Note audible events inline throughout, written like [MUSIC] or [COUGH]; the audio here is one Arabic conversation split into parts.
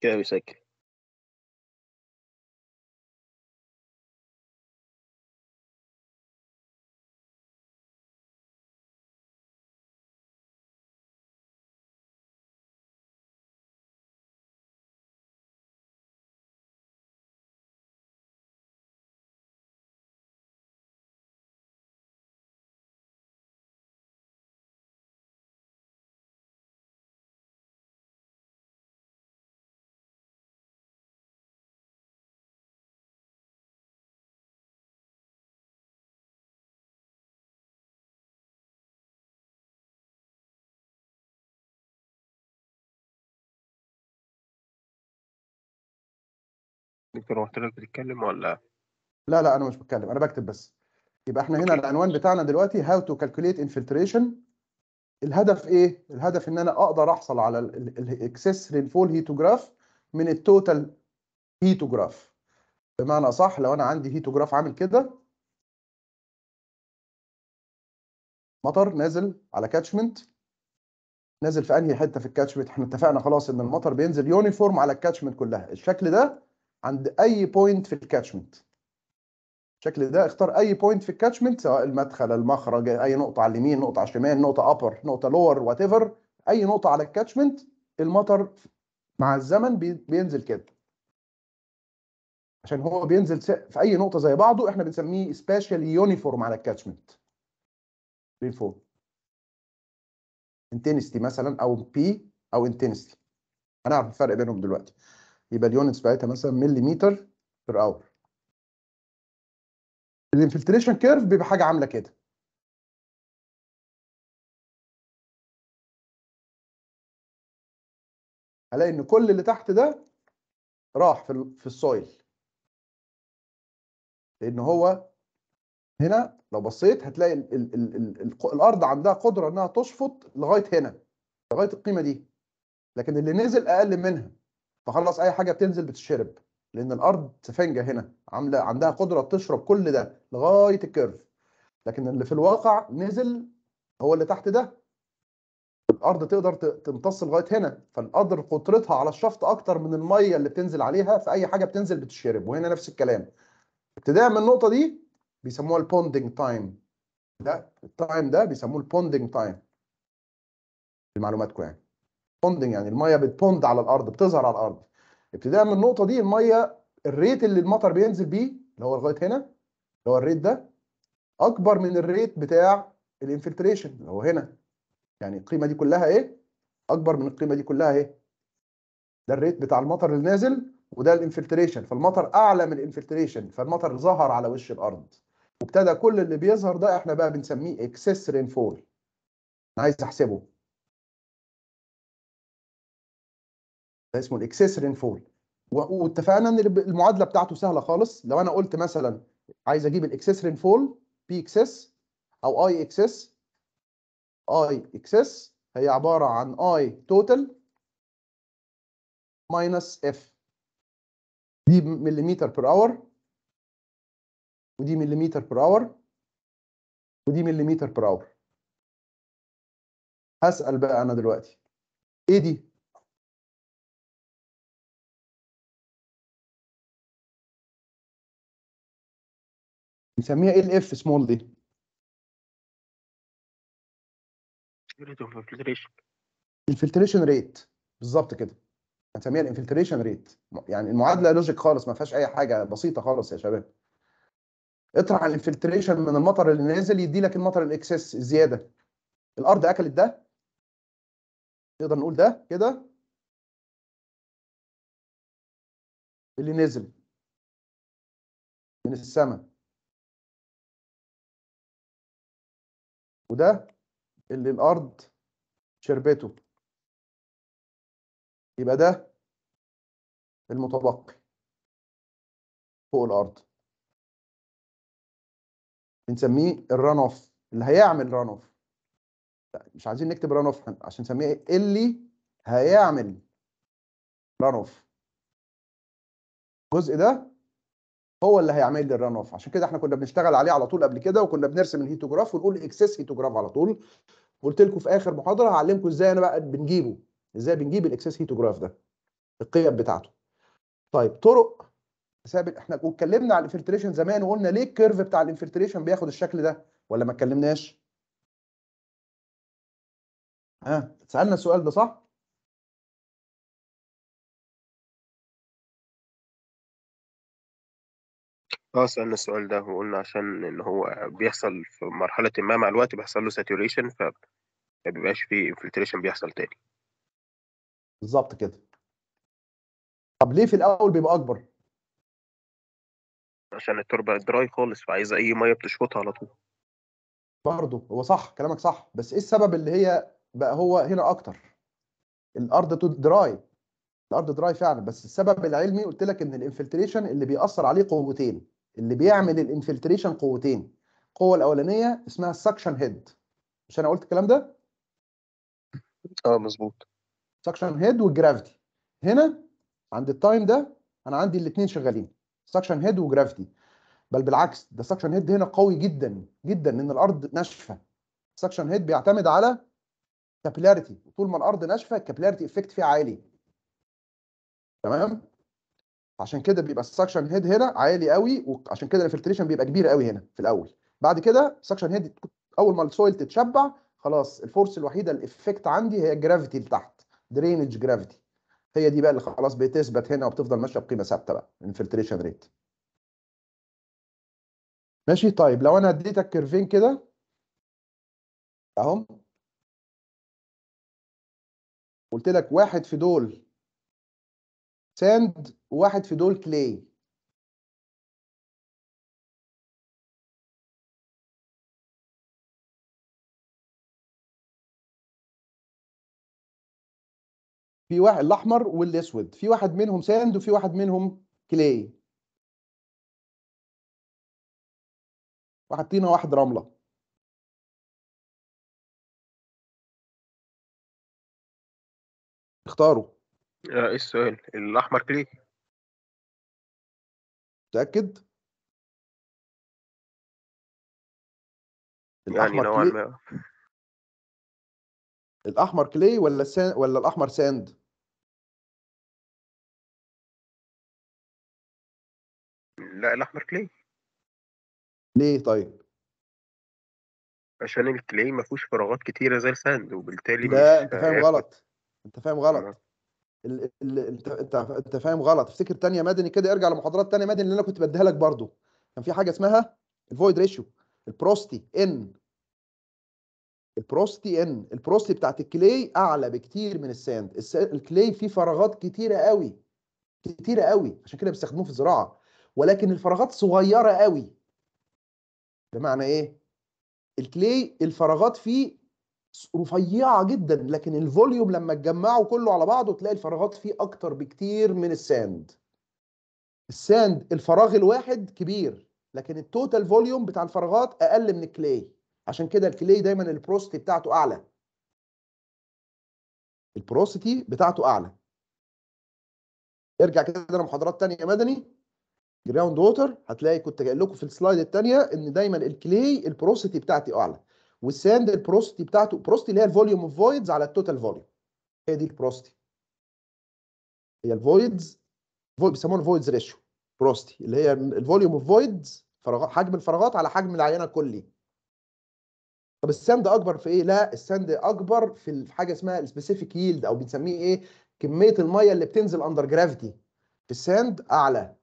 Go, like دكتور حضرتك بتتكلم ولا لا لا انا مش بتكلم انا بكتب بس يبقى احنا هنا العنوان بتاعنا دلوقتي هاو تو كالكوليت انفلتريشن الهدف ايه الهدف ان انا اقدر احصل على الاكسس رينفول هيتوجراف من التوتال هيتوجراف بمعنى صح لو انا عندي هيتوجراف عامل كده مطر نازل على كاتشمنت نازل في انهي حته في الكاتشمنت احنا اتفقنا خلاص ان المطر بينزل يونيفورم على الكاتشمنت كلها الشكل ده عند اي بوينت في الكاتشمنت الشكل ده اختار اي بوينت في الكاتشمنت سواء المدخل المخرج اي نقطه على اليمين نقطه على الشمال نقطه ابر نقطه لور وات ايفر اي نقطه على الكاتشمنت المطر مع الزمن بينزل كده عشان هو بينزل في اي نقطه زي بعضه احنا بنسميه سبيشال يونيفورم على الكاتشمنت رينفول انتنستي مثلا او بي او انتنستي هنعرف الفرق بينهم دلوقتي يبقى اليونتس بتاعتها مثلا مليمتر بير اور الانفلتريشن كيرف بيبقى حاجه عامله كده هلاقي ان كل اللي تحت ده راح في في السويل لان هو هنا لو بصيت هتلاقي الـ الـ الـ الـ الـ الارض عندها قدره انها تشفط لغايه هنا لغايه القيمه دي لكن اللي نزل اقل منها فخلص اي حاجه بتنزل بتشرب لان الارض سفنجه هنا عامله عندها قدره تشرب كل ده لغايه الكيرف لكن اللي في الواقع نزل هو اللي تحت ده الارض تقدر تمتص لغايه هنا فالقدر قدرتها على الشفط اكتر من الميه اللي بتنزل عليها فاي حاجه بتنزل بتشرب وهنا نفس الكلام ابتداء من النقطه دي بيسموها البوندنج تايم ده التايم ده بيسموه البوندنج تايم لمعلوماتكم يعني بوندنج يعني الميه بتبوند على الارض بتظهر على الارض ابتداء من النقطه دي الميه الريت اللي المطر بينزل بيه اللي هو لغايه هنا اللي هو الريت ده اكبر من الريت بتاع الانفلتريشن اللي هو هنا يعني القيمه دي كلها ايه اكبر من القيمه دي كلها ايه ده الريت بتاع المطر اللي نازل وده الانفلتريشن فالمطر اعلى من الانفلتريشن فالمطر ظهر على وش الارض وابتدى كل اللي بيظهر ده احنا بقى بنسميه اكسس رينفول عايز احسبه اسمه الاكسس رينفول واتفقنا ان المعادله بتاعته سهله خالص لو انا قلت مثلا عايز اجيب الاكسس رينفول بي اكسس او اي اكسس اي اكسس هي عباره عن اي توتال ماينس اف دي مليمتر بير اور ودي مليمتر بير اور ودي مليمتر بير اور هسال بقى انا دلوقتي ايه دي نسميها ايه اف سمول دي الفلتريشن ريت بالظبط كده هنسميها الانفلتريشن ريت يعني المعادله لوجيك خالص ما فيهاش اي حاجه بسيطه خالص يا شباب اطرح الانفلتريشن من المطر اللي نازل يدي لك المطر الاكسس الزياده الارض اكلت ده نقدر نقول ده كده اللي نزل من السماء وده اللي الارض شربته يبقى ده المتبقي فوق الارض بنسميه الران اوف اللي هيعمل ران اوف مش عايزين نكتب ران اوف عشان نسميه اللي هيعمل ران اوف الجزء ده هو اللي هيعمل لي الران اوف عشان كده احنا كنا بنشتغل عليه على طول قبل كده وكنا بنرسم الهيتوجراف ونقول اكسس هيتوجراف على طول قلت لكم في اخر محاضره هعلمكم ازاي انا بقى بنجيبه ازاي بنجيب الاكسس هيتوجراف ده القيم بتاعته طيب طرق سابق احنا اتكلمنا على الانفلتريشن زمان وقلنا ليه الكيرف بتاع الانفلتريشن بياخد الشكل ده ولا ما اتكلمناش ها سالنا السؤال ده صح آه، سألنا السؤال ده وقُلنا عشان إن هو بيحصل في مرحلةٍ ما مع الوقت بيحصل له saturation فما بيبقاش في infiltration بيحصل تاني. بالظبط كده. طب ليه في الأول بيبقى أكبر؟ عشان التربة دراي خالص فعايزة أي مَيّة بتشفطها على طول. برضه، هو صح، كلامك صح، بس إيه السبب اللي هي بقى هو هنا أكتر؟ الأرض دراي الأرض دراي فعلًا، بس السبب العلمي قُلت لك إن الانفلتريشن اللي بيأثّر عليه قوتين. اللي بيعمل الانفلتريشن قوتين القوه الاولانيه اسمها السكشن هيد مش انا قلت الكلام ده اه مظبوط سكشن هيد والجرافيتي هنا عند التايم ده انا عندي الاثنين شغالين سكشن هيد وجرافيتي بل بالعكس ده سكشن هيد هنا قوي جدا جدا لان الارض ناشفه سكشن هيد بيعتمد على كابيلاريتي طول ما الارض ناشفه الكابيلاريتي افكت فيها عالي تمام عشان كده بيبقى السكشن هيد هنا عالي قوي وعشان كده الانفلتريشن بيبقى كبير قوي هنا في الاول بعد كده السكشن هيد اول ما السويل تتشبع خلاص الفورس الوحيده الافكت عندي هي الجرافيتي لتحت درينج جرافيتي هي دي بقى اللي خلاص بتثبت هنا وبتفضل ماشيه بقيمه ثابته بقى الانفلتريشن ريت ماشي طيب لو انا اديتك كيرفين كده اهم قلت لك واحد في دول ساند وواحد في دول كلاي في واحد الاحمر والاسود في واحد منهم ساند وفي واحد منهم كلاي وحطينا واحد رمله اختاروا آه، ايه السؤال الاحمر كلي متأكد يعني الأحمر نوعا كلي ما الأحمر كلي ولا سان ولا الأحمر ساند لا الاحمر كلي ليه طيب عشان الكلي ما فيهوش فراغات كتيره زي الساند وبالتالي لا مش أنت فاهم آه، غلط أنت فاهم غلط ال ال انت انت انت فاهم غلط افتكر تانية مدني كده ارجع لمحاضرات تانية مدني اللي انا كنت بديها لك برضو كان في حاجه اسمها الفويد ريشيو البروستي ان البروستي ان البروستي بتاعت الكلي اعلى بكتير من الساند الكلي فيه فراغات كتيره قوي كتيره قوي عشان كده بيستخدموه في الزراعه ولكن الفراغات صغيره قوي بمعنى ايه الكلي الفراغات فيه رفيعه جدا لكن الفوليوم لما تجمعه كله على بعضه تلاقي الفراغات فيه اكتر بكتير من الساند الساند الفراغ الواحد كبير لكن التوتال فوليوم بتاع الفراغات اقل من الكلي عشان كده الكلي دايما البروستي بتاعته اعلى البروستي بتاعته اعلى ارجع كده لمحاضرات تانية مدني جراوند ووتر هتلاقي كنت قايل لكم في السلايد الثانيه ان دايما الكلي البروستي بتاعتي اعلى والساند البروستي بتاعته بروستي اللي هي الفوليوم اوف فويدز على التوتال فوليوم هي دي البروستي هي الفويدز بيسموها الفويدز ريشيو بروستي اللي هي الفوليوم اوف فويدز حجم الفراغات على حجم العينه الكلي طب الساند اكبر في ايه؟ لا الساند اكبر في حاجه اسمها السبيسيفيك ييلد او بنسميه ايه؟ كميه الميه اللي بتنزل اندر جرافيتي في الساند اعلى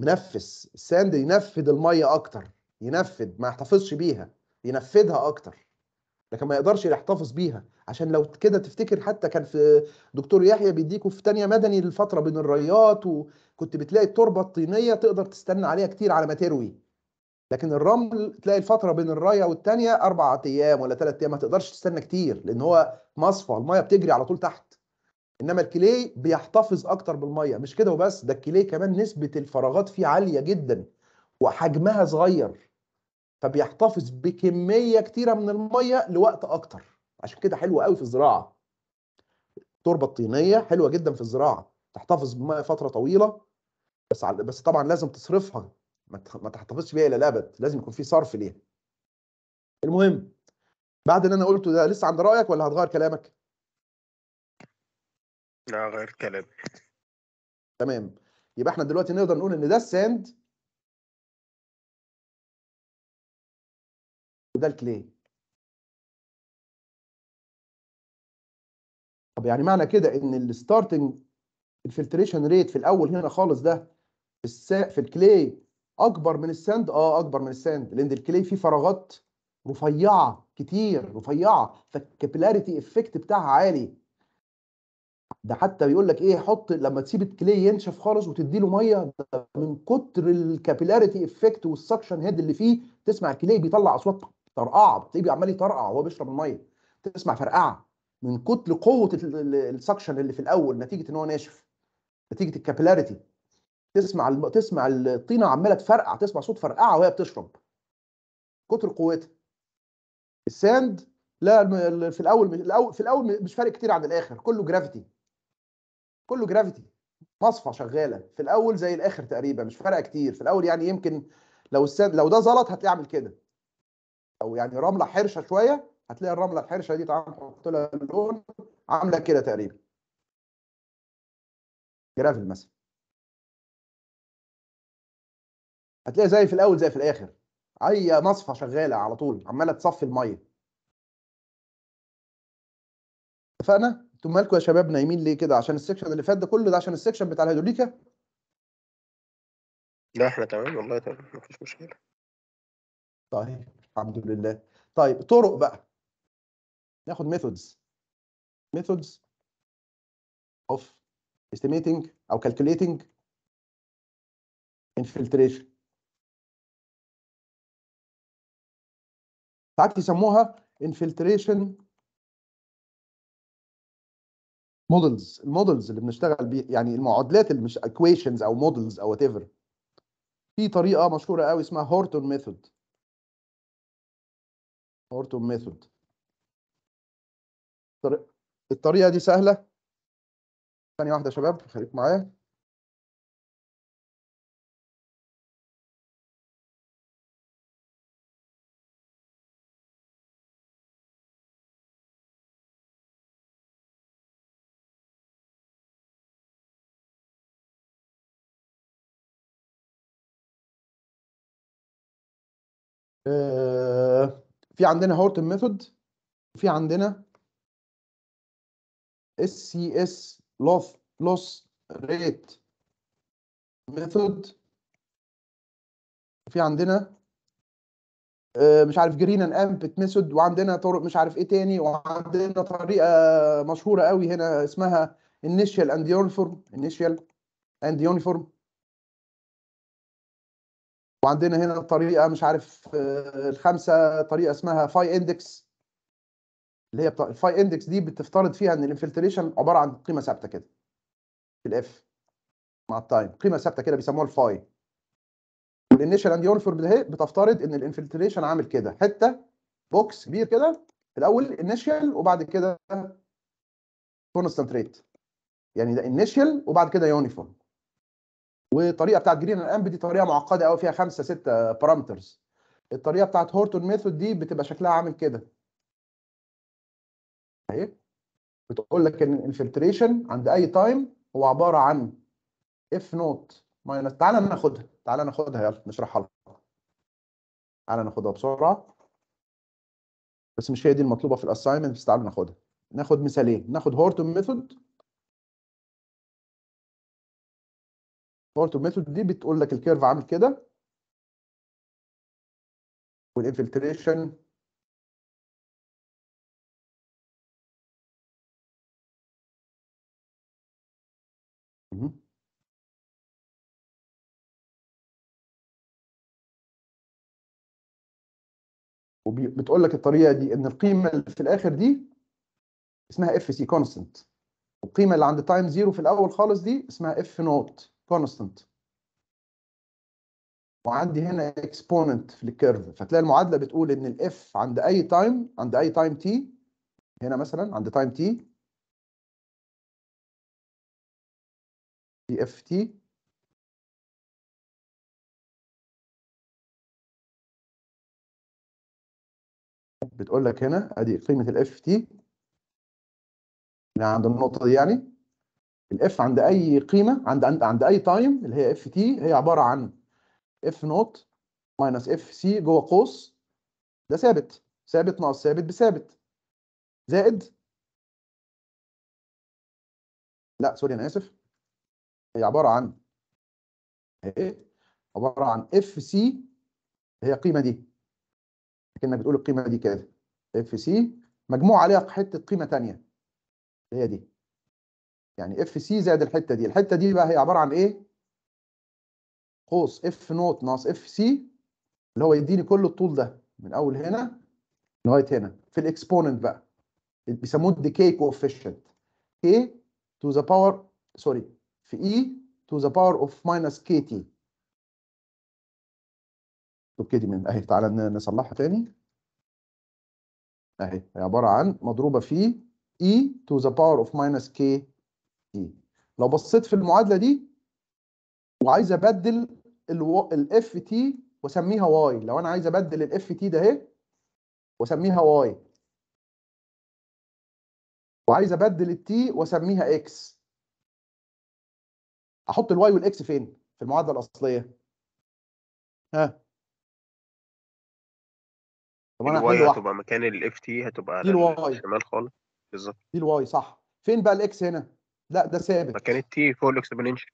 منفس الساند ينفذ الميه اكتر ينفذ ما يحتفظش بيها ينفذها اكتر لكن ما يقدرش يحتفظ بيها عشان لو كده تفتكر حتى كان في دكتور يحيى بيديكوا في تانية مدني الفترة بين الريات وكنت بتلاقي التربة الطينية تقدر تستنى عليها كتير على ما تروي لكن الرمل تلاقي الفترة بين الراية والتانية أربع أيام ولا ثلاث أيام ما تقدرش تستنى كتير لأن هو مصفى المية بتجري على طول تحت إنما الكلي بيحتفظ أكتر بالمية مش كده وبس ده الكلي كمان نسبة الفراغات فيه عالية جدا وحجمها صغير فبيحتفظ بكميه كتيره من الميه لوقت اكتر عشان كده حلوه قوي في الزراعه التربه الطينيه حلوه جدا في الزراعه تحتفظ بميه فتره طويله بس على... بس طبعا لازم تصرفها ما تحتفظش بيها الى الابد لازم يكون في صرف ليها المهم بعد اللي انا قلته ده لسه عند رايك ولا هتغير كلامك لا غير كلامي تمام يبقى احنا دلوقتي نقدر نقول ان ده الساند بدلت ليه طب يعني معنى كده ان الستارتنج الفلتريشن ريت في الاول هنا خالص ده في, السا في الكلي اكبر من الساند اه اكبر من الساند لان الكلي فيه فراغات رفيعه كتير رفيعه فالكابيلاريتي افكت بتاعها عالي ده حتى بيقول لك ايه حط لما تسيب الكلي ينشف خالص وتدي له ميه من كتر الكابيلاريتي افكت والسكشن هيد اللي فيه تسمع الكلي بيطلع اصوات طرقعه بتلاقيه عمال يطرقع وهو بيشرب الميه تسمع فرقعه من كتر قوه السكشن اللي في الاول نتيجه ان هو ناشف نتيجه الكابيلاريتي تسمع الم... تسمع الطينه عماله تفرقع تسمع صوت فرقعه وهي بتشرب كتر قوتها الساند لا في الاول الاول في الاول مش فارق كتير عن الاخر كله جرافيتي كله جرافيتي مصفى شغاله في الاول زي الاخر تقريبا مش فارقه كتير في الاول يعني يمكن لو الساند لو ده زلط هتلاقيه عامل كده او يعني رمله حرشه شويه هتلاقي الرمله الحرشه دي تعال نحط لها لون عامله كده تقريبا جرافل مثلا هتلاقي زي في الاول زي في الاخر اي مصفى شغاله على طول عماله تصفي الميه اتفقنا انتوا مالكم يا شباب نايمين ليه كده عشان السكشن اللي فات ده كله ده عشان السكشن بتاع الهيدروليكا لا احنا تمام والله تمام مفيش مشكله طيب الحمد لله طيب طرق بقى ناخد ميثودز ميثودز اوف estimating او calculating infiltration ساعات يسموها infiltration مودلز المودلز اللي بنشتغل بيها يعني المعادلات اللي مش equations او مودلز او whatever في طريقه مشهوره قوي اسمها هورتون ميثود اورتون ميثود الطريقه دي سهله ثانيه واحده يا شباب خليك معايا آه، في عندنا هورتن ميثود وفي عندنا اس سي اس لوف لوس ريت ميثود وفي عندنا آه، مش عارف جرين ان امبت ميثود وعندنا طرق مش عارف ايه تاني وعندنا طريقه مشهوره قوي هنا اسمها انيشال اند يونيفورم انيشال اند يونيفورم وعندنا هنا طريقه مش عارف آه، الخمسه طريقه اسمها فاي اندكس اللي هي بتا... الفاي اندكس دي بتفترض فيها ان الانفلتريشن عباره عن قيمه ثابته كده في الاف مع التايم قيمه ثابته كده بيسموها الفاي والانيشال اند يونيفورم ده بتفترض ان الانفلتريشن عامل كده حته بوكس كبير كده الاول انيشال وبعد كده كونستنت ريت يعني ده انيشال وبعد كده يونيفورم والطريقه بتاعت جرين الامب دي طريقه معقده قوي فيها خمسه سته بارامترز الطريقه بتاعت هورتون ميثود دي بتبقى شكلها عامل كده اهي بتقول لك ان الانفلتريشن عند اي تايم هو عباره عن اف نوت ماينس تعالى ناخدها تعالى ناخدها يلا نشرحها لكم تعالى ناخدها بسرعه بس مش هي دي المطلوبه في الاساينمنت بس تعالى ناخدها ناخد مثالين ناخد هورتون ميثود مولتو ميثود دي بتقول لك الكيرف عامل كده والانفلتريشن وبتقول لك الطريقه دي ان القيمه اللي في الاخر دي اسمها اف سي كونستنت القيمه اللي عند تايم زيرو في الاول خالص دي اسمها اف نوت كونستنت وعندي هنا اكسبوننت في الكيرف فتلاقي المعادله بتقول ان الاف عند اي تايم عند اي تايم تي هنا مثلا عند تايم تي دي اف تي بتقول لك هنا ادي قيمه الاف تي اللي عند النقطه دي يعني الاف عند اي قيمه عند عند, عند اي تايم اللي هي اف تي هي عباره عن اف نوت ماينس اف سي جوه قوس ده ثابت ثابت ناقص ثابت بثابت زائد لا سوري انا اسف هي عباره عن ايه عباره عن اف سي هي القيمه دي كانك بتقول القيمه دي كده اف سي مجموع عليها حته قيمه ثانيه هي دي يعني اف سي زائد الحته دي الحته دي بقى هي عباره عن ايه قوس اف نوت ناقص اف سي اللي هو يديني كل الطول ده من اول هنا لغايه هنا في الاكسبوننت بقى بيسموه الديكي كوفيشنت كي تو ذا باور سوري في اي تو ذا باور اوف ماينس كي تي دي من اهي تعالى نصلحها تاني اهي هي عباره عن مضروبه في اي تو ذا باور اوف ماينس كي دي إيه. لو بصيت في المعادله دي وعايز ابدل الاف تي واسميها واي لو انا عايز ابدل الاف تي ده اهي واسميها واي وعايز ابدل التي واسميها اكس احط الواي والاكس فين في المعادله الاصليه ها طب انا الواي هتبقى مكان الاف تي هتبقى على الشمال خالص بالظبط دي الواي صح فين بقى الاكس هنا لا ده ثابت مكان التي فوق الاكسبوننشال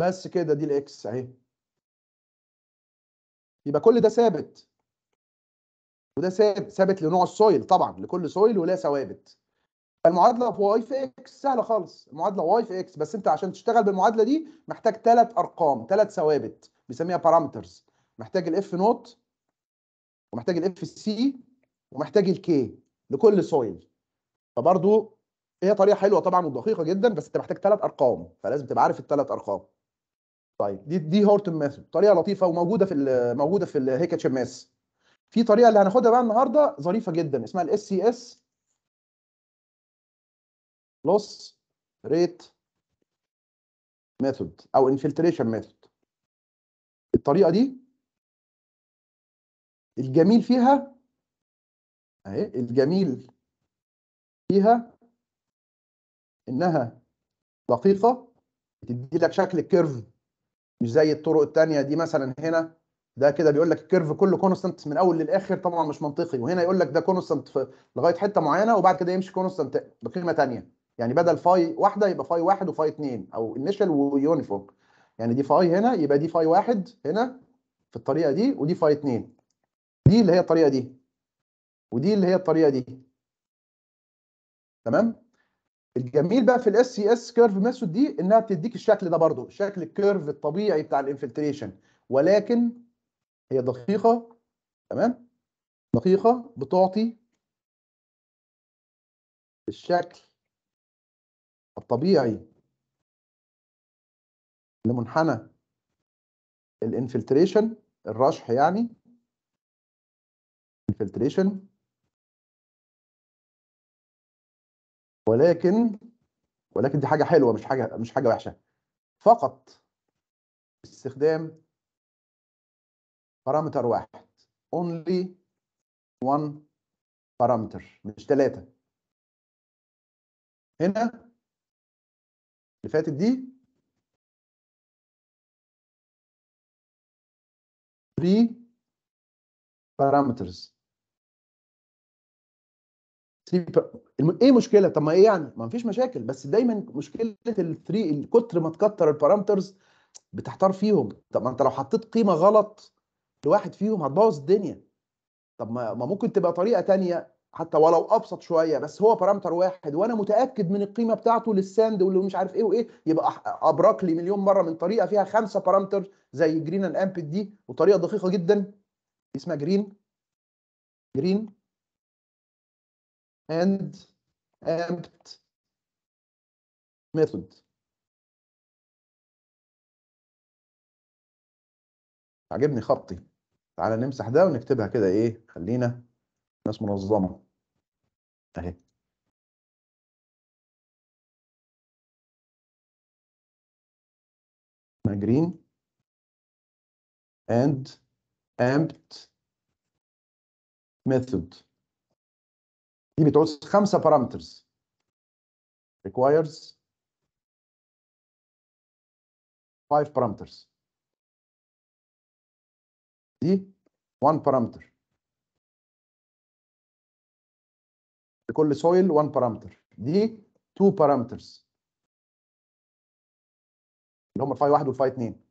بس كده دي الاكس اهي يبقى كل ده ثابت وده ثابت ثابت لنوع السويل طبعا لكل سويل ولا ثوابت المعادله في واي في اكس سهله خالص المعادله واي في اكس بس انت عشان تشتغل بالمعادله دي محتاج ثلاث ارقام ثلاث ثوابت بنسميها بارامترز محتاج الاف نوت ومحتاج الاف سي ومحتاج الكي لكل سويل فبرضو هي طريقه حلوه طبعا ودقيقه جدا بس انت محتاج ثلاث ارقام فلازم تبقى عارف الثلاث ارقام طيب دي دي هورتن ميثود طريقه لطيفه وموجوده في موجوده في الهيك اتش ام اس في طريقه اللي هناخدها بقى النهارده ظريفه جدا اسمها الاس سي اس لوس ريت ميثود او انفلتريشن ميثود الطريقه دي الجميل فيها اهي الجميل فيها انها دقيقه بتدي لك شكل الكيرف مش زي الطرق الثانيه دي مثلا هنا ده كده بيقول لك الكيرف كله كونستنت من اول للاخر طبعا مش منطقي وهنا يقول لك ده كونستنت لغايه حته معينه وبعد كده يمشي كونستنت بقيمه ثانيه يعني بدل فاي واحده يبقى فاي واحد وفاي اثنين او انيشال ويونيفورم يعني دي فاي هنا يبقى دي فاي واحد هنا في الطريقه دي ودي فاي اثنين دي اللي هي الطريقه دي ودي اللي هي الطريقه دي تمام الجميل بقى في الاس سي اس كيرف ميثود دي انها بتديك الشكل ده برضو شكل الكيرف الطبيعي بتاع الانفلتريشن ولكن هي دقيقه تمام دقيقه بتعطي الشكل الطبيعي لمنحنى الانفلتريشن الرشح يعني انفلتريشن ولكن ولكن دي حاجه حلوه مش حاجه مش حاجه وحشه فقط استخدام بارامتر واحد only one parameter مش ثلاثه هنا اللي فاتت دي three parameters ايه مشكله طب ما ايه يعني ما فيش مشاكل بس دايما مشكله الثري كتر ما تكتر البارامترز بتحتار فيهم طب ما انت لو حطيت قيمه غلط لواحد فيهم هتبوظ الدنيا طب ما ممكن تبقى طريقه تانية حتى ولو ابسط شويه بس هو بارامتر واحد وانا متاكد من القيمه بتاعته للساند واللي مش عارف ايه وايه يبقى ابرك لي مليون مره من طريقه فيها خمسه بارامتر زي جرين اند امبت دي وطريقه دقيقه جدا اسمها جرين جرين and amped method عجبني خطي تعالى نمسح ده ونكتبها كده ايه خلينا ناس منظمه اهي green and amped method دي بتعوز خمسه بارامترز requires 5 parameters دي 1 parameter لكل soil 1 parameter دي 2 parameters اللي هم الفاي 1 والفاي 2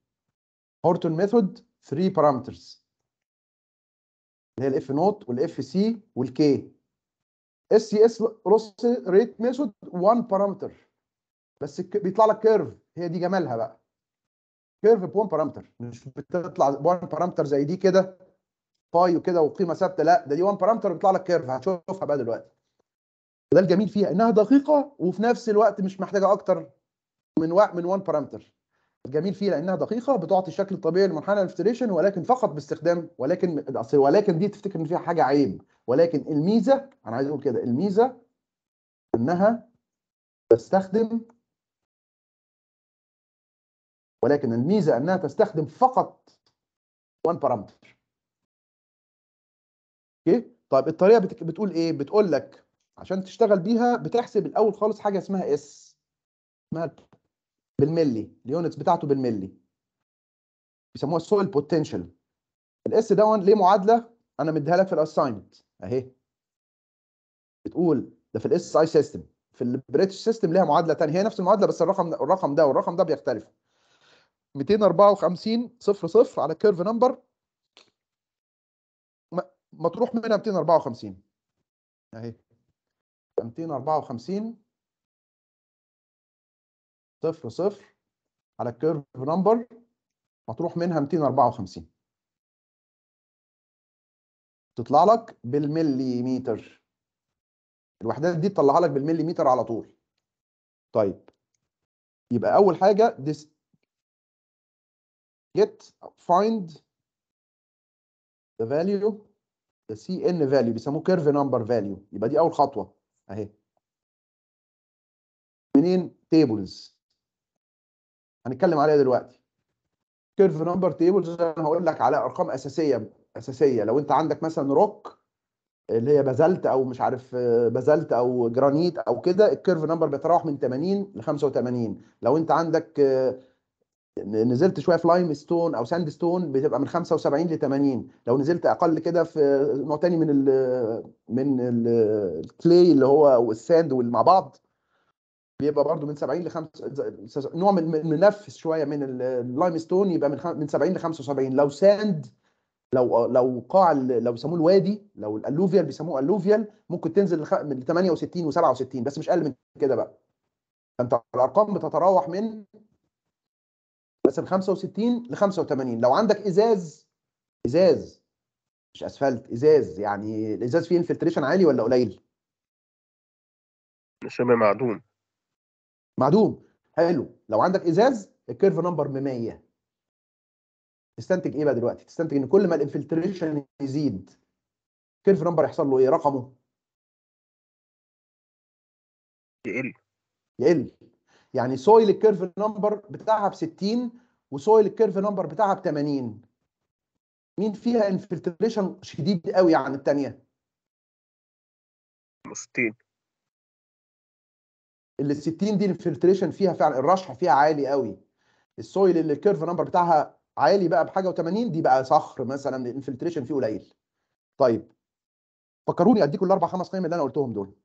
هورتون ميثود 3 parameters اللي هي الاف نوت والاف سي والكي اس سي اس لوس ريت ميثود 1 بارامتر بس بيطلع لك كيرف هي دي جمالها بقى كيرف ب 1 بارامتر مش بتطلع 1 بارامتر زي دي كده باي وكده وقيمه ثابته لا ده دي 1 بارامتر بيطلع لك كيرف هتشوفها بقى دلوقتي ده الجميل فيها انها دقيقه وفي نفس الوقت مش محتاجه اكتر من من 1 بارامتر الجميل فيها انها دقيقه بتعطي الشكل الطبيعي للمنحنى الافتريشن ولكن فقط باستخدام ولكن ولكن دي تفتكر ان فيها حاجه عيب ولكن الميزه انا عايز اقول كده الميزه انها تستخدم ولكن الميزه انها تستخدم فقط وان بارامتر اوكي طيب الطريقه بتك... بتقول ايه بتقول لك عشان تشتغل بيها بتحسب الاول خالص حاجه اسمها اس اسمها بالملي اليونتس بتاعته بالملي بيسموها السويل بوتنشال الاس ده ليه معادله انا مديها لك في الاساينمنت اهي بتقول ده في الاس اي سيستم في البريتش سيستم ليها معادله ثانيه هي نفس المعادله بس الرقم ده الرقم ده والرقم ده بيختلفوا 254 صفر صفر على كيرف نمبر مطروح منها 254 اهي 254 صفر صفر على الكيرف نمبر مطروح منها 254 تطلع لك بالمليمتر الوحدات دي تطلعها لك بالمليمتر على طول طيب يبقى اول حاجه this get find the value the cn value بيسموه curve number value يبقى دي اول خطوه اهي منين tables هنتكلم عليها دلوقتي curve number tables انا هقول لك على ارقام اساسيه اساسيه لو انت عندك مثلا روك اللي هي بازلت او مش عارف بازلت او جرانيت او كده الكيرف نمبر بيتراوح من 80 ل 85 لو انت عندك نزلت شويه في لايم ستون او ساند ستون بتبقى من 75 ل 80 لو نزلت اقل كده في نوع تاني من الـ من الكلي اللي هو والساند مع بعض بيبقى برضو من 70 ل 5 نوع من منفس شويه من اللايم ستون يبقى من من 70 ل 75 لو ساند لو لو قاع لو بيسموه الوادي لو الالوفيال بيسموه الوفيال ممكن تنزل من 68 و67 بس مش اقل من كده بقى فانت الارقام بتتراوح من بس من 65 ل 85 لو عندك ازاز ازاز مش اسفلت ازاز يعني الازاز فيه انفلتريشن عالي ولا قليل؟ شبه معدوم معدوم حلو لو عندك ازاز الكيرف نمبر 100 تستنتج ايه بقى دلوقتي؟ تستنتج ان كل ما الانفلتريشن يزيد كيرف نمبر يحصل له ايه؟ رقمه يقل يقل يعني سويل الكيرف نمبر بتاعها ب 60 وسويل الكيرف نمبر بتاعها ب 80 مين فيها انفلتريشن شديد قوي عن الثانيه؟ 60 اللي ال 60 دي الانفلتريشن فيها فعلا الرشح فيها عالي قوي السويل اللي الكيرف نمبر بتاعها عالي بقى بحاجه و80 دي بقى صخر مثلا الانفلتريشن فيه قليل طيب فكروني اديكم الاربع خمس قيم اللي انا قلتهم دول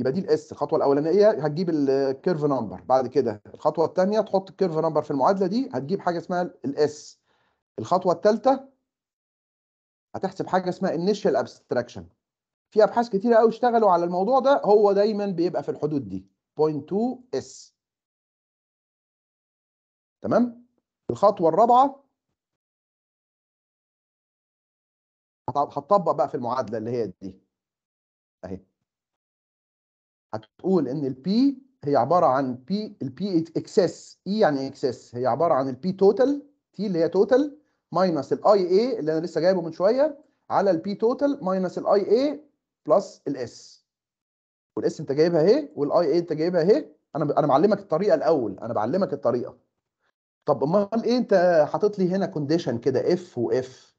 يبقى دي الاس الخطوه الاولانيه هتجيب الكيرف نمبر بعد كده الخطوه الثانيه تحط الكيرف نمبر في المعادله دي هتجيب حاجه اسمها الاس الخطوه الثالثه هتحسب حاجه اسمها انيشال ابستراكشن في ابحاث كتيره قوي اشتغلوا على الموضوع ده هو دايما بيبقى في الحدود دي 0.2 اس تمام الخطوة الرابعة هتطبق بقى في المعادلة اللي هي دي اهي هتقول ان البي هي عبارة عن بي البي اكسس اي يعني اكسس هي عبارة عن البي توتال تي اللي هي توتال ماينس الاي اي اللي انا لسه جايبه من شوية على البي توتال ماينس الاي اي بلس الاس والاس انت جايبها اهي والاي اي انت جايبها اهي انا انا معلمك الطريقه الاول انا بعلمك الطريقه طب امال ايه انت حاطط لي هنا كونديشن كده اف واف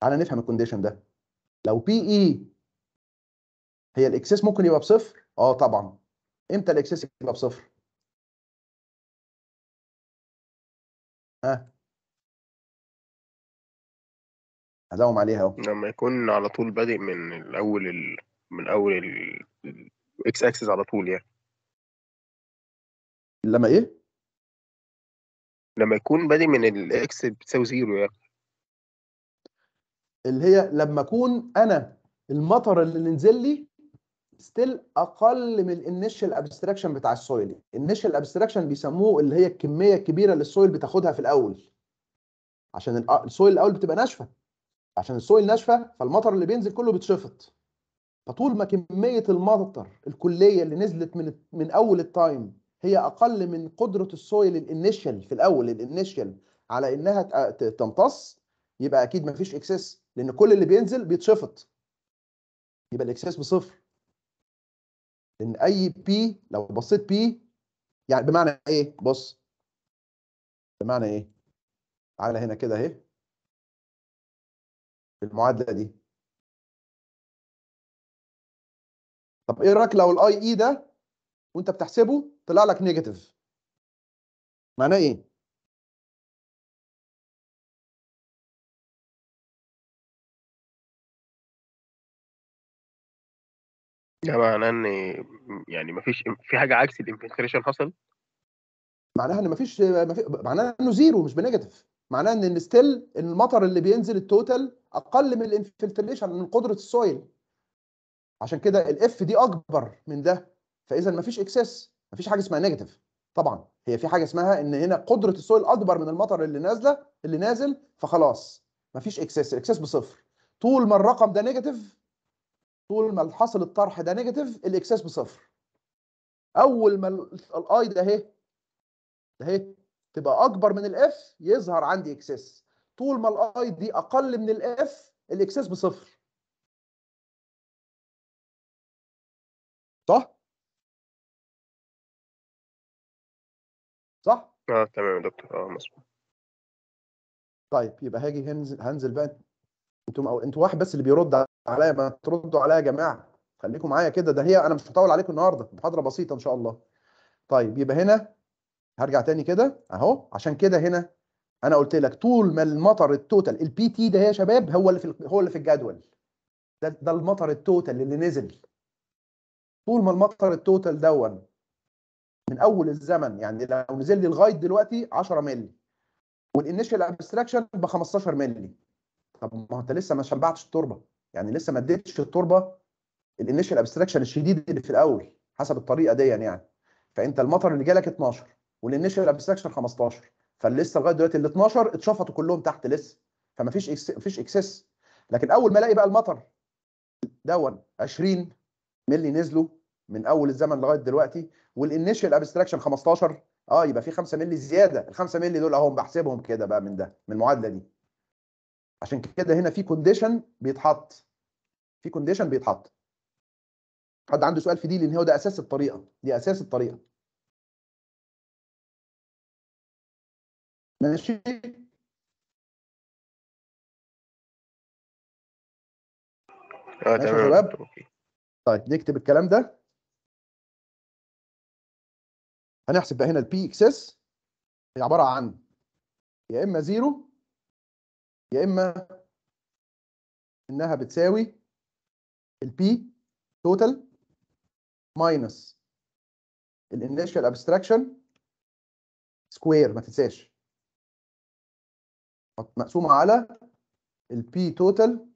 تعالى نفهم الكونديشن ده لو بي اي e هي الاكسس ممكن يبقى بصفر اه طبعا امتى الاكسس يبقى بصفر ها هداوم عليها اهو لما يكون على طول بادئ من الاول ال... من اول الاكس اكسس على طول يعني لما ايه لما يكون بادئ من الاكس بتساوي زيرو يعني اللي هي لما اكون انا المطر اللي نزل لي ستيل اقل من الانيشال ابستراكشن بتاع السويل الانيشال ابستراكشن بيسموه اللي هي الكميه الكبيره اللي السويل بتاخدها في الاول عشان السويل الاول بتبقى ناشفه عشان السويل ناشفه فالمطر اللي بينزل كله بيتشفط فطول ما كميه المطر الكليه اللي نزلت من من اول التايم هي اقل من قدره السويل الانيشال في الاول الانيشال على انها تمتص يبقى اكيد ما فيش اكسس لان كل اللي بينزل بيتشفط يبقى الاكسس بصفر لان اي بي لو بصيت بي يعني بمعنى ايه بص بمعنى ايه تعالى هنا كده اهي المعادله دي طب ايه رايك لو الاي اي ده وانت بتحسبه طلع لك نيجاتيف معناه ايه؟ ده معناه ان يعني مفيش في حاجه عكس الانفنتريشن حصل معناها ان مفيش معناها انه زيرو مش بنيجاتيف معناها ان ستيل ان المطر اللي بينزل التوتال اقل من الانفلتريشن من قدره السويل عشان كده الاف دي اكبر من ده فاذا مفيش اكسس مفيش حاجه اسمها نيجاتيف طبعا هي في حاجه اسمها ان هنا قدره السويل اكبر من المطر اللي نازله اللي نازل فخلاص مفيش اكسس الاكسس بصفر طول ما الرقم ده نيجاتيف طول ما حصل الطرح ده نيجاتيف الاكسس بصفر اول ما الاي ده اهي ده اهي تبقى اكبر من الاف يظهر عندي اكسس طول ما الاي دي اقل من الاف الاكسس بصفر صح صح؟ اه تمام يا دكتور اه مظبوط طيب يبقى هاجي هنزل هنزل بقى انتوا او انتوا واحد بس اللي بيرد عليا ما تردوا عليا يا جماعه خليكم معايا كده ده هي انا مش هطول عليكم النهارده محاضره بسيطه ان شاء الله طيب يبقى هنا هرجع تاني كده اهو عشان كده هنا انا قلت لك طول ما المطر التوتال البي تي ده يا شباب هو اللي في هو اللي في الجدول ده ده المطر التوتال اللي نزل طول ما المطر التوتال دون من اول الزمن يعني لو نزل لي لغايه دلوقتي 10 مللي والانيشال ابستراكشن ب 15 مللي طب ما انت لسه ما شبعتش التربه يعني لسه ما اديتش التربه الانيشال ابستراكشن الشديد اللي في الاول حسب الطريقه دي يعني فانت المطر اللي جالك 12 والانيشال ابستراكشن 15 فلسه لغايه دلوقتي ال 12 اتشفطوا كلهم تحت لسه فما فيش إكس... فيش اكسس لكن اول ما الاقي بقى المطر دون 20 مللي نزلوا من اول الزمن لغايه دلوقتي والانيشال ابستراكشن 15 اه يبقى في 5 مللي زياده ال 5 مللي دول اهو بحسبهم كده بقى من ده من المعادله دي عشان كده هنا في كونديشن بيتحط في كونديشن بيتحط حد عنده سؤال في دي لان هو ده اساس الطريقه دي اساس الطريقه ماشي آه، يا شباب طيب نكتب الكلام ده هنحسب بقى هنا البي اكسس هي عباره عن يا اما زيرو يا اما انها بتساوي البي توتال ماينس الانيشال ابستراكشن سكوير ما تنساش مقسومه على البي توتال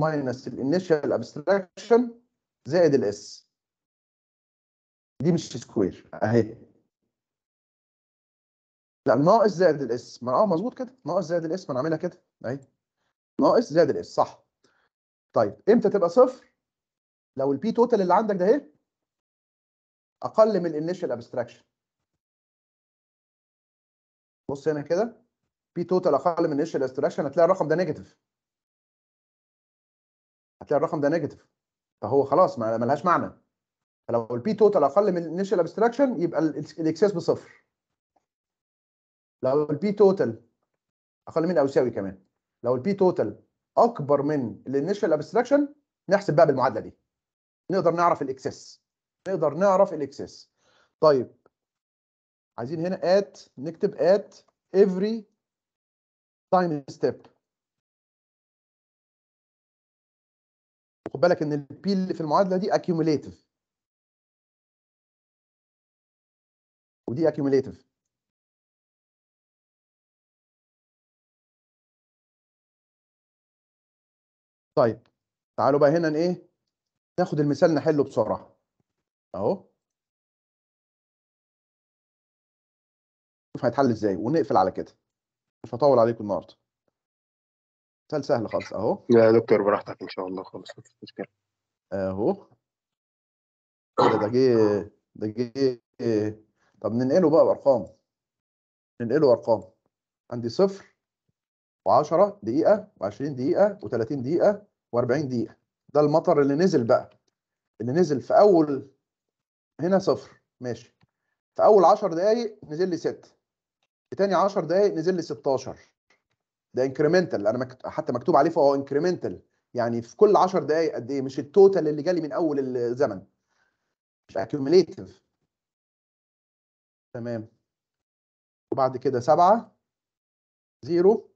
ماينس الانيشال ابستراكشن زائد الاس دي مش سكوير اهي لا ناقص زائد الاس ما اه مظبوط كده ناقص زائد الاس ما انا كده اهي ناقص زائد الاس صح طيب امتى تبقى صفر لو البي توتال اللي عندك ده اهي اقل من الانيشال ابستراكشن بص هنا كده بي توتال اقل من الانيشال ابستراكشن هتلاقي الرقم ده نيجاتيف هتلاقي الرقم ده نيجاتيف فهو خلاص ما لهاش معنى فلو البي توتال اقل من الانيشال ابستراكشن يبقى الاكسس بصفر لو البي توتال اقل من او يساوي كمان لو البي توتال اكبر من الانيشال ابستراكشن نحسب بقى بالمعادله دي نقدر نعرف الاكسس نقدر نعرف الاكسس طيب عايزين هنا ات نكتب ات every time step خد بالك ان البي اللي في المعادله دي accumulative ودي اكيوميليتف طيب تعالوا بقى هنا ايه ناخد المثال نحله بسرعه اهو شوف هيتحل ازاي ونقفل على كده مش هطول عليكم النهارده مثال سهل خالص اهو يا دكتور براحتك ان شاء الله خالص مشكله اهو ده جه ده جه طب ننقله بقى بارقام ننقله ارقام عندي صفر و10 دقيقه و20 دقيقه و30 دقيقه و40 دقيقه ده المطر اللي نزل بقى اللي نزل في اول هنا صفر ماشي في اول 10 دقائق نزل لي 6 في ثاني 10 دقائق نزل لي 16 ده انكريمنتال انا مكت... حتى مكتوب عليه فهو انكريمنتال يعني في كل 10 دقائق قد ايه مش التوتال اللي جالي من اول الزمن مش اكيوميليتيف تمام وبعد كده 7 0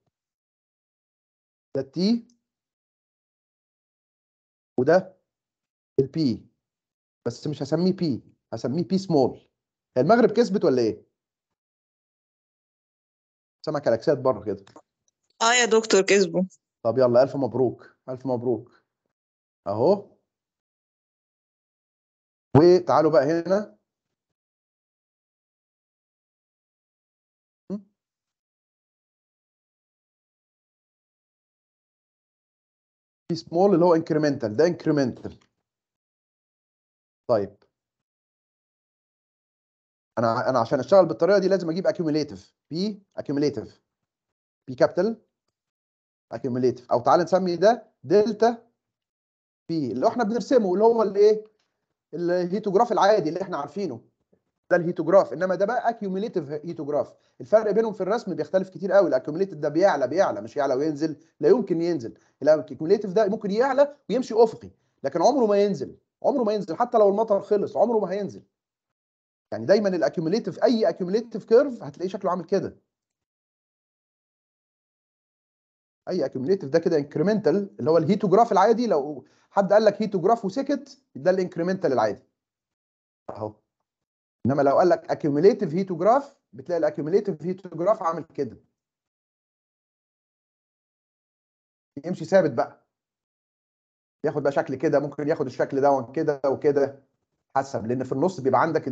ده التي وده البي بس مش هسميه بي هسميه بي سمول المغرب كسبت ولا ايه؟ سامع كلاكسات بره كده اه يا دكتور كسبوا طب يلا الف مبروك الف مبروك اهو وتعالوا بقى هنا في سمول اللي هو انكريمنتال ده انكريمنتال طيب انا انا عشان اشتغل بالطريقه دي لازم اجيب اكيوميليتيف بي اكيوميليتيف بي كابيتال اكيوميليتيف او تعال نسمي ده دلتا بي اللي احنا بنرسمه اللي هو الايه الهيتوجراف العادي اللي احنا عارفينه ده الهيتوجراف انما ده بقى اكيوميليتيف هيتوجراف الفرق بينهم في الرسم بيختلف كتير قوي الاكيوميليتيف ده بيعلى بيعلى مش يعلى وينزل لا يمكن ينزل الاكيوميليتيف ده ممكن يعلى ويمشي افقي لكن عمره ما ينزل عمره ما ينزل حتى لو المطر خلص عمره ما هينزل يعني دايما الاكيوميليتيف اي اكيوميليتيف كيرف هتلاقيه شكله عامل كده اي اكيوميليتيف ده كده انكريمنتال اللي هو الهيتوجراف العادي لو حد قال لك هيتوجراف وسكت ده الانكريمنتال العادي اهو انما لو قال لك اكيوميليتيف هيتوجراف بتلاقي الاكيوميليتيف هيتوجراف عامل كده يمشي ثابت بقى ياخد بقى شكل كده ممكن ياخد الشكل ده كده وكده حسب لان في النص بيبقى عندك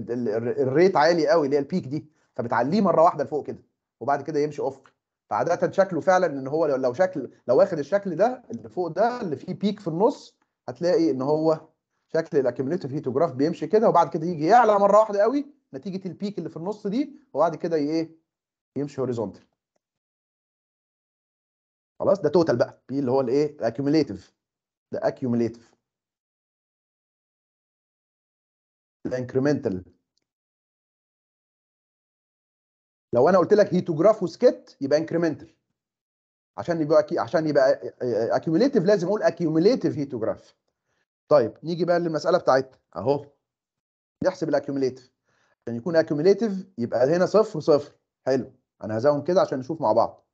الريت عالي قوي اللي هي البيك دي فبتعليه مره واحده لفوق كده وبعد كده يمشي افقي فعاده شكله فعلا ان هو لو شكل لو واخد الشكل ده اللي فوق ده اللي فيه بيك في النص هتلاقي ان هو شكل الاكيوميليتيف هيتوجراف بيمشي كده وبعد كده يجي يعلى مره واحده قوي نتيجه البيك اللي في النص دي وبعد كده ايه يمشي هوريزونتال خلاص ده توتال بقى بي اللي هو الايه الاكيوميليتيف ده اكيوميليتيف الانكريمنتال لو انا قلت لك هيتوجراف وسكت يبقى انكريمنتال عشان يبقى عشان يبقى اكيوميليتيف لازم اقول اكيوميليتيف هيتوجراف طيب نيجي بقى للمساله بتاعتنا اهو نحسب الاكيوميليتيف عشان يكون اكيوميليتيف يبقى هنا صفر صفر حلو انا هزوم كده عشان نشوف مع بعض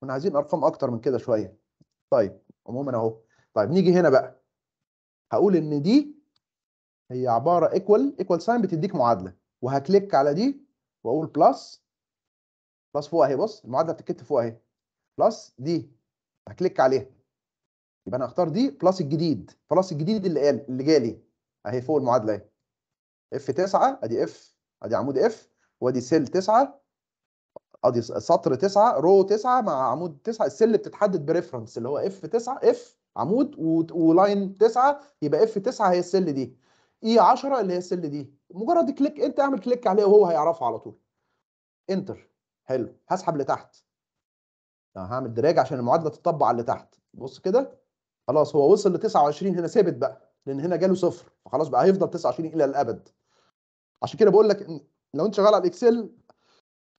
كنا عايزين ارقام اكتر من كده شويه طيب عموما اهو طيب نيجي هنا بقى هقول ان دي هي عباره ايكوال ايكوال ساين بتديك معادله وهكليك على دي واقول بلس بلس فوق اهي بص المعادله بتتكتب فوق اهي بلس دي هكليك عليها يبقى انا هختار دي بلس الجديد بلس الجديد اللي قال اللي جالي اهي فوق المعادله اهي اف 9 ادي اف ادي عمود اف وادي سيل 9 ادي سطر 9 رو 9 مع عمود 9 السل بتتحدد بريفرنس اللي هو اف 9 اف عمود ولاين 9 يبقى اف 9 هي السل دي اي e 10 اللي هي السل دي مجرد كليك انت اعمل كليك عليه وهو هيعرفه على طول انتر حلو هسحب لتحت هعمل دراج عشان المعادله تطبق على اللي تحت بص كده خلاص هو وصل ل 29 هنا ثابت بقى لان هنا جاله صفر فخلاص بقى هيفضل 29 الى الابد عشان كده بقول لك لو انت شغال على الاكسل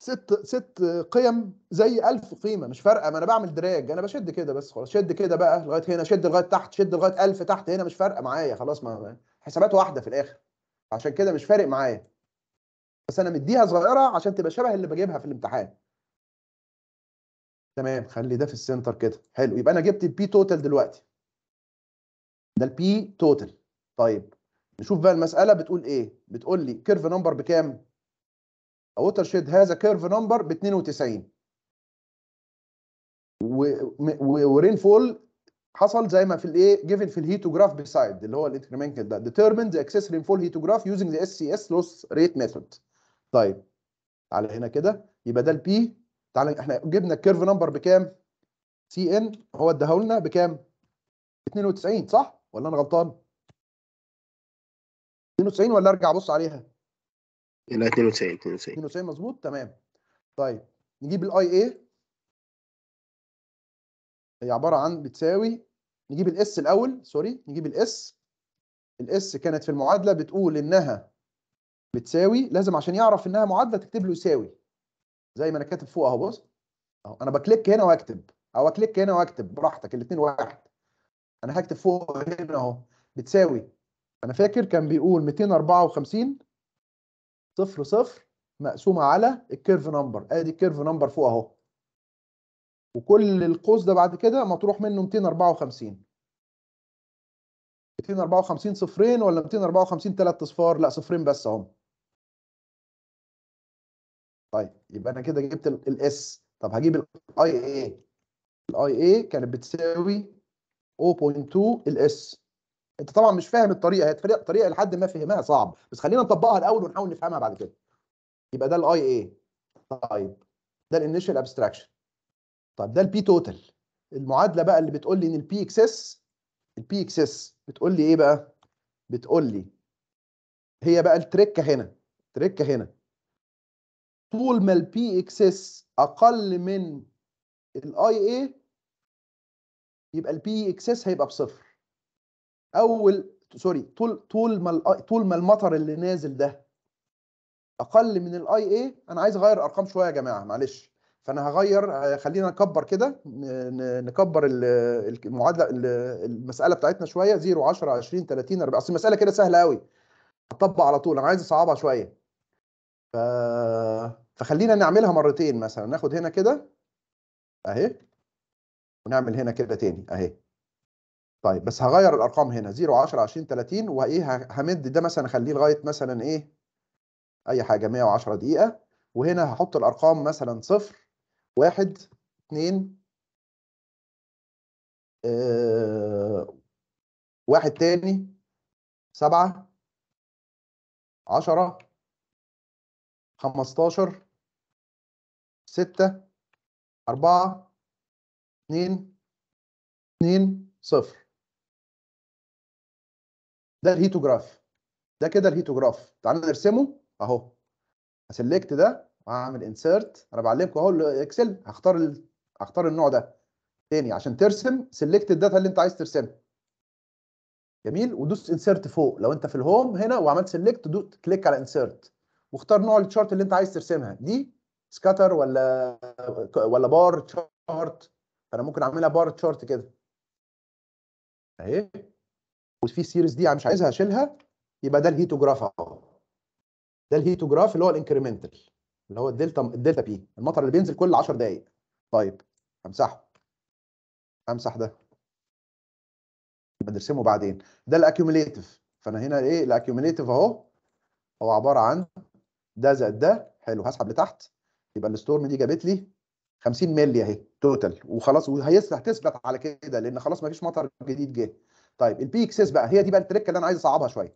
ست ست قيم زي 1000 قيمه مش فارقه ما انا بعمل دراج انا بشد كده بس خلاص شد كده بقى لغايه هنا شد لغايه تحت شد لغايه 1000 تحت هنا مش فارقه معايا خلاص ما حسابات واحده في الاخر عشان كده مش فارق معايا بس انا مديها صغيره عشان تبقى شبه اللي بجيبها في الامتحان تمام خلي ده في السنتر كده حلو يبقى انا جبت البي توتال دلوقتي ده البي توتال طيب نشوف بقى المساله بتقول ايه بتقول لي كيرف نمبر بكام اوتر شيد هذا كيرف نمبر ب 92 ورين فول حصل زي ما في الايه جيفن في الهيتوجراف بسايد اللي هو الانكريمنتال ده determine the excess rainfall هيتوجراف using the SCS loss rate method طيب على هنا كده يبقى ده البي تعالى احنا جبنا الكيرف نمبر بكام سي ان هو اداها لنا بكام 92 صح ولا انا غلطان 92 ولا ارجع ابص عليها لا 92 92 92 مظبوط تمام طيب نجيب الاي اي هي عباره عن بتساوي نجيب الاس الاول سوري نجيب الاس الاس كانت في المعادله بتقول انها بتساوي لازم عشان يعرف انها معادله تكتب له يساوي زي ما انا كاتب فوق اهو بص اهو انا بكليك هنا واكتب او اكليك هنا واكتب براحتك الاثنين واحد انا هكتب فوق هنا اهو بتساوي انا فاكر كان بيقول 254 صفر صفر مقسومه على الكيرف نمبر ادي الكيرف نمبر فوق اهو وكل القوس ده بعد كده مطروح منه 254 254 صفرين ولا 254 ثلاث اصفار لا صفرين بس اهم طيب يبقى انا كده جبت الاس طب هجيب الاي اي الاي اي كانت بتساوي 0.2 الاس انت طبعا مش فاهم الطريقه هي طريقه لحد ما فهمها صعب بس خلينا نطبقها الاول ونحاول نفهمها بعد كده يبقى ده الاي اي طيب ده الانيشال ابستراكشن طيب ده البي توتال المعادله بقى اللي بتقول لي ان البي اكسس البي اكسس بتقول لي ايه بقى بتقول لي هي بقى التركه هنا التركه هنا طول ما البي اكسس اقل من الاي اي يبقى البي اكسس هيبقى بصفر اول سوري طول طول ما طول ما المطر اللي نازل ده اقل من الاي اي انا عايز اغير ارقام شويه يا جماعه معلش فانا هغير آه، خلينا نكبر كده نكبر المعادله المساله بتاعتنا شويه 0 10 20 30 40 اصل المساله كده سهله قوي هطبق على طول انا عايز اصعبها شويه فخلينا نعملها مرتين مثلا ناخد هنا كده اهي ونعمل هنا كده تاني اهي طيب بس هغير الارقام هنا 0 10 20 30 وايه همد ده مثلا اخليه لغايه مثلا ايه اي حاجه 110 دقيقه وهنا هحط الارقام مثلا 0 1 2 آه واحد تاني سبعة عشرة خمستاشر ستة أربعة 2 2 0 ده الهيتوجراف ده كده الهيتوجراف تعالى نرسمه اهو هسلكت ده وهعمل انسيرت انا بعلمكم اهو الاكسل هختار ال... هختار النوع ده تاني عشان ترسم سلكت الداتا اللي انت عايز ترسمها جميل ودوس انسيرت فوق لو انت في الهوم هنا وعملت سلكت دوت كليك على انسيرت واختار نوع التشارت اللي انت عايز ترسمها دي سكاتر ولا ولا بار تشارت فانا ممكن اعملها بار تشارت كده اهي وفي سيريز دي انا مش عايزها اشيلها يبقى ده الهيتوجراف اهو ده الهيتوجراف اللي هو الانكريمنتال اللي هو الدلتا الدلتا بي المطر اللي بينزل كل 10 دقائق طيب امسحه امسح ده يبقى نرسمه بعدين ده الاكيوميليتيف فانا هنا ايه الاكيوميليتيف اهو هو عباره عن ده زائد ده حلو هسحب لتحت يبقى الستورم دي جابت لي 50 مللي اهي توتال وخلاص وهتثبت على كده لان خلاص ما فيش مطر جديد جه طيب البي اكسس بقى هي دي بقى التركه اللي انا عايز اصعبها شويه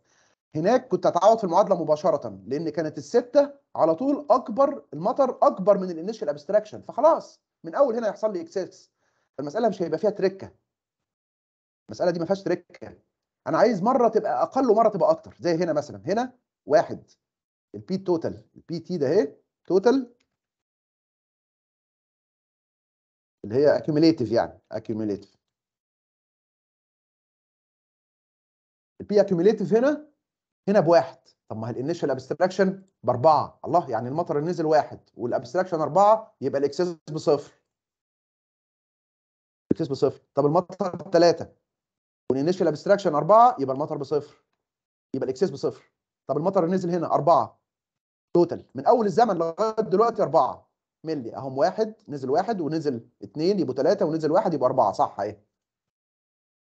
هناك كنت اتعوض في المعادله مباشره لان كانت السته على طول اكبر المطر اكبر من الانيشال ابستراكشن فخلاص من اول هنا يحصل لي اكسس فالمساله مش هيبقى فيها تركه المساله دي ما فيهاش تركه انا عايز مره تبقى اقل ومره تبقى اكتر زي هنا مثلا هنا واحد البي توتال البي تي ده اهي توتال اللي هي اكيوميليتيف يعني اكيوميليتيف البي اكيوميليتيف هنا هنا بواحد طب ما الانيشال ابستراكشن باربعه الله يعني المطر اللي نزل واحد والابستراكشن اربعه يبقى الاكسس بصفر الاكسس بصفر طب المطر ثلاثه والانيشال ابستراكشن اربعه يبقى المطر بصفر يبقى الاكسس بصفر طب المطر اللي نزل هنا اربعه توتال من اول الزمن لغايه دلوقتي اربعه ملي اهم واحد نزل واحد ونزل اثنين يبقوا ثلاثه ونزل واحد يبقى اربعه صح اهي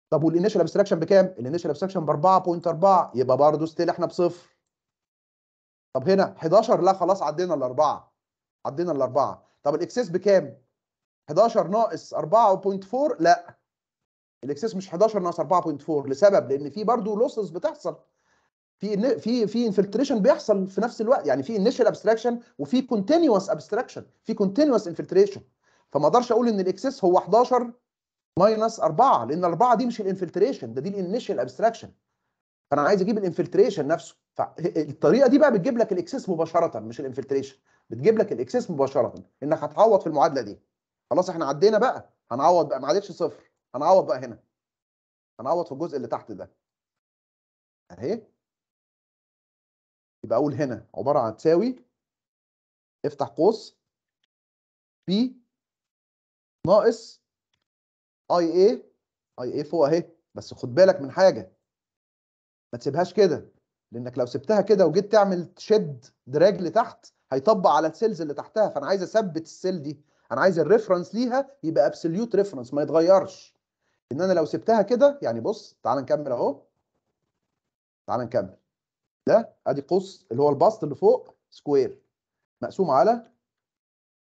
طب والانيشال ابستراكشن بكام؟ الانيشال ابستراكشن ب 4.4 يبقى برضه ستيل احنا بصفر طب هنا 11 لا خلاص عدينا الاربعه عدينا الاربعه طب الاكسس بكام؟ 11 ناقص 4.4 لا الاكسس مش 11 ناقص 4.4 لسبب لان في برضه لوسز بتحصل في في في انفلتريشن بيحصل في نفس الوقت يعني في انيشال ابستراكشن وفي كونتينوس ابستراكشن في كونتينوس انفلتريشن فما اقدرش اقول ان الاكسس هو 11 ماينس 4 لان 4 دي مش الانفلتريشن ده دي الانيشال ابستراكشن فانا عايز اجيب الانفلتريشن نفسه فالطريقه دي بقى بتجيب لك الاكسس مباشره مش الانفلتريشن بتجيب لك الاكسس مباشره انك هتعوض في المعادله دي خلاص احنا عدينا بقى هنعوض بقى ما عادتش صفر هنعوض بقى هنا هنعوض في الجزء اللي تحت ده اهي يبقى اقول هنا عباره عن تساوي افتح قوس بي ناقص اي اي اي اي فوق اهي بس خد بالك من حاجه ما تسيبهاش كده لانك لو سبتها كده وجيت تعمل تشد دراج لتحت هيطبق على السيلز اللي تحتها فانا عايز اثبت السيل دي انا عايز الريفرنس ليها يبقى ابسوليوت ريفرنس ما يتغيرش ان انا لو سبتها كده يعني بص تعال نكمل اهو تعال نكمل ده ادي قوس اللي هو البسط اللي فوق سكوير مقسوم على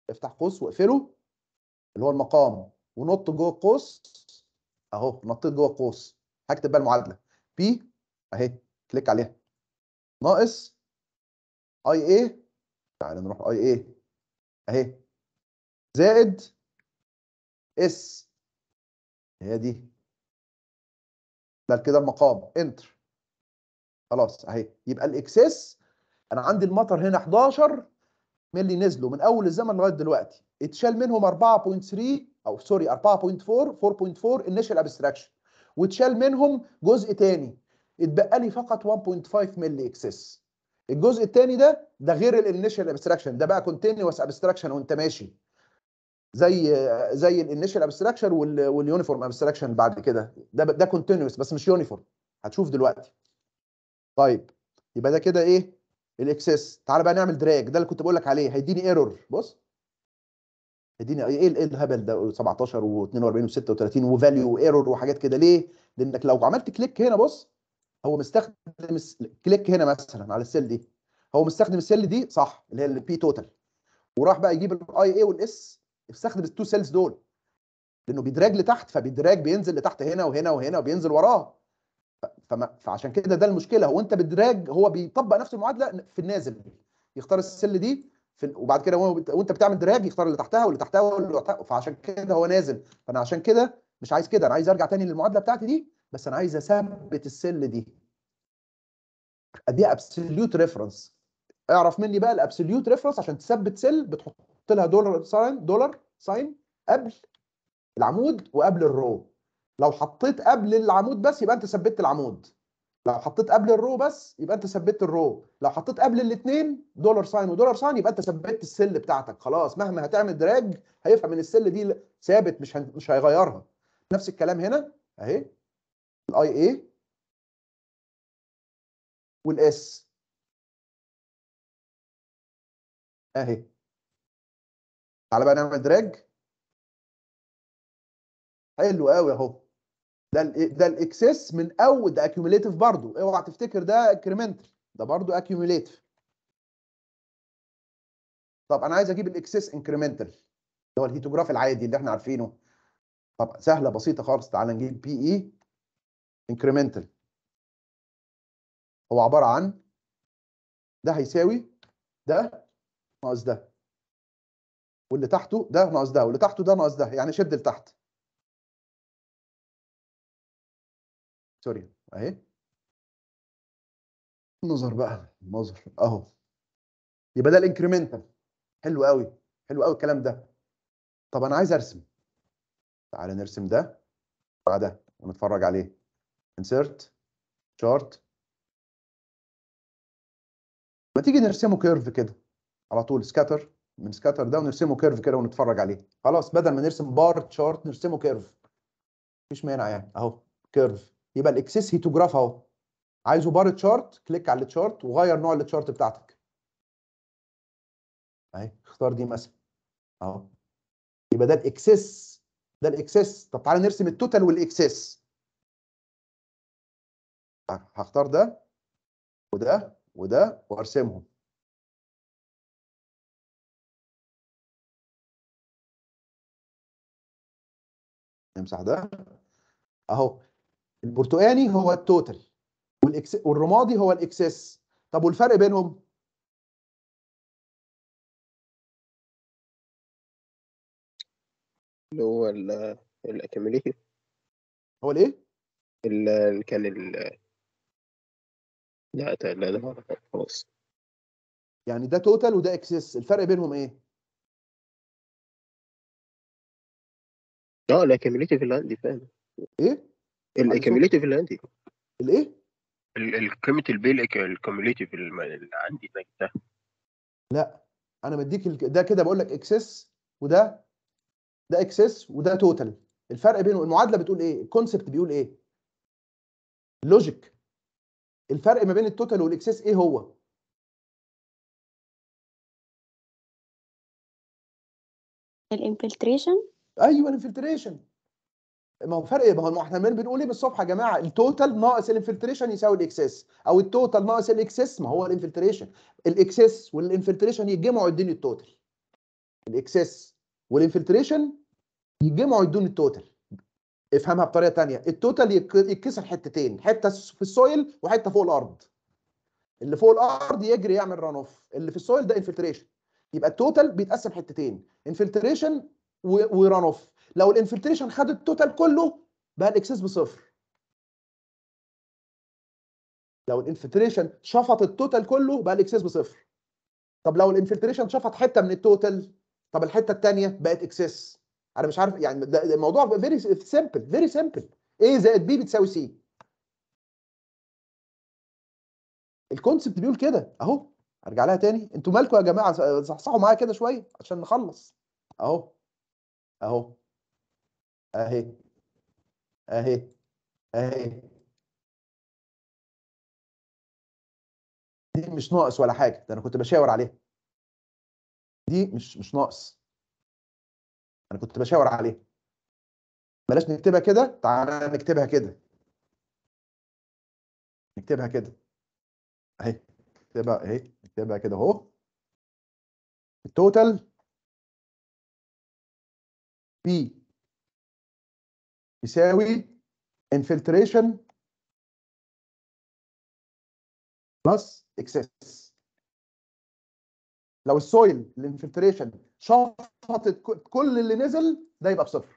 افتح قوس واقفله اللي هو المقام ونط جوه القوس اهو نطيت جوه القوس هكتب بقى المعادله بي اهي كليك عليها ناقص اي ايه تعالى نروح اي ايه اهي زائد اس هي دي ده كده المقام انتر خلاص اهي يبقى الاكسس انا عندي المطر هنا 11 مللي نزلوا من اول الزمن لغايه دلوقتي اتشال منهم 4.3 او سوري 4.4 4.4 انيشال ابستراكشن واتشال منهم جزء ثاني اتبقى لي فقط 1.5 مللي اكسس الجزء الثاني ده ده غير الانيشال ابستراكشن ده بقى كونتينوس ابستراكشن وانت ماشي زي زي الانيشال ابستراكشن واليونيفورم ابستراكشن بعد كده ده ده كونتينوس بس مش يونيفورم هتشوف دلوقتي طيب يبقى ده كده ايه الاكسس تعال بقى نعمل دراج ده اللي كنت بقول لك عليه هيديني ايرور بص هيديني ايه ايه الهبل ده 17 و42 و36 وفاليو وايرور وحاجات كده ليه؟ لانك لو عملت كليك هنا بص هو مستخدم كليك هنا مثلا على السيل دي هو مستخدم السيل دي صح اللي هي البي توتال وراح بقى يجيب الاي اي والاس استخدم التو سيلز دول لانه بيدراج لتحت فبيدراج بينزل لتحت هنا وهنا وهنا وبينزل وراه فما فعشان كده ده المشكله هو انت بدراج هو بيطبق نفس المعادله في النازل يختار السل دي في وبعد كده وانت بتعمل دراج يختار اللي تحتها واللي تحتها واللي تحتها فعشان كده هو نازل فانا عشان كده مش عايز كده انا عايز ارجع تاني للمعادله بتاعتي دي بس انا عايز اثبت السل دي اديها ابسوليوت ريفرنس اعرف مني بقى الابسوليوت ريفرنس عشان تثبت سل بتحط لها دولار ساين دولار ساين قبل العمود وقبل الرو لو حطيت قبل العمود بس يبقى انت ثبتت العمود لو حطيت قبل الرو بس يبقى انت ثبتت الرو لو حطيت قبل الاثنين دولار ساين ودولار ساين يبقى انت ثبتت السل بتاعتك خلاص مهما هتعمل دراج هيفهم ان السل دي ثابت مش مش هيغيرها نفس الكلام هنا اهي الاي اي والاس اهي تعالى بقى نعمل دراج حلو قوي اهو ده ده الاكسس من اول ده اكيوميليتيف برضه اوعى تفتكر ده انكريمنتال ده برضه اكيوميليتيف طب انا عايز اجيب الاكسس انكريمنتال اللي هو الهيتوجراف العادي اللي احنا عارفينه طب سهله بسيطه خالص تعال نجيب بي اي انكريمنتال هو عباره عن ده هيساوي ده ناقص ده واللي تحته ده ناقص ده واللي تحته ده ناقص ده يعني شد لتحت سوري اهي نظر بقى نظر اهو يبقى ده الانكريمنتال حلو قوي حلو قوي الكلام ده طب انا عايز ارسم تعالى نرسم ده مع ده ونتفرج عليه انسرت chart ما تيجي نرسمه كيرف كده على طول سكاتر من سكاتر ده ونرسمه كيرف كده ونتفرج عليه خلاص بدل ما نرسم بار تشارت نرسمه كيرف مفيش مانع يعني اهو كيرف يبقى الاكسس هيتوجراف اهو عايزه بار تشارت كليك على التشارت وغير نوع التشارت بتاعتك اهي اختار دي مثلا اهو يبقى ده الاكسس ده الاكسس طب تعالى نرسم التوتال والاكسس هختار ده وده وده وارسمهم نمسح ده اهو البرتقاني هو التوتال والإكس... والرمادي هو الاكسس طب والفرق بينهم اللي هو الاكيميليتيف هو الايه اللي كان ال لا لا لا خلاص يعني ده توتال وده اكسس الفرق بينهم ايه اه في اللي عندي فاهم ايه الاكيوميليتيف اللي عندي الايه؟ قيمه البي الكيوميليتيف اللي عندي ده لا انا مديك ده كده بقول لك اكسس وده ده اكسس وده توتال الفرق بينه المعادله بتقول ايه؟ الكونسبت بيقول ايه؟ لوجيك الفرق ما بين التوتال والاكسس ايه هو؟ الانفلتريشن ايوه الانفلتريشن ما هو فرق إيه؟ ما هو احنا بنقول ايه بالصبح يا جماعه التوتال ناقص الانفلتريشن يساوي الاكسس او التوتال ناقص الاكسس ما هو الانفلتريشن الاكسس والانفلتريشن يتجمعوا يدوني التوتال الاكسس والانفلتريشن يتجمعوا يدوني التوتال افهمها بطريقه ثانيه التوتال يتكسر حتتين حته في السويل وحته فوق الارض اللي فوق الارض يجري يعمل ران اوف اللي في السويل ده انفلتريشن يبقى التوتال بيتقسم حتتين انفلتريشن وران اوف لو الانفلتريشن خد التوتال كله بقى الاكسس بصفر لو الانفلتريشن شفط التوتال كله بقى الاكسس بصفر طب لو الانفلتريشن شفط حته من التوتال طب الحته الثانيه بقت اكسس انا مش عارف يعني ده الموضوع فيري سمبل فيري سمبل ايه زائد بي بتساوي سي الكونسبت بيقول كده اهو ارجع لها تاني انتوا مالكم يا جماعه صحصحوا معايا كده شويه عشان نخلص اهو اهو اهي اهي اهي دي مش ناقص ولا حاجه ده انا كنت بشاور عليها دي مش مش ناقص انا كنت بشاور عليها بلاش نكتبها كده تعالى نكتبها كده نكتبها كده اهي نكتبها اهي نكتبها كده اهو التوتال بي يساوي infiltration plus excess لو السويل الانفلتريشن شفطت كل اللي نزل ده يبقى بصفر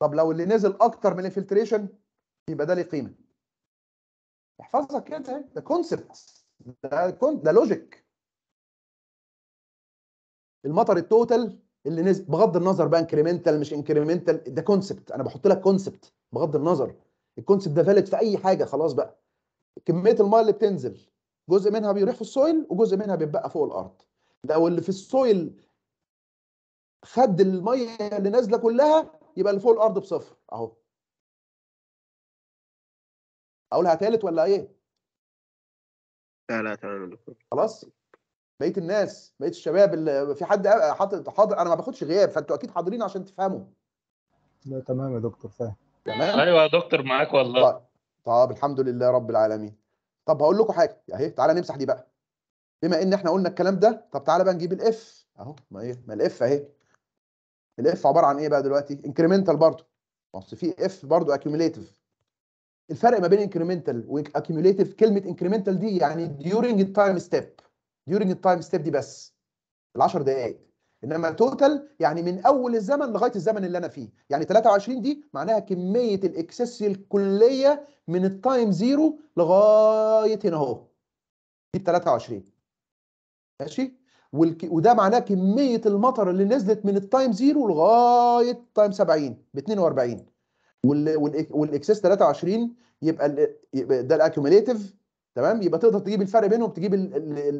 طب لو اللي نزل اكتر من الانفلتريشن يبقى ده ليه قيمه احفظها كده ده كونسبت ده ده لوجيك المطر التوتال اللي نزل بغض النظر بقى انكريمنتال مش انكريمنتال ده كونسبت انا بحط لك كونسبت بغض النظر الكونسبت ده فاليد في اي حاجه خلاص بقى كميه الميه اللي بتنزل جزء منها بيروح في السويل وجزء منها بيتبقى فوق الارض لو اللي في السويل خد الميه اللي نازله كلها يبقى اللي فوق الارض بصفر اهو اقولها تالت ولا ايه؟ لا لا تمام خلاص بقيه الناس بقيه الشباب اللي في حد حاطط حاضر انا ما باخدش غياب فانتوا اكيد حاضرين عشان تفهموا لا تمام يا دكتور فاهم تمام ايوه يا دكتور معاك والله طب. طب الحمد لله رب العالمين طب هقول لكم حاجه اهي تعالى نمسح دي بقى بما ان احنا قلنا الكلام ده طب تعالى بقى نجيب الاف اهو ما ايه ما الاف اهي الاف عباره عن ايه بقى دلوقتي انكريمنتال برضه بص في اف برضه اكيوميليتيف الفرق ما بين انكريمنتال واكيوميليتيف كلمه انكريمنتال دي يعني ديورنج التايم ستيب ديورنج التايم ستيب دي بس ال 10 دقائق انما توتال يعني من اول الزمن لغايه الزمن اللي انا فيه يعني 23 دي معناها كميه الاكسس الكليه من التايم زيرو لغايه هنا اهو دي 23 ماشي والك... وده معناه كميه المطر اللي نزلت من التايم زيرو لغايه تايم 70 ب 42 وال... والاكسس 23 يبقى, يبقى ده الاكيوميليتيف تمام يبقى تقدر تجيب الفرق بينهم تجيب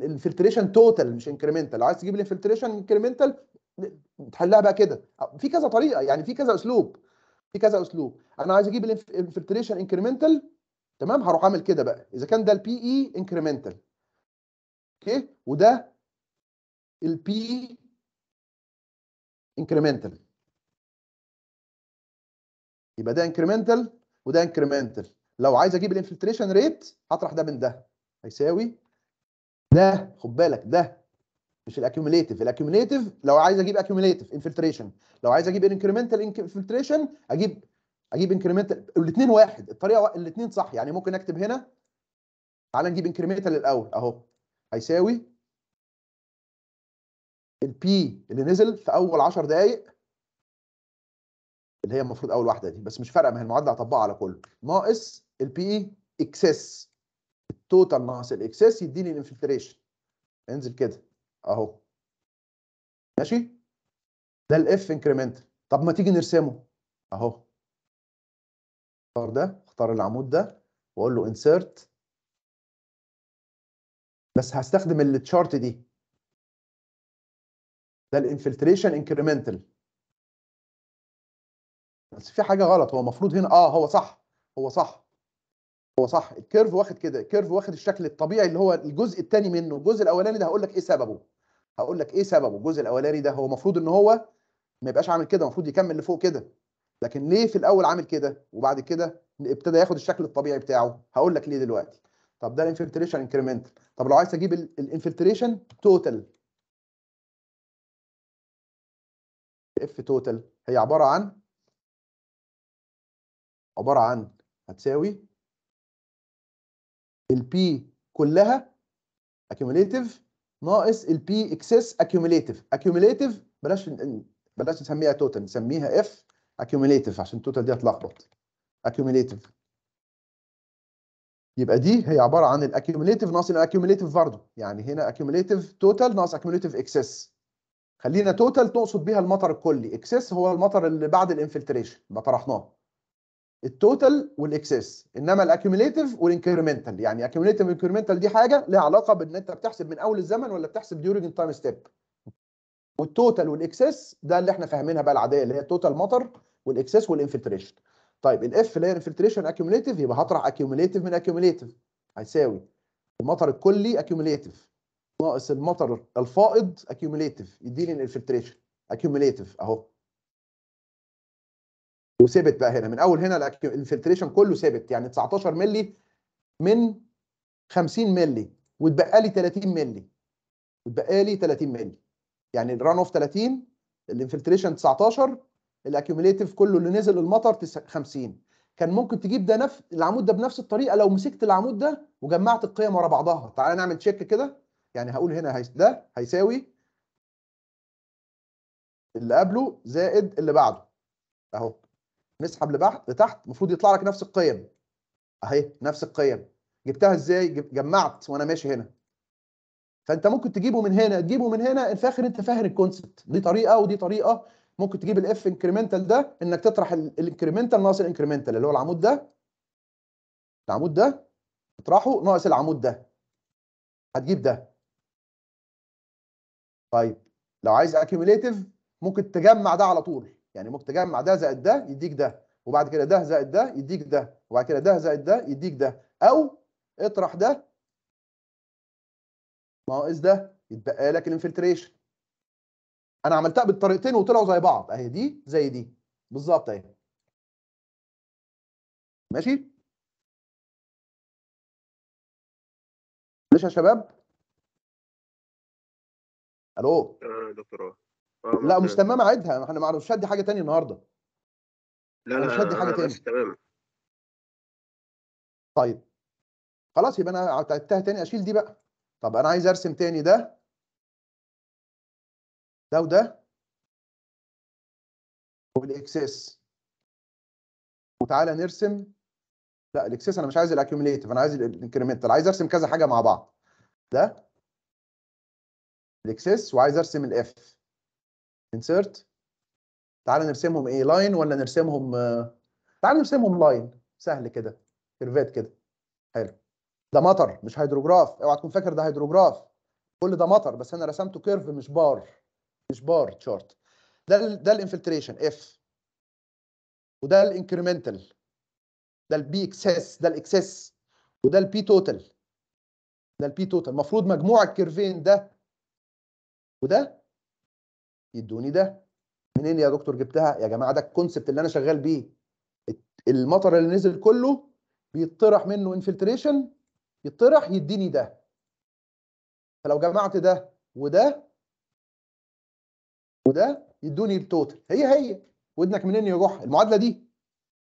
الفلتريشن توتال مش انكريمنتال لو عايز تجيب الانفلتريشن انكريمنتال تحلها بقى كده في كذا طريقه يعني في كذا اسلوب في كذا اسلوب انا عايز اجيب الانفلتريشن انكريمنتال تمام هروح اعمل كده بقى اذا كان ده البي اي انكريمنتال اوكي وده البي انكريمنتال e يبقى ده انكريمنتال وده انكريمنتال لو عايز اجيب الانفلتريشن ريت هطرح ده من ده هيساوي ده خد بالك ده مش الاكيوميتيف الاكيوميتيف لو عايز اجيب اكيوميتيف انفلتريشن لو عايز اجيب انكريمنتال انفلتريشن اجيب اجيب انكريمنتال الاثنين واحد الطريقه الاثنين صح يعني ممكن اكتب هنا تعال نجيب انكريمنتال الاول اهو هيساوي البي اللي نزل في اول 10 دقائق اللي هي المفروض اول واحده دي بس مش فارقه ما هي المعادله هطبقها على كله ناقص البي اكسس التوتال ناقص الاكسس يديني الانفلتريشن انزل كده اهو ماشي ده الاف انكريمنت طب ما تيجي نرسمه اهو اختار ده اختار العمود ده واقول له انسيرت بس هستخدم التشارت دي ده الانفلتريشن انكريمنتال بس في حاجه غلط هو المفروض هنا اه هو صح هو صح هو صح الكيرف واخد كده الكيرف واخد الشكل الطبيعي اللي هو الجزء الثاني منه الجزء الاولاني ده هقول لك ايه سببه هقول لك ايه سببه الجزء الاولاني ده هو المفروض ان هو ما يبقاش عامل كده المفروض يكمل لفوق كده لكن ليه في الاول عامل كده وبعد كده ابتدى ياخد الشكل الطبيعي بتاعه هقول لك ليه دلوقتي طب ده الانفلتريشن انكريمنت طب لو عايز اجيب الانفلتريشن توتال اف توتال هي عباره عن عباره عن هتساوي البي كلها accumulative ناقص البي اكسس accumulative accumulative بلاش بلاش نسميها توتال نسميها اف accumulative عشان التوتال دي هتلخبط accumulative يبقى دي هي عباره عن الاكيوميليتيف ناقص الاكيوميليتيف برضه يعني هنا اكيوميليتيف توتال ناقص اكيوميليتيف اكسس خلينا توتال تقصد بيها المطر الكلي اكسس هو المطر اللي بعد الانفلتريشن ما طرحناه التوتال والاكسس انما الاكيوميليتيف والانكريمنتال يعني اكيوميليتيف والانكريمنتال دي حاجه لها علاقه بان انت بتحسب من اول الزمن ولا بتحسب ديورنج تايم ستيب والتوتال والاكسس ده اللي احنا فاهمينها بقى العاديه اللي هي التوتال مطر والاكسس والانفلتريشن طيب الاف اللي هي الانفلتريشن اكيوميليتيف يبقى هطرح اكيوميليتيف من اكيوميليتيف هيساوي المطر الكلي اكيوميليتيف ناقص المطر الفائض اكيوميليتيف يديني الانفلتريشن اكيوميليتيف اهو وثبت بقى هنا من اول هنا الفلتريشن كله ثابت يعني 19 مللي من 50 مللي واتبقى لي 30 مللي واتبقى لي 30 مللي يعني الران اوف 30 الانفلتريشن 19 الاكيوميتيف كله اللي نزل المطر 50 كان ممكن تجيب ده نفس العمود ده بنفس الطريقه لو مسكت العمود ده وجمعت القيم ورا بعضها تعالى نعمل تشيك كده يعني هقول هنا ده هيساوي اللي قبله زائد اللي بعده اهو نسحب لبحت لتحت المفروض يطلع لك نفس القيم اهي نفس القيم جبتها ازاي جمعت وانا ماشي هنا فانت ممكن تجيبه من هنا تجيبه من هنا انت في الاخر انت فاهم الكونسبت دي طريقه ودي طريقه ممكن تجيب الاف انكريمنتال ده انك تطرح الانكريمنتال ناقص الانكريمنتال اللي هو العمود ده العمود ده تطرحه ناقص العمود ده هتجيب ده طيب لو عايز اكيوميليتيف ممكن تجمع ده على طول يعني ممكن تجمع ده زائد ده يديك ده وبعد كده ده زائد ده يديك ده وبعد كده ده زائد ده يديك ده او اطرح ده ناقص ده يتبقى لك الانفلتريشن انا عملتها بالطريقتين وطلعوا زي بعض اهي دي زي دي بالظبط اهي ماشي ماشي يا شباب الو آه، دكتور لا مش تمام عيدها احنا ما عرفش هدي حاجه تانية النهارده لا لا مش هدي حاجه تانية تمام طيب خلاص يبقى انا عدتها تاني اشيل دي بقى طب انا عايز ارسم تاني ده ده وده والاكسس وتعالى نرسم لا الاكسس انا مش عايز الاكيوميليتيف انا عايز الانكريمنتال عايز ارسم كذا حاجه مع بعض ده الاكسس وعايز ارسم الاف insert تعال نرسمهم ايه لاين ولا نرسمهم آه، تعال نرسمهم لاين سهل كده كيرفات كده حلو ده مطر مش هيدروجراف اوعى تكون فاكر ده هيدروجراف كل ده مطر بس انا رسمته كيرف مش بار مش بار تشارت ده الـ ده الانفلتريشن اف وده الانكريمنتال ده البي اكسس ده الاكسس وده البي توتال ده البي توتال المفروض مجموع الكيرفين ده وده يدوني ده منين يا دكتور جبتها يا جماعه ده الكونسبت اللي انا شغال بيه المطر اللي نزل كله بيطرح منه انفلتريشن يطرح يديني ده فلو جمعت ده وده وده يدوني التوتال هي هي ودنك منين يا المعادله دي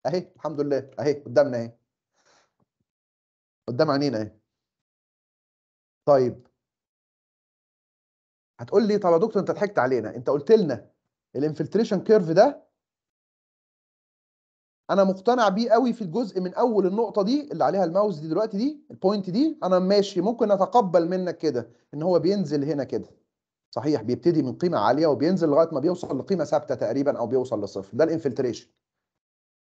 اهي الحمد لله اهي قدامنا اهي قدام عينينا اهي طيب هتقول لي طب يا دكتور انت ضحكت علينا انت قلت لنا الانفلتريشن كيرف ده انا مقتنع بيه قوي في الجزء من اول النقطه دي اللي عليها الماوس دي دلوقتي دي البوينت دي انا ماشي ممكن اتقبل منك كده ان هو بينزل هنا كده صحيح بيبتدي من قيمه عاليه وبينزل لغايه ما بيوصل لقيمه ثابته تقريبا او بيوصل لصفر ده الانفلتريشن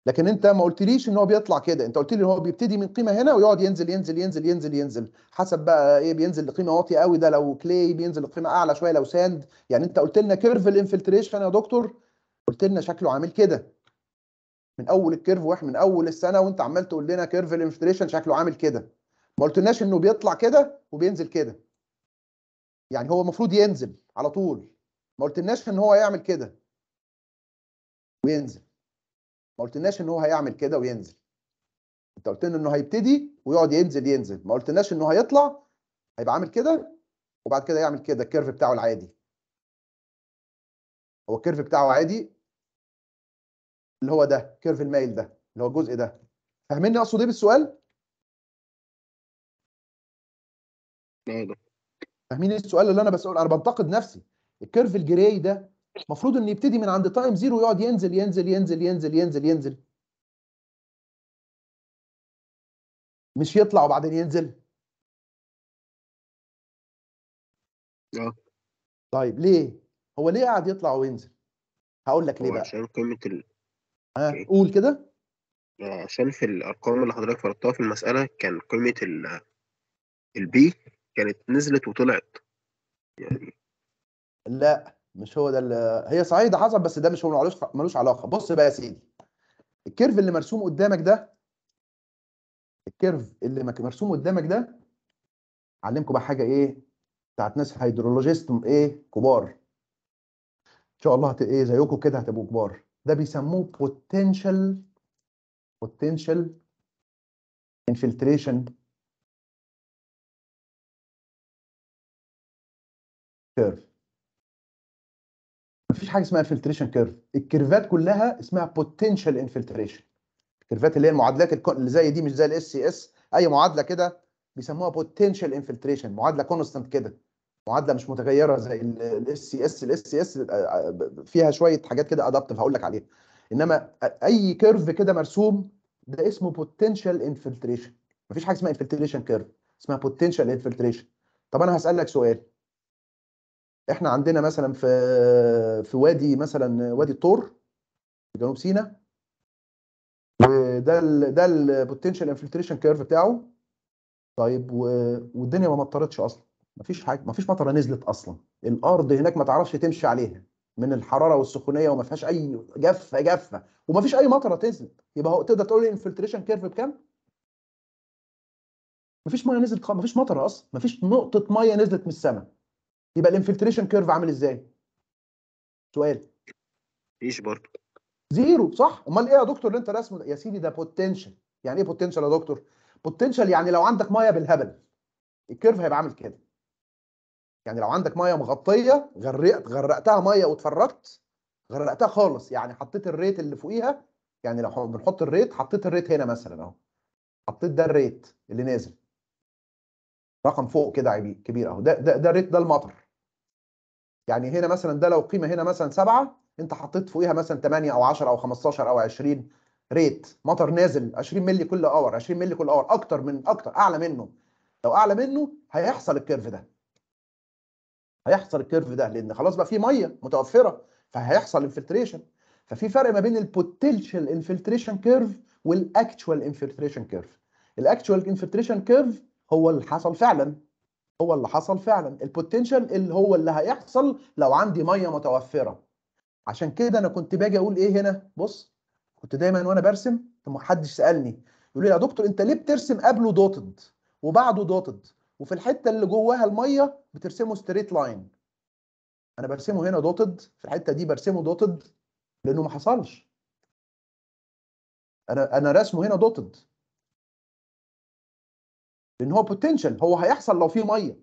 لكن انت ما قلتليش ان هو بيطلع كده انت قلت لي ان هو بيبتدي من قيمه هنا ويقعد ينزل ينزل ينزل ينزل ينزل حسب بقى ايه بينزل لقيمه واطيه قوي ده لو كلي بينزل لقيمه اعلى شويه لو ساند يعني انت قلت لنا كيرف الانفلتريشن يا دكتور قلت لنا شكله عامل كده من اول الكيرف واحنا من اول السنه وانت عمال تقول لنا كيرف الانفلتريشن شكله عامل كده ما قلتلناش انه بيطلع كده وبينزل كده يعني هو المفروض ينزل على طول ما قلتلناش ان هو يعمل كده وينزل ما قلتلناش ان هو هيعمل كده وينزل انت قلت انه هيبتدي ويقعد ينزل ينزل ما قلتلناش انه هيطلع هيبقى عامل كده وبعد كده يعمل كده الكيرف بتاعه العادي هو الكيرف بتاعه عادي اللي هو ده كيرف المايل ده اللي هو الجزء ده فاهميني اقصد ايه بالسؤال فاهمين السؤال اللي انا بسأله انا بنتقد نفسي الكيرف الجراي ده المفروض انه يبتدي من عند تايم زيرو ويقعد ينزل ينزل ينزل ينزل ينزل ينزل مش يطلع وبعدين ينزل آه. طيب ليه هو ليه قاعد يطلع وينزل هقول لك ليه بقى عشان قيمه ال... ها إيه؟ قول كده آه، عشان في الارقام اللي حضرتك فرضتها في المساله كان قيمه ال البي كانت نزلت وطلعت يعني لا مش هو ده اللي هي صحيح ده حصل بس ده مش هو ملوش ملوش علاقه بص بقى يا سيدي الكيرف اللي مرسوم قدامك ده الكيرف اللي مرسوم قدامك ده علمكم بقى حاجه ايه بتاعت ناس هيدرولوجيست ايه كبار ان شاء الله هتبقى ايه زيكم كده هتبقوا كبار ده بيسموه بوتنشال بوتنشال انفلتريشن كيرف مفيش حاجه اسمها انفلتريشن كيرف الكيرفات كلها اسمها بوتنشال انفلتريشن الكيرفات اللي هي المعادلات اللي زي دي مش زي الاس سي اس اي معادله كده بيسموها بوتنشال انفلتريشن معادله كونستانت كده معادله مش متغيره زي الاس سي اس الاس سي اس فيها شويه حاجات كده ادابتف هقول لك عليها انما اي كيرف كده مرسوم ده اسمه بوتنشال انفلتريشن مفيش حاجه اسمها انفلتريشن كيرف اسمها بوتنشال انفلتريشن طب انا هسالك سؤال احنا عندنا مثلا في في وادي مثلا وادي الطور في جنوب سيناء وده الـ ده البوتنشال انفلتريشن كيرف بتاعه طيب والدنيا ما مطرتش اصلا ما فيش حاجه ما فيش مطره نزلت اصلا الارض هناك ما تعرفش تمشي عليها من الحراره والسخونيه وما فيهاش اي جفه جفه وما فيش اي مطره تنزل يبقى هو تقدر تقول لي الانفلتريشن كيرف بكام؟ ما فيش ميه نزلت ما فيش مطره اصلا ما فيش نقطه ميه نزلت من السماء يبقى الانفلتريشن كيرف عامل ازاي؟ سؤال مفيش برضه زيرو صح امال ايه يا دكتور اللي انت راسمه يا سيدي ده بوتنشال يعني ايه بوتنشال يا دكتور؟ بوتنشال يعني لو عندك ميه بالهبل الكيرف هيبقى عامل كده يعني لو عندك ميه مغطيه غرقت غرقتها ميه واتفرجت غرقتها خالص يعني حطيت الريت اللي فوقيها يعني لو بنحط الريت حطيت الريت هنا مثلا اهو حطيت ده الريت اللي نازل رقم فوق كده كبير اهو ده ده, ده الريت ده المطر يعني هنا مثلا ده لو قيمه هنا مثلا 7 انت حطيت فوقيها مثلا 8 او 10 او 15 او 20 ريت مطر نازل 20 مللي كل اور 20 مللي كل اور اكتر من اكتر اعلى منه لو اعلى منه هيحصل الكيرف ده هيحصل الكيرف ده لان خلاص بقى في ميه متوفره فهيحصل انفلتريشن ففي فرق ما بين البوتنشال انفلتريشن كيرف والاكتشوال انفلتريشن كيرف الاكتشوال انفلتريشن كيرف هو اللي حصل فعلا هو اللي حصل فعلا البوتنشال اللي هو اللي هيحصل لو عندي ميه متوفره عشان كده انا كنت باجي اقول ايه هنا بص كنت دايما وانا برسم ما حدش سالني يقول لي يا دكتور انت ليه بترسم قبله دوتد وبعده دوتد وفي الحته اللي جواها الميه بترسمه ستريت لاين انا برسمه هنا دوتد في الحته دي برسمه دوتد لانه ما حصلش انا انا رسمه هنا دوتد لان هو بوتنشال هو هيحصل لو في ميه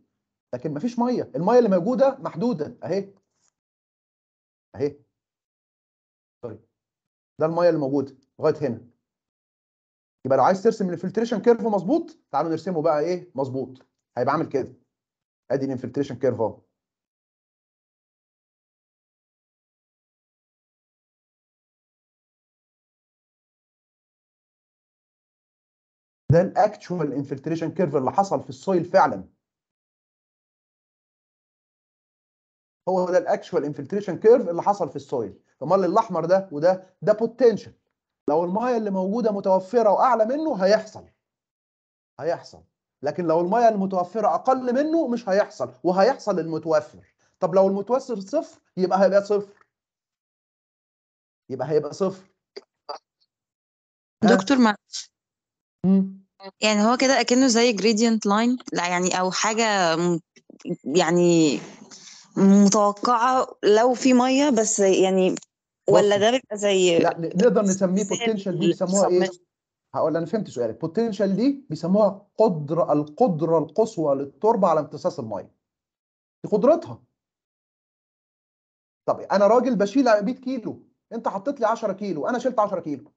لكن مفيش ميه الميه اللي موجوده محدوده اهي اهي طيب. ده الميه اللي موجوده لغايه هنا يبقى لو عايز ترسم الانفلتريشن كيرف مظبوط تعالوا نرسمه بقى ايه مظبوط هيبقى عامل كده ادي الانفلتريشن كيرف اهو ده الاكتشوال انفلتريشن كيرف اللي حصل في السويل فعلا هو ده الاكشوال انفلتريشن كيرف اللي حصل في السويل امال الاحمر ده وده ده بوتنشال لو المايه اللي موجوده متوفره واعلى منه هيحصل هيحصل لكن لو المايه المتوفره اقل منه مش هيحصل وهيحصل المتوفر طب لو المتوفر صفر يبقى هيبقى صفر يبقى هيبقى صفر دكتور معلش يعني هو كده اكنه زي جريدينت لاين لا يعني او حاجه يعني متوقعه لو في ميه بس يعني ولا ده بيبقى زي لا نقدر نسميه بوتنشال دي بيسموها ايه؟ هقول انا فهمت سؤالك بوتنشال دي بيسموها قدره القدره القصوى للتربه على امتصاص الميه دي قدرتها طب انا راجل بشيل 100 كيلو انت حطيت لي 10 كيلو انا شلت 10 كيلو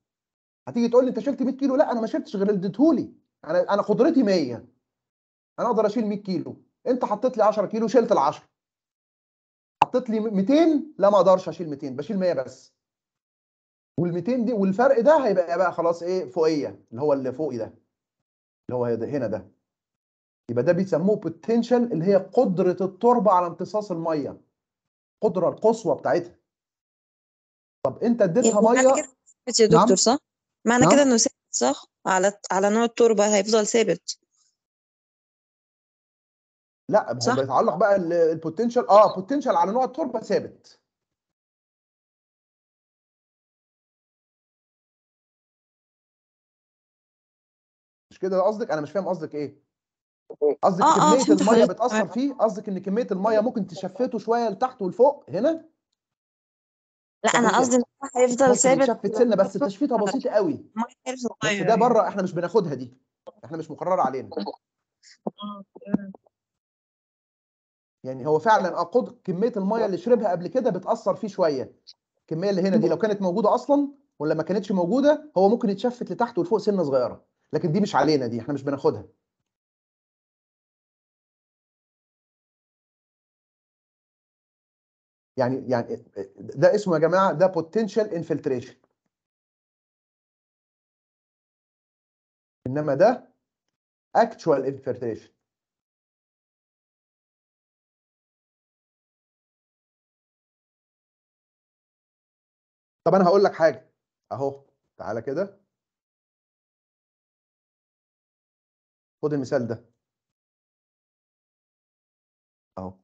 هتيجي تقول لي انت شلت 100 كيلو لا انا ما شلتش غير اللي اديتهولي انا انا قدرتي 100 انا اقدر اشيل 100 كيلو انت حطيت لي 10 كيلو شلت ال 10 حطيت لي 200 لا ما اقدرش اشيل 200 بشيل 100 بس وال 200 دي والفرق ده هيبقى إيه بقى خلاص ايه فوقيه اللي هو اللي فوقي ده اللي هو هنا ده يبقى ده بيسموه بوتنشال اللي هي قدره التربه على امتصاص الميه القدره القصوى بتاعتها طب انت اديتها ميه يا دكتور نعم؟ صح؟ معنى كده إنه ثابت صح؟ على على نوع التربة هيفضل ثابت لا صح؟ بيتعلق بقى البوتنشال اه بوتنشال على نوع التربة ثابت مش كده قصدك انا مش فاهم قصدك ايه قصدك آه, آه، كميه آه الميه بتاثر فيه قصدك ان كميه الميه ممكن تشفته شويه لتحت ولفوق هنا لأ أنا قصدي إن هو هيفضل ثابت شفت سنه بس تشفيطها بسيطه قوي بس ده بره احنا مش بناخدها دي احنا مش مقرر علينا آه، يعني هو فعلا اقود آه. آه، كميه الميه اللي شربها قبل كده بتاثر فيه شويه الكميه اللي هنا دي لو كانت موجوده اصلا ولا ما كانتش موجوده هو ممكن يتشفت لتحت ولفوق سنه صغيره لكن دي مش علينا دي احنا مش بناخدها يعني يعني ده اسمه يا جماعه ده بوتنشال انفلتريشن انما ده اكتشوال انفلتريشن طب انا هقول لك حاجه اهو تعالى كده خد المثال ده اهو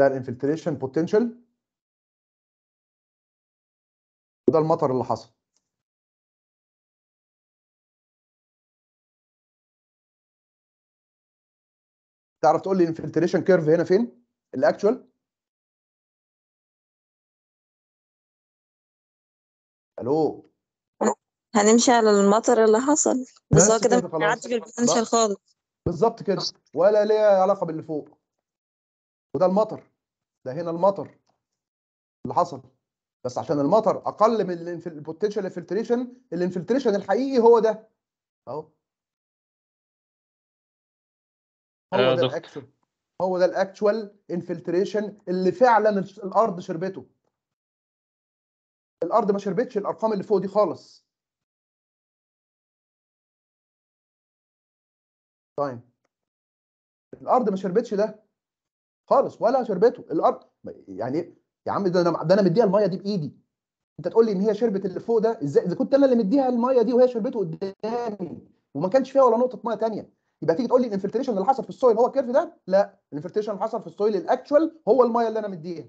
ده الانفلتريشن بوتنشال وده المطر اللي حصل تعرف تقول لي الانفلتريشن كيرف هنا فين الاكشوال الو هنمشي على المطر اللي حصل بس هو كده بيعدي بالبوتنشال خالص بالظبط كده ولا ليه علاقه باللي فوق وده المطر ده هنا المطر اللي حصل بس عشان المطر اقل من البوتنشال انفلتريشن الانفلتريشن الحقيقي هو ده اهو هو آه، ده الاكشوال هو ده الاكشوال انفلتريشن اللي فعلا الارض شربته الارض ما شربتش الارقام اللي فوق دي خالص طيب الارض ما شربتش ده خالص ولا شربته الارض يعني يا عم ده انا ده انا مديها الميه دي بايدي انت تقول لي ان هي شربت اللي فوق ده ازاي اذا كنت انا اللي مديها الميه دي وهي شربته قدامي وما كانش فيها ولا نقطه ميه ثانيه يبقى تيجي تقول لي الانفلتريشن اللي حصل في السويل هو الكيرف ده لا الانفلتريشن اللي حصل في السويل الاكشوال هو الميه اللي انا مديها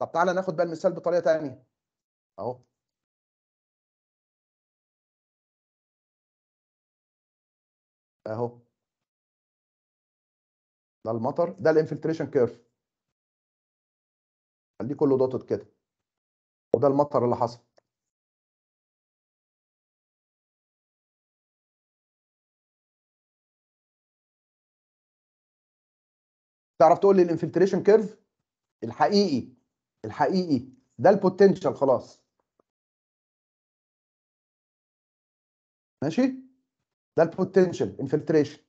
طب تعالى ناخد بقى المثال بطريقه ثانيه اهو اهو ده المطر ده الانفلتريشن كيرف خليه كله دوتد كده وده المطر اللي حصل تعرف تقول لي الانفلتريشن كيرف الحقيقي الحقيقي ده البوتنشال خلاص ماشي ده البوتنشال انفلتريشن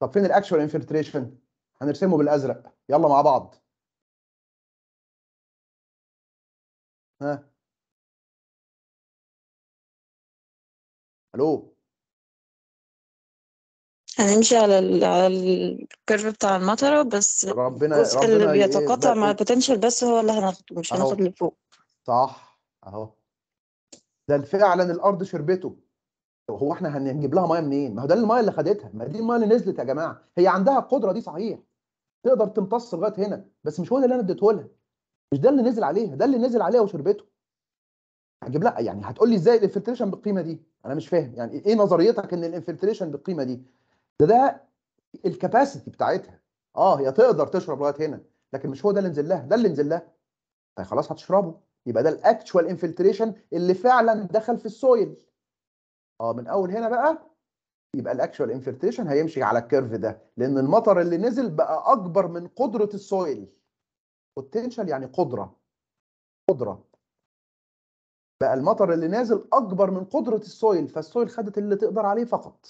طب فين الاكشوال انفلتريشن هنرسمه بالازرق يلا مع بعض ها الو هنمشي على الـ على الكيرف بتاع المطرة بس ربنا الجزء اللي بيتقاطع مع البوتنشال بس هو اللي هناخده مش هناخد اللي فوق صح اهو ده فعلا الارض شربته هو احنا هنجيب لها ميه منين؟ ما هو ده الميه اللي خدتها، ما دي الميه اللي نزلت يا جماعه، هي عندها القدره دي صحيح تقدر تمتص لغايه هنا، بس مش هو ده اللي انا اديته لها. مش ده اللي نزل عليها، ده اللي نزل عليها وشربته. هجيب لها يعني هتقول لي ازاي الانفلتريشن بالقيمه دي؟ انا مش فاهم، يعني ايه نظريتك ان الانفلتريشن بالقيمه دي؟ ده ده الكباسيتي بتاعتها. اه هي تقدر تشرب لغايه هنا، لكن مش هو ده اللي نزل لها، ده اللي نزل لها. طيب خلاص هتشربه، يبقى ده الاكتشوال انفلتريشن اللي فعلا دخل في السويل. اه من اول هنا بقى يبقى الاكشوال انفلتريشن هيمشي على الكيرف ده لان المطر اللي نزل بقى اكبر من قدره السويل بوتنشال يعني قدره قدره بقى المطر اللي نازل اكبر من قدره السويل فالسويل خدت اللي تقدر عليه فقط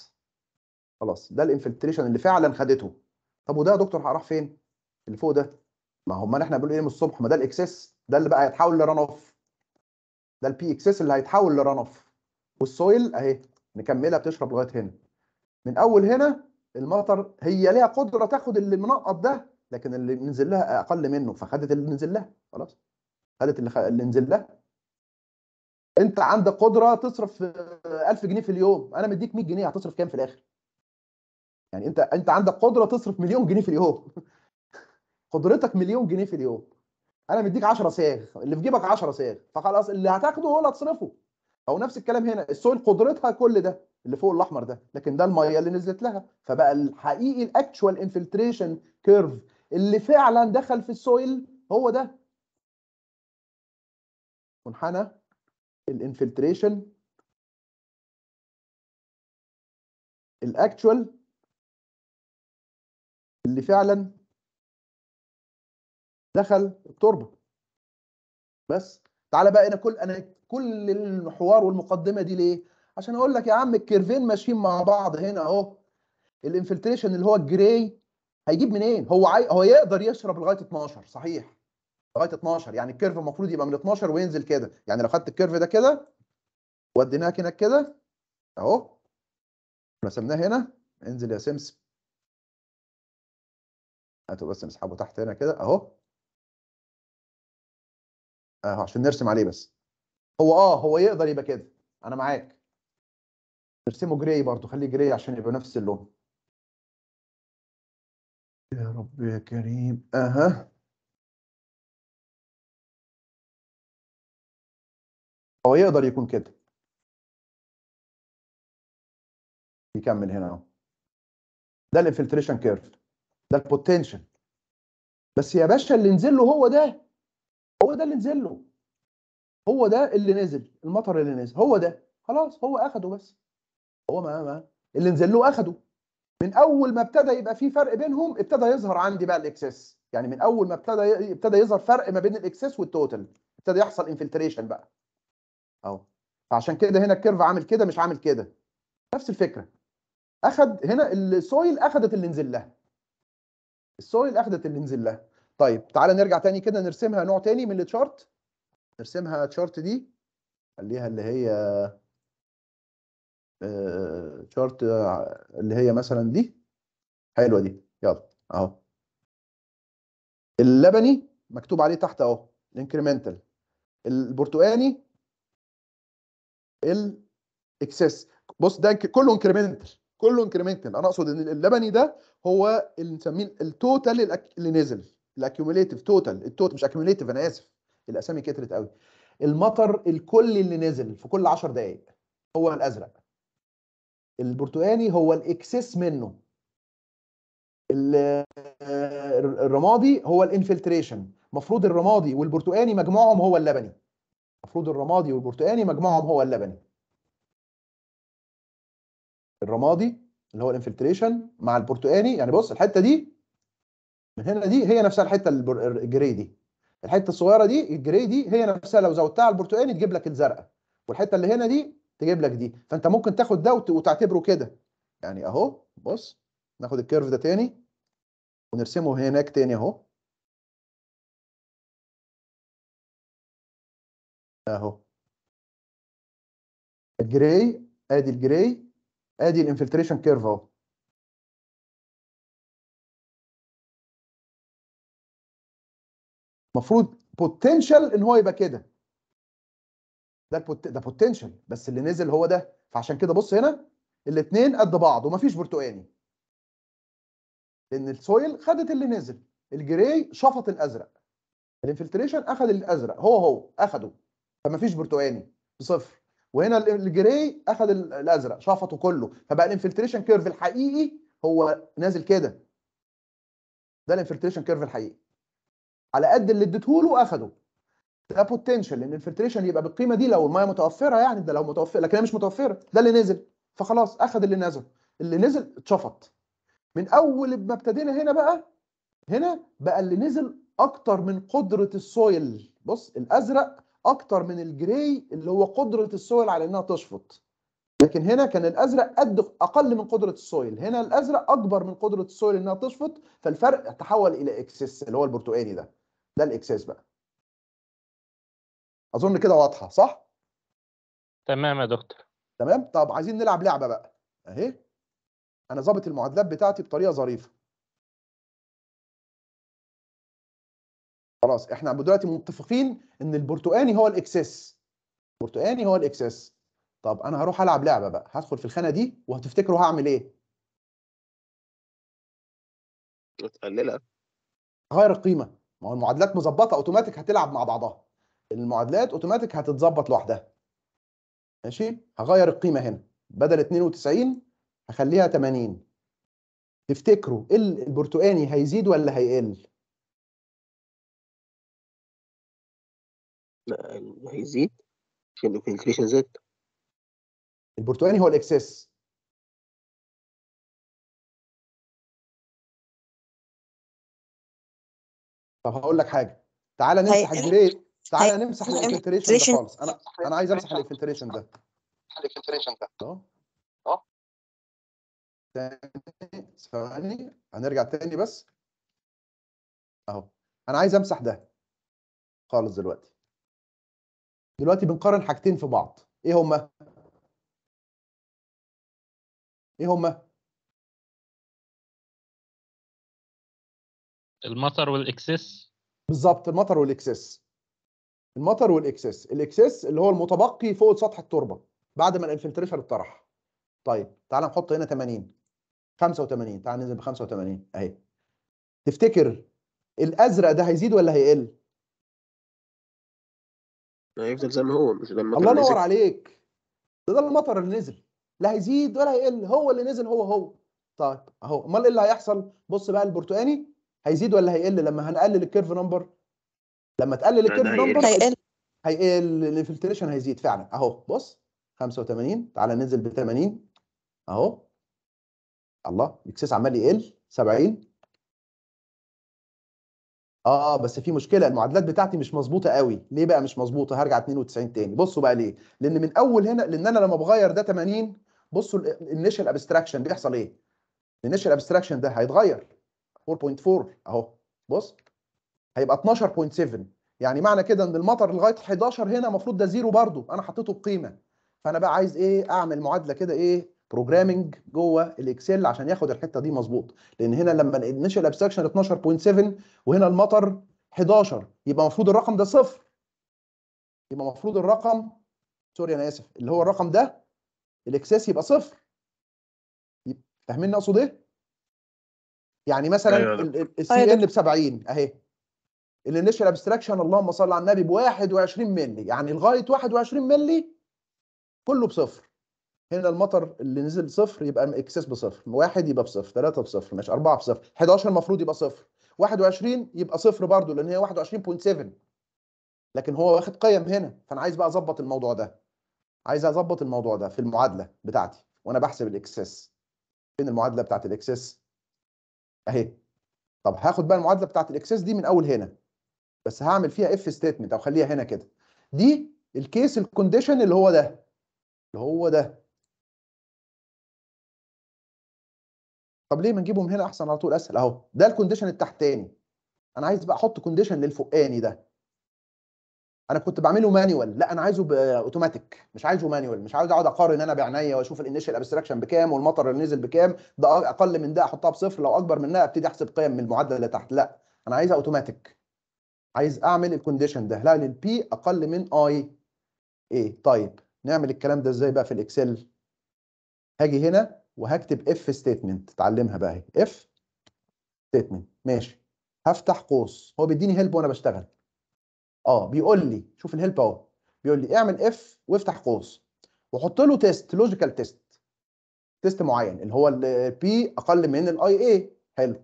خلاص ده الانفلتريشن اللي فعلا خدته طب وده يا دكتور راح فين اللي فوق ده ما هم احنا بنقول ايه من الصبح ما ده الاكسس ده اللي بقى هيتحول لران اوف ده البي اكسس اللي هيتحول لران اوف والسويل اهي مكمله بتشرب لغايه هنا من اول هنا المطر هي ليها قدره تاخد اللي منقط ده لكن اللي نزل لها اقل منه فخدت اللي نزل لها خلاص خدت اللي, خ... اللي نزل لها انت عندك قدره تصرف 1000 جنيه في اليوم انا مديك 100 جنيه هتصرف كام في الاخر يعني انت انت عندك قدره تصرف مليون جنيه في اليوم [LAUGHS] قدرتك مليون جنيه في اليوم انا مديك 10 صاغ اللي في جيبك 10 صاغ فخلاص اللي هتاخده هو اللي هتصرفه او نفس الكلام هنا السويل قدرتها كل ده اللي فوق الاحمر ده لكن ده الميه اللي نزلت لها فبقى الحقيقي الاكتشوال انفلتريشن كيرف اللي فعلا دخل في السويل هو ده منحنى الانفلتريشن الاكتشوال اللي فعلا دخل التربه بس تعالى بقى انا كل انا كل الحوار والمقدمه دي ليه؟ عشان اقول لك يا عم الكيرفين ماشيين مع بعض هنا اهو الانفلتريشن اللي هو الجراي هيجيب منين؟ هو عاي... هو يقدر يشرب لغايه 12 صحيح لغايه 12 يعني الكيرف المفروض يبقى من 12 وينزل كده يعني لو خدت الكيرف ده كده وديناك هناك كده اهو رسمناه هنا انزل يا سمسم هاتوا بس نسحبه تحت هنا كده اهو آه، عشان نرسم عليه بس هو اه هو يقدر يبقى كده انا معاك نرسمه جراي برضو خليه جراي عشان يبقى نفس اللون يا رب يا كريم اها هو يقدر يكون كده يكمل هنا اهو ده الانفلتريشن كيرف ده البوتنشال بس يا باشا اللي نزل له هو ده هو ده اللي نزل له هو ده اللي نزل المطر اللي نزل هو ده خلاص هو اخده بس هو ما ما اللي نزل له اخده من اول ما ابتدى يبقى في فرق بينهم ابتدى يظهر عندي بقى الاكسس يعني من اول ما ابتدى ابتدى يظهر فرق ما بين الاكسس والتوتال ابتدى يحصل انفلتريشن بقى اهو فعشان كده هنا الكيرف عامل كده مش عامل كده نفس الفكره اخد هنا السويل اخدت اللي نزل لها السويل اخدت اللي نزل لها طيب تعالى نرجع تاني كده نرسمها نوع تاني من التشارت نرسمها تشارت دي خليها اللي هي آه، تشارت اللي هي مثلا دي حلوه دي يلا اهو اللبني مكتوب عليه تحت اهو الانكريمنتال البرتقاني الاكسس بص ده كله انكريمنتال كله انكريمنتال انا اقصد ان اللبني ده هو اللي نسميه التوتال اللي نزل الاكيوميتيف توتال التوت مش اكيوميتيف انا اسف الاسامي كترت قوي المطر الكلي اللي نزل في كل 10 دقائق هو الازرق البرتقاني هو الاكسس منه الرمادي هو الانفلتريشن المفروض الرمادي والبرتقاني مجموعهم هو اللبني المفروض الرمادي والبرتقاني مجموعهم هو اللبني الرمادي اللي هو الانفلتريشن مع البرتقاني يعني بص الحته دي من هنا دي هي نفسها الحته الجري دي الحته الصغيره دي الجري دي هي نفسها لو زودتها على البرتقالي تجيب لك الزرقاء والحته اللي هنا دي تجيب لك دي فانت ممكن تاخد ده وتعتبره كده يعني اهو بص ناخد الكيرف ده تاني ونرسمه هناك تاني اهو اهو الجراي ادي الجراي ادي الانفلتريشن كيرف اهو المفروض بوتنشال ان هو يبقى كده ده البوت... ده بوتنشال بس اللي نزل هو ده فعشان كده بص هنا الاثنين قد بعض ومفيش برتقاني لان السويل خدت اللي نزل الجراي شفط الازرق الانفلتريشن اخد الازرق هو هو اخده فمفيش برتقاني بصفر وهنا الجراي اخد الازرق شفطه كله فبقى الانفلتريشن كيرف الحقيقي هو نازل كده ده الانفلتريشن كيرف الحقيقي على قد اللي اديته له اخده ده بوتنشال ان الفلتريشن يبقى بالقيمه دي لو الميه متوفره يعني ده لو متوفره لكن هي مش متوفره ده اللي نزل فخلاص اخد اللي نزل اللي نزل اتشفط من اول ما ابتدينا هنا بقى هنا بقى اللي نزل اكتر من قدره السويل بص الازرق اكتر من الجراي اللي هو قدره السويل على انها تشفط لكن هنا كان الازرق قد اقل من قدره السويل هنا الازرق اكبر من قدره السويل انها تشفط فالفرق تحول الى اكسس اللي هو البرتقالي ده ده الاكساس بقى اظن كده واضحه صح تمام يا دكتور تمام طب عايزين نلعب لعبه بقى اهي انا ظابط المعادلات بتاعتي بطريقه ظريفه خلاص احنا دلوقتي متفقين ان البرتقاني هو الاكسس البرتقاني هو الاكسس طب انا هروح العب لعبه بقى هدخل في الخانه دي وهتفتكروا هعمل ايه وتقللها غير القيمه ما هو المعادلات مظبطه اوتوماتيك هتلعب مع بعضها المعادلات اوتوماتيك هتتظبط لوحدها ماشي هغير القيمه هنا بدل 92 هخليها 80 تفتكروا إيه البرتقاني هيزيد ولا هيقل لا هيزيد عشان الانفليشن زاد البرتقاني هو الاكسس طب هقول لك حاجه تعالى نمسح الجري تعالى نمسح الانفلتريشن ده خالص انا انا عايز امسح الانفلتريشن ده الانفلتريشن ده اه اه ثواني هنرجع تاني بس اهو انا عايز امسح ده خالص دلوقتي دلوقتي بنقارن حاجتين في بعض ايه هما ايه هما المطر والاكسس بالظبط المطر والاكسس المطر والاكسس الاكسس اللي هو المتبقي فوق سطح التربه بعد ما الانفلتريشن اتطرح طيب تعال نحط هنا 80 85 تعال ننزل ب 85 اهي تفتكر الازرق ده هيزيد ولا هيقل هيفضل زي ما هو مش ده المطر الله ينور عليك ده, ده المطر اللي نزل لا هيزيد ولا هيقل هو اللي نزل هو هو طيب اهو امال ايه اللي هيحصل بص بقى البرتقاني هيزيد ولا هيقل لما هنقلل الكيرف نمبر لما تقلل الكيرف نمبر هيقل هيقل الانفلتريشن هيزيد فعلا اهو بص 85 تعالى ننزل ب 80 اهو الله الاكسس عمال يقل 70 اه بس في مشكله المعادلات بتاعتي مش مظبوطه قوي ليه بقى مش مظبوطه هرجع 92 تاني بصوا بقى ليه لان من اول هنا لان انا لما بغير ده 80 بصوا الانيشال ابستراكشن بيحصل ايه الانيشال ابستراكشن ده هيتغير 4.4 اهو بص هيبقى 12.7 يعني معنى كده ان المطر لغايه 11 هنا المفروض ده زيرو برضو انا حطيته بقيمه فانا بقى عايز ايه اعمل معادله كده ايه بروجرامنج جوه الاكسل عشان ياخد الحته دي مظبوط لان هنا لما الانيشال ابستراكشن 12.7 وهنا المطر 11 يبقى المفروض الرقم ده صفر يبقى المفروض الرقم سوري انا اسف اللي هو الرقم ده الاكسس يبقى صفر فاهمين اقصد ايه يعني مثلا السي ان ب 70 اهي الانيشال ابستراكشن اللهم صل على النبي ب 21 مللي يعني لغايه 21 مللي كله بصفر هنا المطر اللي نزل صفر يبقى اكسس بصفر واحد يبقى بصفر ثلاثة بصفر ماشي أربعة بصفر 11 المفروض يبقى صفر 21 يبقى صفر برضه لأن هي 21.7 لكن هو واخد قيم هنا فأنا عايز بقى أظبط الموضوع ده عايز أظبط الموضوع ده في المعادلة بتاعتي وأنا بحسب الإكسس فين المعادلة بتاعت الإكسس اهي طب هاخد بقى المعادله بتاعت الاكسس دي من اول هنا بس هعمل فيها اف ستيتمنت او خليها هنا كده دي الكيس الكونديشن اللي هو ده اللي هو ده طب ليه ما نجيبهم هنا احسن على طول اسهل اهو ده الكونديشن التحتاني انا عايز بقى احط كونديشن للفوقاني ده انا كنت بعمله مانيوال لا انا عايزه اوتوماتيك مش عايزه مانيوال مش عايز اقعد اقارن انا بعينيا واشوف الانيشال ابستراكشن بكام والمطر اللي نزل بكام ده اقل من ده احطها بصفر لو اكبر منها ابتدي احسب قيم من المعدل اللي تحت لا انا عايزها اوتوماتيك عايز اعمل الكونديشن ده لا للبي اقل من اي ايه طيب نعمل الكلام ده ازاي بقى في الاكسل هاجي هنا وهكتب اف ستيتمنت اتعلمها بقى اهي اف ستيتمنت ماشي هفتح قوس هو بيديني هيلب وانا بشتغل اه بيقول لي شوف الهيلب اهو بيقول لي اعمل اف وافتح قوس وحط له تيست لوجيكال تيست تيست معين اللي هو البي اقل من الاي اي حلو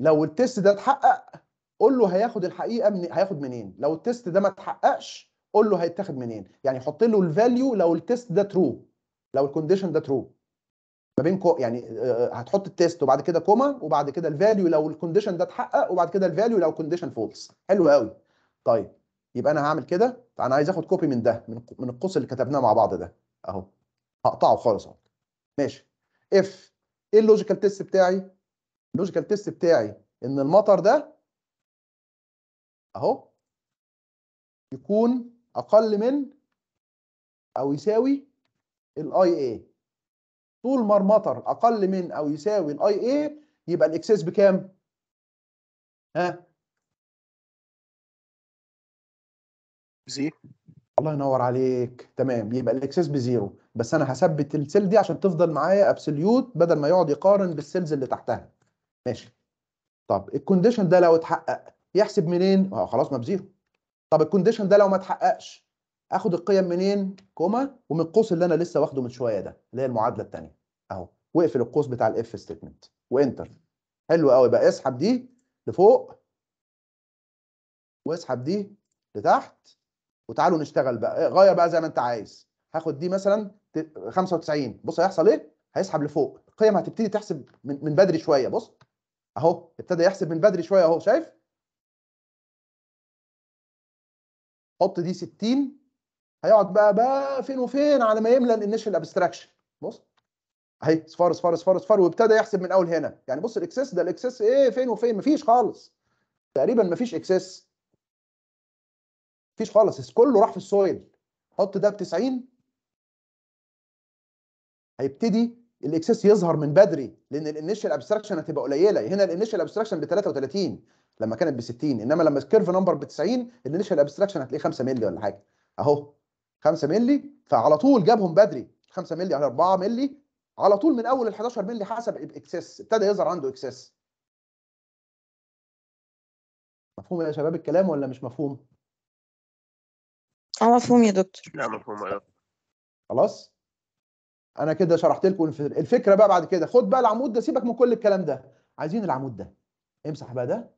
لو التيست ده اتحقق قول له هياخد الحقيقه من هياخد منين لو التيست ده ما اتحققش قول له هيتاخد منين يعني حط له الفاليو لو التيست ده ترو لو الكونديشن ده ترو ما بين كو يعني آه، آه، هتحط التيست وبعد كده كوما وبعد كده الفاليو لو الكونديشن ده اتحقق وبعد كده الفاليو لو كونديشن فولس حلو قوي طيب يبقى انا هعمل كده فانا عايز اخد كوبي من ده من من القوس اللي كتبناه مع بعض ده اهو هقطعه خالص اهو ماشي اف ايه اللوجيكال تيست بتاعي اللوجيكال تيست بتاعي ان المطر ده اهو يكون اقل من او يساوي الاي اي طول ما المطر اقل من او يساوي الاي اي يبقى الاكسس بكام ها زي الله ينور عليك تمام يبقى الاكسس بزيرو بس انا هثبت السيل دي عشان تفضل معايا ابسوليوت بدل ما يقعد يقارن بالسيلز اللي تحتها ماشي طب الكونديشن ده لو اتحقق يحسب منين اه خلاص ما بزيرو طب الكونديشن ده لو ما اتحققش اخد القيم منين كوما ومن القوس اللي انا لسه واخده من شويه ده اللي هي المعادله الثانيه اهو واقفل القوس بتاع الاف ستيتمنت وانتر حلو قوي بقى اسحب دي لفوق واسحب دي لتحت وتعالوا نشتغل بقى إيه، غير بقى زي ما انت عايز هاخد دي مثلا 95 بص هيحصل ايه هيسحب لفوق القيم هتبتدي تحسب من, من بدري شويه بص اهو ابتدى يحسب من بدري شويه اهو شايف حط دي 60 هيقعد بقى بقى فين وفين على ما يملى الانيشال ابستراكشن بص اهي صفار صفار صفار صفار وابتدى يحسب من اول هنا يعني بص الاكسس ده الاكسس ايه فين وفين مفيش خالص تقريبا مفيش اكسس مفيش خالص كله راح في السويل حط ده ب 90 هيبتدي الاكسس يظهر من بدري لان الانيشال ابستراكشن هتبقى قليله هنا الانيشال ابستراكشن ب 33 لما كانت ب 60 انما لما الكيرف نمبر ب 90 الانيشال ابستراكشن هتلاقيه 5 مللي ولا حاجه اهو 5 مللي فعلى طول جابهم بدري 5 مللي على 4 مللي على طول من اول ال 11 مللي حسب الاكسس ابتدى يظهر عنده اكسس مفهوم يا شباب الكلام ولا مش مفهوم؟ اه مفهوم يا دكتور لا مفهوم يا أيوة. دكتور خلاص انا كده شرحت لكم الفكره بقى بعد كده خد بقى العمود ده سيبك من كل الكلام ده عايزين العمود ده امسح بقى ده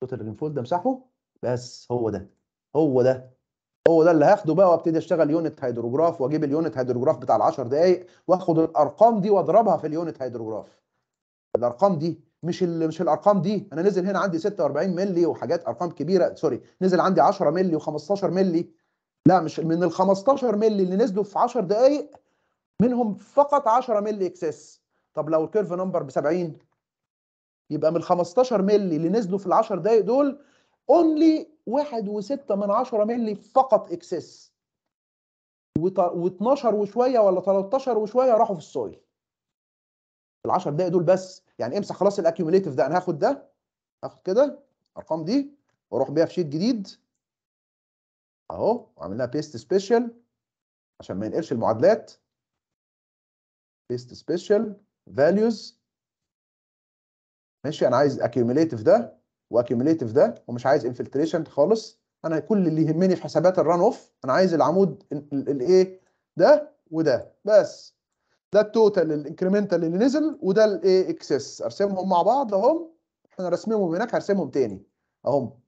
توتال رينفول ده امسحه بس هو ده هو ده هو ده اللي هاخده بقى وابتدي اشتغل يونت هيدروجراف واجيب اليونت هيدروجراف بتاع ال 10 دقائق واخد الارقام دي واضربها في اليونت هيدروجراف الارقام دي مش مش الارقام دي انا نزل هنا عندي 46 مللي وحاجات ارقام كبيره سوري نزل عندي 10 مللي و15 مللي لا مش من ال 15 مللي اللي نزلوا في 10 دقائق منهم فقط 10 مللي اكسس طب لو الكيرف نمبر ب 70 يبقى من ال 15 مللي اللي نزلوا في ال 10 دقائق دول اونلي 1.6 من 10 مللي فقط اكسس و12 وشويه ولا 13 وشويه راحوا في السويل ال 10 دقائق دول بس يعني امسح خلاص الاكيوميتيف ده انا هاخد ده هاخد كده الارقام دي واروح بيها في شيت جديد اهو واعمل لها بيست سبيشال عشان ما ينقلش المعادلات بيست سبيشال فاليوز ماشي انا عايز اكيوميتيف ده واكيوميتيف ده ومش عايز انفلتريشن خالص انا كل اللي يهمني في حسابات الران اوف انا عايز العمود الايه ده وده بس ده التوتال الانكريمنتال اللي نزل وده الايه اكسس ارسمهم مع بعض اهم احنا رسمهم هناك هرسمهم تاني اهم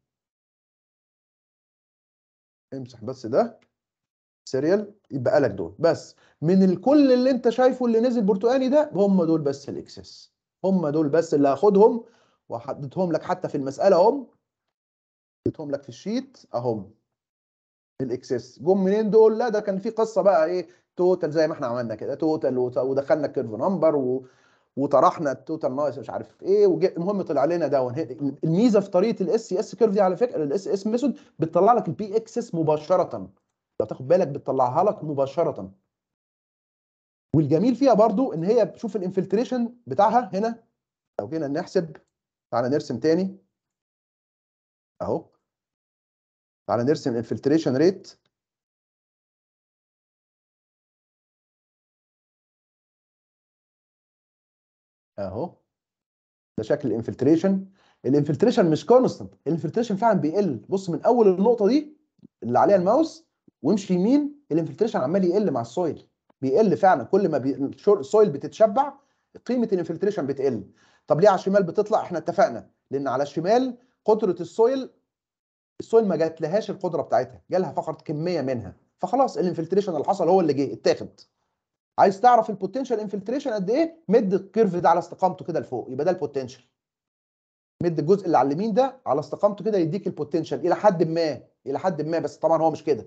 امسح بس ده سيريال يبقى لك دول بس من الكل اللي انت شايفه اللي نزل برتقاني ده هم دول بس الاكسس هم دول بس اللي هاخدهم وحددهم لك حتى في المساله اهم حددتهم لك في الشيت اهم الاكسس جم منين دول لا ده كان في قصه بقى ايه توتال زي ما احنا عملنا كده توتال ودخلنا الكيرف نمبر و... وطرحنا التوتال ناقص مش عارف ايه وجي... المهم طلع لنا داون الميزه في طريقه الاس سي اس كيرف دي على فكره الاس اس ميثود بتطلع لك البي اكسس مباشره لو تاخد بالك بتطلعها لك مباشره والجميل فيها برضو ان هي بتشوف الانفلتريشن بتاعها هنا لو جينا نحسب تعالى نرسم تاني اهو تعالى نرسم الانفلتريشن ريت اهو ده شكل الانفلتريشن الانفلتريشن مش كونستنت الانفلتريشن فعلا بيقل بص من اول النقطه دي اللي عليها الماوس وامشي يمين الانفلتريشن عمال يقل مع السويل بيقل فعلا كل ما بي... السويل بتتشبع قيمه الانفلتريشن بتقل طب ليه على الشمال بتطلع احنا اتفقنا لان على الشمال قدره السويل السويل ما جاتلهاش القدره بتاعتها جالها فقط كميه منها فخلاص الانفلتريشن اللي حصل هو اللي جه اتاخد عايز تعرف البوتنشال انفلتريشن قد ايه مد الكيرف ده على استقامته كده لفوق يبقى ده البوتنشال مد الجزء اللي على اليمين ده على استقامته كده يديك البوتنشال الى حد ما الى حد ما بس طبعا هو مش كده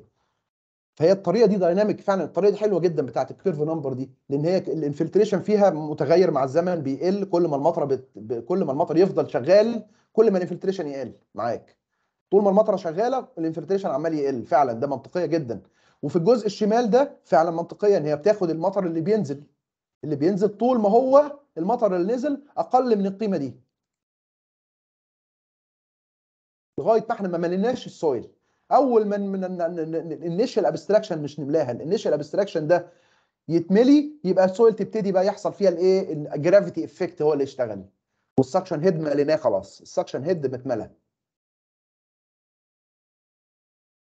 فهي الطريقه دي دايناميك فعلا الطريقه دي حلوه جدا بتاعت الكيرف نمبر دي لان هي الانفلتريشن فيها متغير مع الزمن بيقل كل ما المطره بت... كل ما المطر يفضل شغال كل ما الانفلتريشن يقل معاك طول ما المطره شغاله الانفلتريشن عمال يقل فعلا ده منطقيه جدا وفي الجزء الشمال ده فعلا منطقيا هي بتاخد المطر اللي بينزل اللي بينزل طول ما هو المطر اللي نزل اقل من القيمه دي لغايه ما احنا ما مليناش السويل اول ما من الانيشال ابستراكشن مش نملاها الانيشال ابستراكشن ده يتملي يبقى السويل تبتدي بقى يحصل فيها الايه الجرافيتي افكت هو اللي يشتغل والسكشن هيد مليناه خلاص السكشن هيد متملى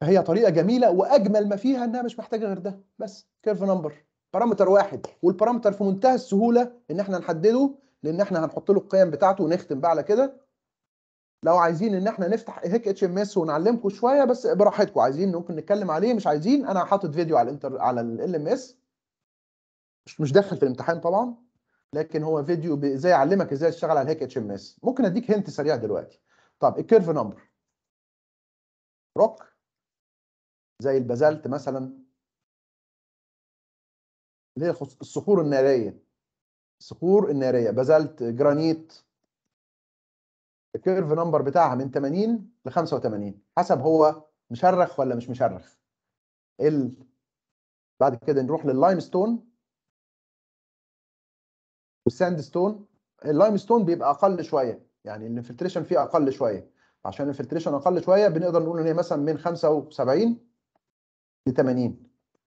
فهي طريقه جميله واجمل ما فيها انها مش محتاجه غير ده بس كيرف نمبر بارامتر واحد والبارامتر في منتهى السهوله ان احنا نحدده لان احنا هنحط له القيم بتاعته ونختم بقى على كده لو عايزين ان احنا نفتح هيك اتش ام اس ونعلمكم شويه بس براحتكم عايزين ممكن نتكلم عليه مش عايزين انا حاطط فيديو على الانتر على ال ام اس مش مش داخل في الامتحان طبعا لكن هو فيديو ازاي اعلمك ازاي تشتغل على الهيك اتش ام اس ممكن اديك هنت سريع دلوقتي طب الكيرف نمبر روك زي البازلت مثلا اللي هي الصخور الناريه الصخور الناريه بازلت جرانيت الكيرف نمبر بتاعها من 80 ل 85 حسب هو مشرخ ولا مش مشرخ ال بعد كده نروح لللايمستون والساند ستون اللايمستون بيبقى اقل شويه يعني الانفلتريشن فيه اقل شويه عشان الانفلتريشن اقل شويه بنقدر نقول ان هي مثلا من 75 ل 80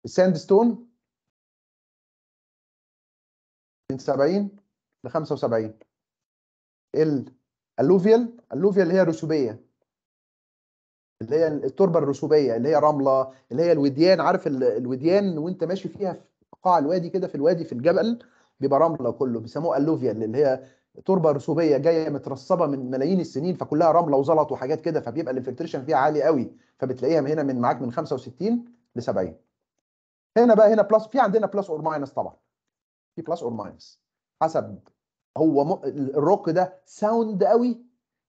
الساند ستون من 70 ل 75 الالوفيال الالوفيال اللي هي رسوبيه اللي هي التربه الرسوبيه اللي هي رمله اللي هي الوديان عارف الوديان وانت ماشي فيها في قاع الوادي كده في الوادي في الجبل بيبقى رمله كله بيسموه الوفيال اللي هي تربه رسوبيه جايه مترسبه من ملايين السنين فكلها رمله وزلط وحاجات كده فبيبقى الانفلتريشن فيها عالي قوي فبتلاقيها هنا من معاك من 65 ل 70 هنا بقى هنا بلس في عندنا بلس اور ماينس طبعا في بلس اور ماينس حسب هو م... الروك ده ساوند قوي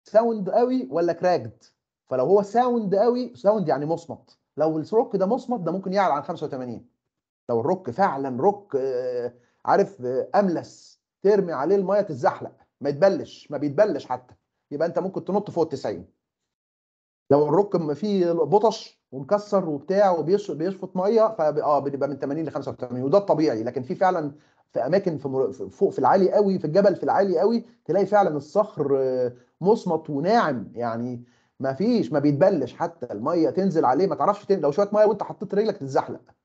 ساوند قوي ولا كراكد فلو هو ساوند قوي ساوند يعني مصمت لو الروك ده مصمت ده ممكن يعلى عن 85 لو الروك فعلا روك آه، عارف املس آه، ترمي عليه الميه تتزحلق ما يتبلش ما بيتبلش حتى يبقى انت ممكن تنط فوق ال 90 لو الركن فيه بطش ومكسر وبتاع وبيشفط ميه اه بيبقى من 80 ل 85 وده الطبيعي لكن في فعلا في اماكن في فوق في العالي قوي في الجبل في العالي قوي تلاقي فعلا الصخر آه، مصمت وناعم يعني ما فيش ما بيتبلش حتى الميه تنزل عليه ما تعرفش تنزل لو شويه ميه وانت حطيت رجلك تتزحلق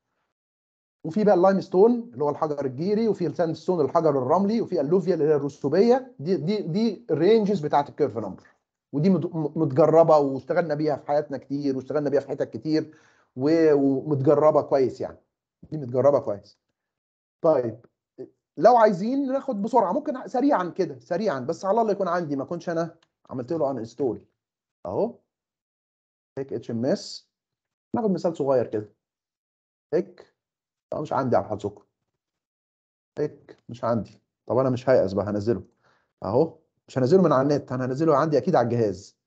وفي بقى اللايم ستون اللي هو الحجر الجيري وفي الساند ستون الحجر الرملي وفي اللوفيا اللي هي الرسوبيه دي دي دي الرينجز بتاعت الكيرف نمبر ودي متجربه واشتغلنا بيها في حياتنا كتير واشتغلنا بيها في حتت كتير ومتجربه كويس يعني دي متجربه كويس طيب لو عايزين ناخد بسرعه ممكن سريعا كده سريعا بس على الله يكون عندي ما كنتش انا عملت له ان انستول اهو هيك اتش ام اس ناخد مثال صغير كده هيك مش عندي يا عم هيك مش عندي طب انا مش هيأس بقى هنزله اهو مش هنزله من على النت انا هنزله عندي اكيد على الجهاز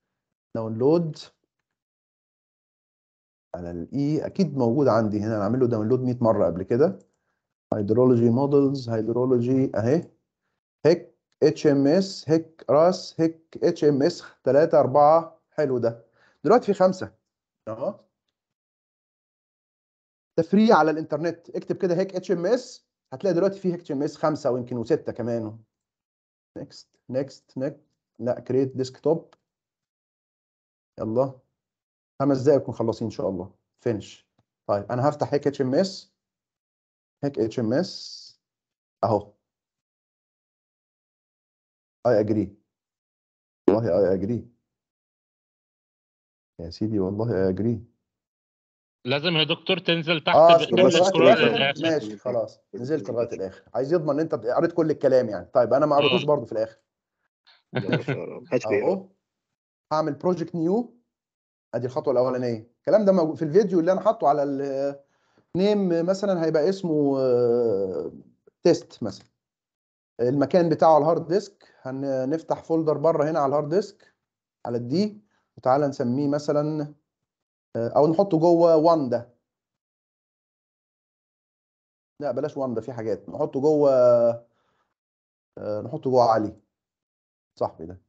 داونلود على الاي e اكيد موجود عندي هنا انا عامل له داونلود 100 مره قبل كده هيدرولوجي مودلز هيدرولوجي اهي هيك اتش ام اس هيك راس هيك اتش ام اس 3 4 حلو ده دلوقتي في خمسه اهو ده فري على الانترنت اكتب كده هيك اتش ام اس هتلاقي دلوقتي فيه اتش ام اس 5 ويمكن وسته كمان نكست نكست نكست لا كريت ديسك توب يلا خمس دقايق نكون خلصين ان شاء الله فينش طيب انا هفتح هيك اتش ام اس هيك اتش ام اس اهو اي اجري والله اي اجري يا سيدي والله اي اجري لازم يا دكتور تنزل تحت آه ماشي خلاص نزلت لغايه الاخر عايز يضمن ان انت قريت كل الكلام يعني طيب انا ما قريتوش آه. برضه في الاخر اهو هعمل بروجكت نيو ادي الخطوه الاولانيه الكلام ده في الفيديو اللي انا حاطه على النيم مثلا هيبقى اسمه تيست آه، مثلا المكان بتاعه على الهارد ديسك هنفتح فولدر بره هنا على الهارد ديسك على الدي وتعالى نسميه مثلا آه، او نحطه جوه واندا لا بلاش واندا في حاجات نحطه جوه آه، نحطه جوه علي صاحبي ده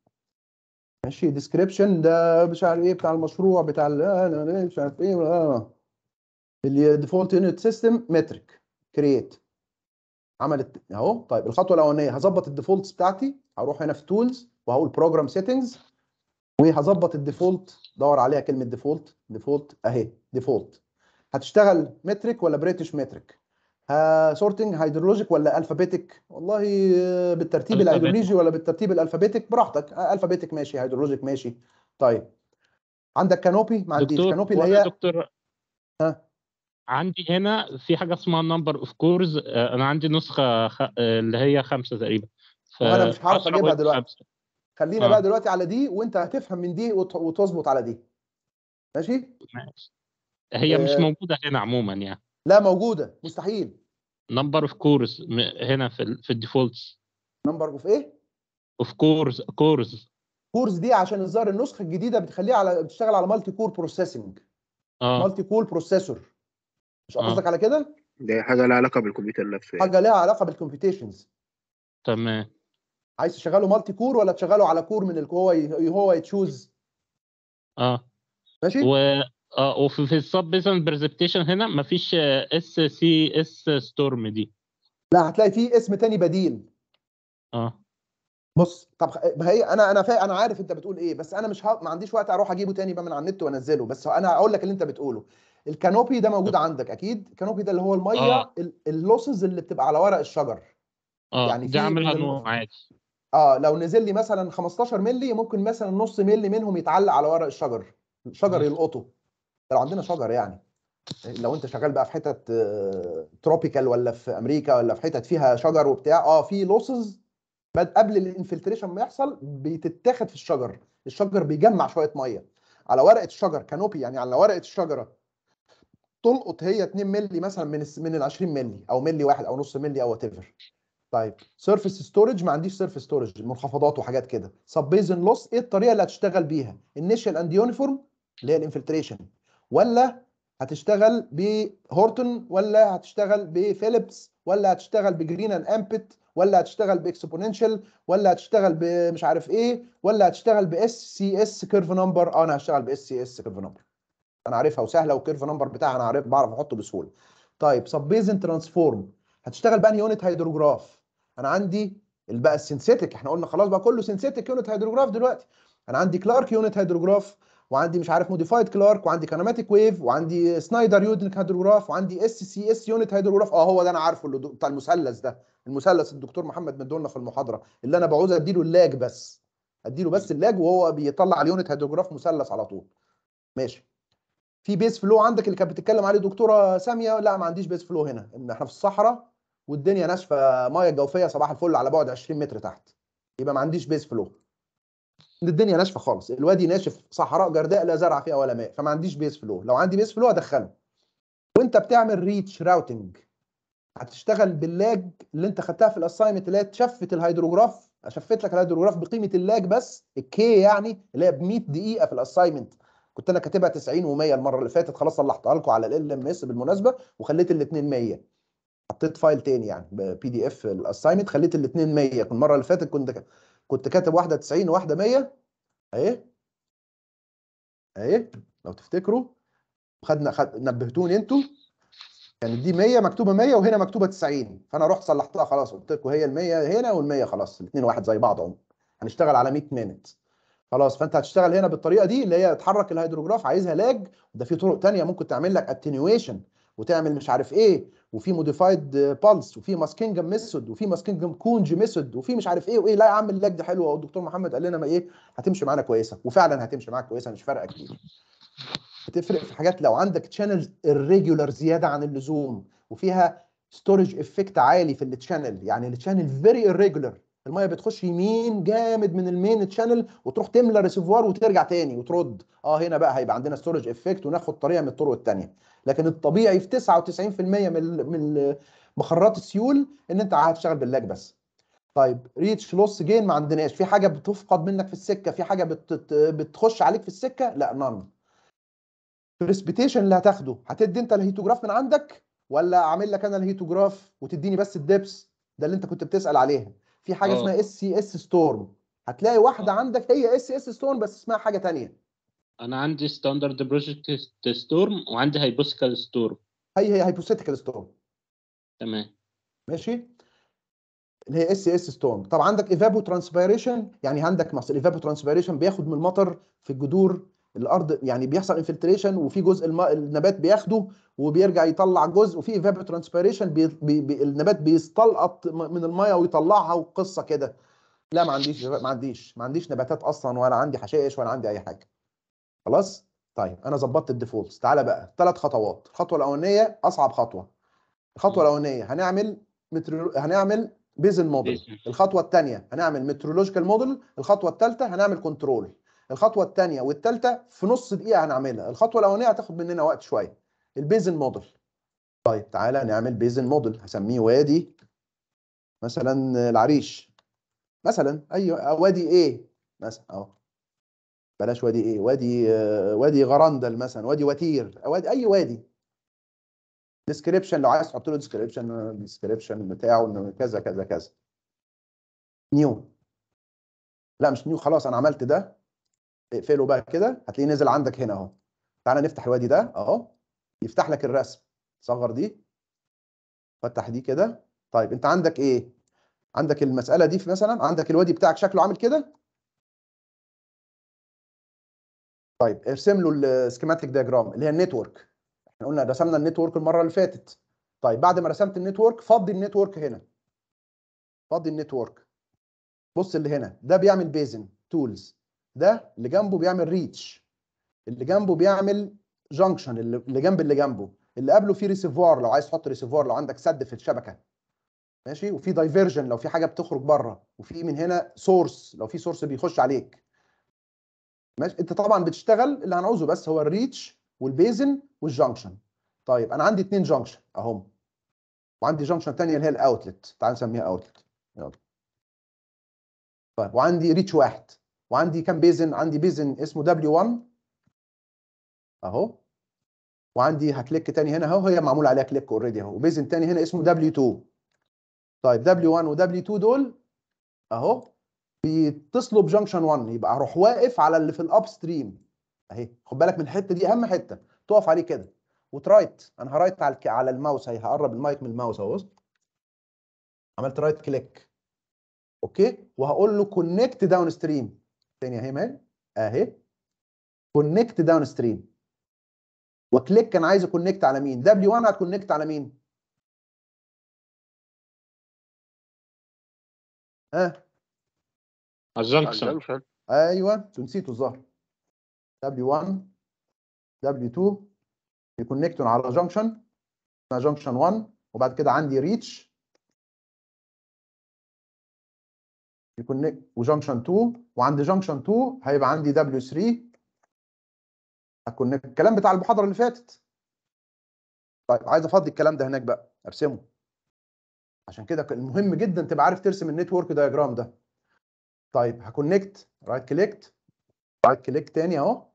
ماشي ديسكريبشن ده مش عارف ايه بتاع المشروع بتاع آه، مش عارف ايه اللي ديفولت يونت سيستم مترك كرييت عملت اهو طيب الخطوه الاولانيه هظبط الديفولتس بتاعتي هروح هنا في تولز وهقول بروجرام سيتنجز وهظبط الديفولت دور عليها كلمه ديفولت ديفولت اهي ديفولت هتشتغل متريك ولا بريتش متريك سورتنج هيدرولوجيك ولا الفابيتك والله آه، بالترتيب الهيدرولوجي ولا بالترتيب الالفابيتك براحتك الفابيتك آه، ماشي هيدرولوجيك ماشي طيب عندك كانوبي ما عنديش كانوبي اللي هي دكتور ها عندي هنا في حاجه اسمها نمبر اوف كورز انا عندي نسخه خ... آه، اللي هي خمسه تقريبا ف... انا مش هعرف اجيبها دلوقتي خمسة. خلينا آه. بقى دلوقتي على دي وانت هتفهم من دي وتظبط على دي ماشي ماشي هي آه. مش موجوده هنا عموما يعني لا موجوده مستحيل نمبر اوف كورز هنا في ال في الديفولتس نمبر اوف ايه اوف كورز كورز كورز دي عشان الظاهر النسخه الجديده بتخليها على بتشتغل على مالتي كور بروسيسنج اه مالتي كور بروسيسور مش آه. قصدك آه. على كده دي حاجه لها علاقه بالكمبيوتر نفسه يعني. حاجه لها علاقه بالكمبيوتيشنز تمام عايز تشغله مالتي كور ولا تشغله على كور من هو هو يتشوز اه ماشي و... اه وفي السب بيزنس برزبتيشن هنا مفيش اس سي اس ستورم دي لا هتلاقي في اسم تاني بديل اه بص طب ما هي انا انا فا... انا عارف انت بتقول ايه بس انا مش ه... ما عنديش وقت اروح اجيبه تاني بقى من على النت وانزله بس انا اقول لك اللي انت بتقوله الكانوبي ده موجود عندك اكيد الكانوبي ده اللي هو الميه آه. اللوسز اللي بتبقى على ورق الشجر اه يعني دي عاملها نوع عادي اه لو نزل لي مثلا 15 مللي ممكن مثلا نص مللي منهم يتعلق على ورق الشجر الشجر يلقطه لو عندنا شجر يعني لو انت شغال بقى في حتت تروبيكال آه، ولا في امريكا ولا في حتت فيها شجر وبتاع اه في لوسز قبل الانفلتريشن ما يحصل بتتاخد في الشجر الشجر بيجمع شويه ميه على ورقه الشجر كانوبي يعني على ورقه الشجره تلقط هي 2 مللي مثلا من من ال 20 مللي او مللي واحد او نص مللي او وات ايفر طيب سيرفيس ستورج ما عنديش سيرفيس ستورج منخفضات وحاجات كده سب بيزن لوس ايه الطريقه اللي هتشتغل بيها انيشال اند يونيفورم اللي هي الانفلتريشن ولا هتشتغل بهورتون ولا هتشتغل بفيليبس ولا هتشتغل بجرين اند امبت ولا هتشتغل باكسبوننشال ولا هتشتغل بمش عارف ايه ولا هتشتغل باس سي اس كيرف نمبر اه انا هشتغل باس سي اس كيرف نمبر انا عارفها وسهله والكيرف نمبر بتاعها انا عارف بعرف احطه بسهوله طيب سب بيزن ترانسفورم هتشتغل بقى يونت هيدروجراف انا عندي بقى السنسيتك احنا قلنا خلاص بقى كله سنسيتك يونت هيدروجراف دلوقتي انا عندي كلارك يونت هيدروجراف وعندي مش عارف موديفايد كلارك وعندي كيناماتيك ويف وعندي سنايدر يونت هيدروجراف وعندي اس سي اس يونت هيدروجراف اه هو ده انا عارفه اللي بتاع المثلث ده المثلث الدكتور محمد مدولنا في المحاضره اللي انا بعوز اديله اللاج بس اديله بس اللاج وهو بيطلع اليونت هيدروجراف مثلث على طول ماشي في بيس فلو عندك اللي كانت بتتكلم عليه دكتوره ساميه لا ما عنديش بيس فلو هنا احنا في الصحراء والدنيا ناشفه ميه جوفيه صباح الفل على بعد 20 متر تحت يبقى ما عنديش بيز فلو الدنيا ناشفه خالص الوادي ناشف صحراء جرداء لا زرع فيها ولا ماء فما عنديش بيز فلو لو عندي بيز فلو ادخله وانت بتعمل ريتش راوتنج هتشتغل باللاج اللي انت خدتها في الاساينمنت اللي هي تشفت الهيدروجراف اشفت لك الهيدروجراف بقيمه اللاج بس الكي يعني اللي هي ب 100 دقيقه في الاساينمنت كنت انا كاتبها 90 و100 المره اللي فاتت خلاص صلحتها لكم على ال ام اس بالمناسبه وخليت الاثنين 100 حطيت فايل تاني يعني بي دي اف الاساينمنت خليت الاثنين 100 المره اللي فاتت كنت كنت كاتب واحده 90 وواحده 100 اهي اهي لو تفتكروا خدنا خد نبهتوني انتوا كانت يعني دي 100 مكتوبه 100 وهنا مكتوبه 90 فانا رحت صلحتها خلاص قلت لكم هي ال 100 هنا وال 100 خلاص الاثنين واحد زي بعض هم هنشتغل على 100 مينت خلاص فانت هتشتغل هنا بالطريقه دي اللي هي تحرك الهيدروجراف عايزها لاج ده في طرق ثانيه ممكن تعمل لك اتنيويشن وتعمل مش عارف ايه وفي موديفايد آه، بالس وفي ماسكينجم ميثود وفي ماسكينجم كونج ميثود وفي مش عارف ايه وايه لا يا عم اللاج ده حلو والدكتور محمد قال لنا ما ايه هتمشي معانا كويسه وفعلا هتمشي معاك كويسه مش فارقه كتير بتفرق في حاجات لو عندك تشانلز الريجولار زياده عن اللزوم وفيها ستورج افكت عالي في التشانل يعني التشانل فيري irregular الميه بتخش يمين جامد من المين تشانل وتروح تملى ريسيفوار وترجع تاني وترد اه هنا بقى هيبقى عندنا ستورج افكت وناخد طريقه من الطرق الثانيه لكن الطبيعي في 99% من من مخرات السيول ان انت هتشتغل باللاج بس طيب ريتش لوس جين ما عندناش في حاجه بتفقد منك في السكه في حاجه بتخش عليك في السكه لا نان بريسبيتيشن اللي هتاخده هتدي انت الهيتوجراف من عندك ولا اعمل لك انا الهيتوجراف وتديني بس الدبس ده اللي انت كنت بتسال عليها في حاجه أوه. اسمها اس سي اس ستورم هتلاقي واحده أوه. عندك هي اس اس ستورم بس اسمها حاجه تانية انا عندي ستاندرد بروجكت ستورم وعندي هايبوسكال ستورم هي هي هايبوسكال ستورم تمام ماشي اللي هي اس اس ستورم طب عندك ايفابو ترانسبيريشن يعني عندك مثلا ايفابو ترانسبيريشن بياخد من المطر في الجذور الارض يعني بيحصل انفلتريشن وفي جزء الم... النبات بياخده وبيرجع يطلع جزء وفي ايفابو ترانسبيريشن بي... بي... بي... النبات بيستلقط من الميه ويطلعها وقصه كده لا ما عنديش ما عنديش ما عنديش نباتات اصلا ولا عندي حشائش ولا عندي اي حاجه خلاص طيب انا ظبطت الديفولتس تعالى بقى ثلاث خطوات الخطوه الاولانيه اصعب خطوه الخطوه الاولانيه هنعمل مترو... هنعمل بيزن موديل الخطوه الثانيه هنعمل مترولوجيكال موديل الخطوه الثالثه هنعمل كنترول الخطوه الثانيه والثالثه في نص دقيقه هنعملها الخطوه الاولانيه هتاخد مننا وقت شويه البيزن موديل طيب تعالى نعمل بيزن موديل هسميه وادي مثلا العريش مثلا اي أيوة، وادي ايه مثلا اهو بلاش وادي ايه وادي وادي غرندل مثلا وادي وتير وادي اي وادي ديسكريبشن لو عايز تحط له ديسكريبشن ديسكريبشن بتاعه كذا كذا كذا نيو لا مش نيو خلاص انا عملت ده اقفله بقى كده هتلاقيه نزل عندك هنا اهو تعالى نفتح الوادي ده اهو يفتح لك الرسم صغر دي فتح دي كده طيب انت عندك ايه عندك المساله دي في مثلا عندك الوادي بتاعك شكله عامل كده طيب ارسم له السكيماتيك دياجرام اللي هي النتورك احنا قلنا رسمنا النتورك المره اللي فاتت طيب بعد ما رسمت النتورك فضي النتورك هنا فضي النتورك بص اللي هنا ده بيعمل بيزن تولز ده اللي جنبه بيعمل ريتش اللي جنبه بيعمل جانكشن اللي جنب اللي جنبه اللي قبله فيه ريسيفوار لو عايز تحط ريسيفوار لو عندك سد في الشبكه ماشي وفي دايفرجن لو في حاجه بتخرج بره وفي من هنا سورس لو في سورس بيخش عليك ماشي انت طبعا بتشتغل اللي هنعوزه بس هو الريتش والبيزن والجانكشن طيب انا عندي اثنين جانكشن اهم وعندي جانكشن ثانيه اللي هي الاوتلت تعال نسميها اوتلت يلا طيب وعندي ريتش واحد وعندي كام بيزن عندي بيزن اسمه W1 اهو وعندي هكليك تاني هنا اهو هي معمول عليها كليك اوريدي اهو وبيزن تاني هنا اسمه W2 طيب W1 و W2 دول اهو بيتصلوا بجنكشن 1 يبقى هروح واقف على اللي في الاب ستريم اهي خد بالك من الحته دي اهم حته تقف عليه كده وترايت انا هرايت على على الماوس اهي هقرب المايك من الماوس اهو عملت رايت كليك اوكي وهقول له كونكت داون ستريم تاني اهي مال اهي كونكت داون ستريم وكليك كان عايز يكونكت على مين دبليو 1 هتكونكت على مين ها أه؟ الجنكشن ايوه انتوا نسيتوا الظهر دبليو 1 دبليو 2 يكونكتون على جنكشن اسمها جنكشن 1 وبعد كده عندي ريتش يكون وجنكشن 2 وعند جنكشن 2 هيبقى عندي دبليو 3 هكونكت الكلام بتاع المحاضره اللي فاتت طيب عايز افضي الكلام ده هناك بقى ارسمه عشان كده المهم جدا تبقى عارف ترسم النتورك دايجرام ده طيب هكونكت رايت كليك رايت كليك تاني اهو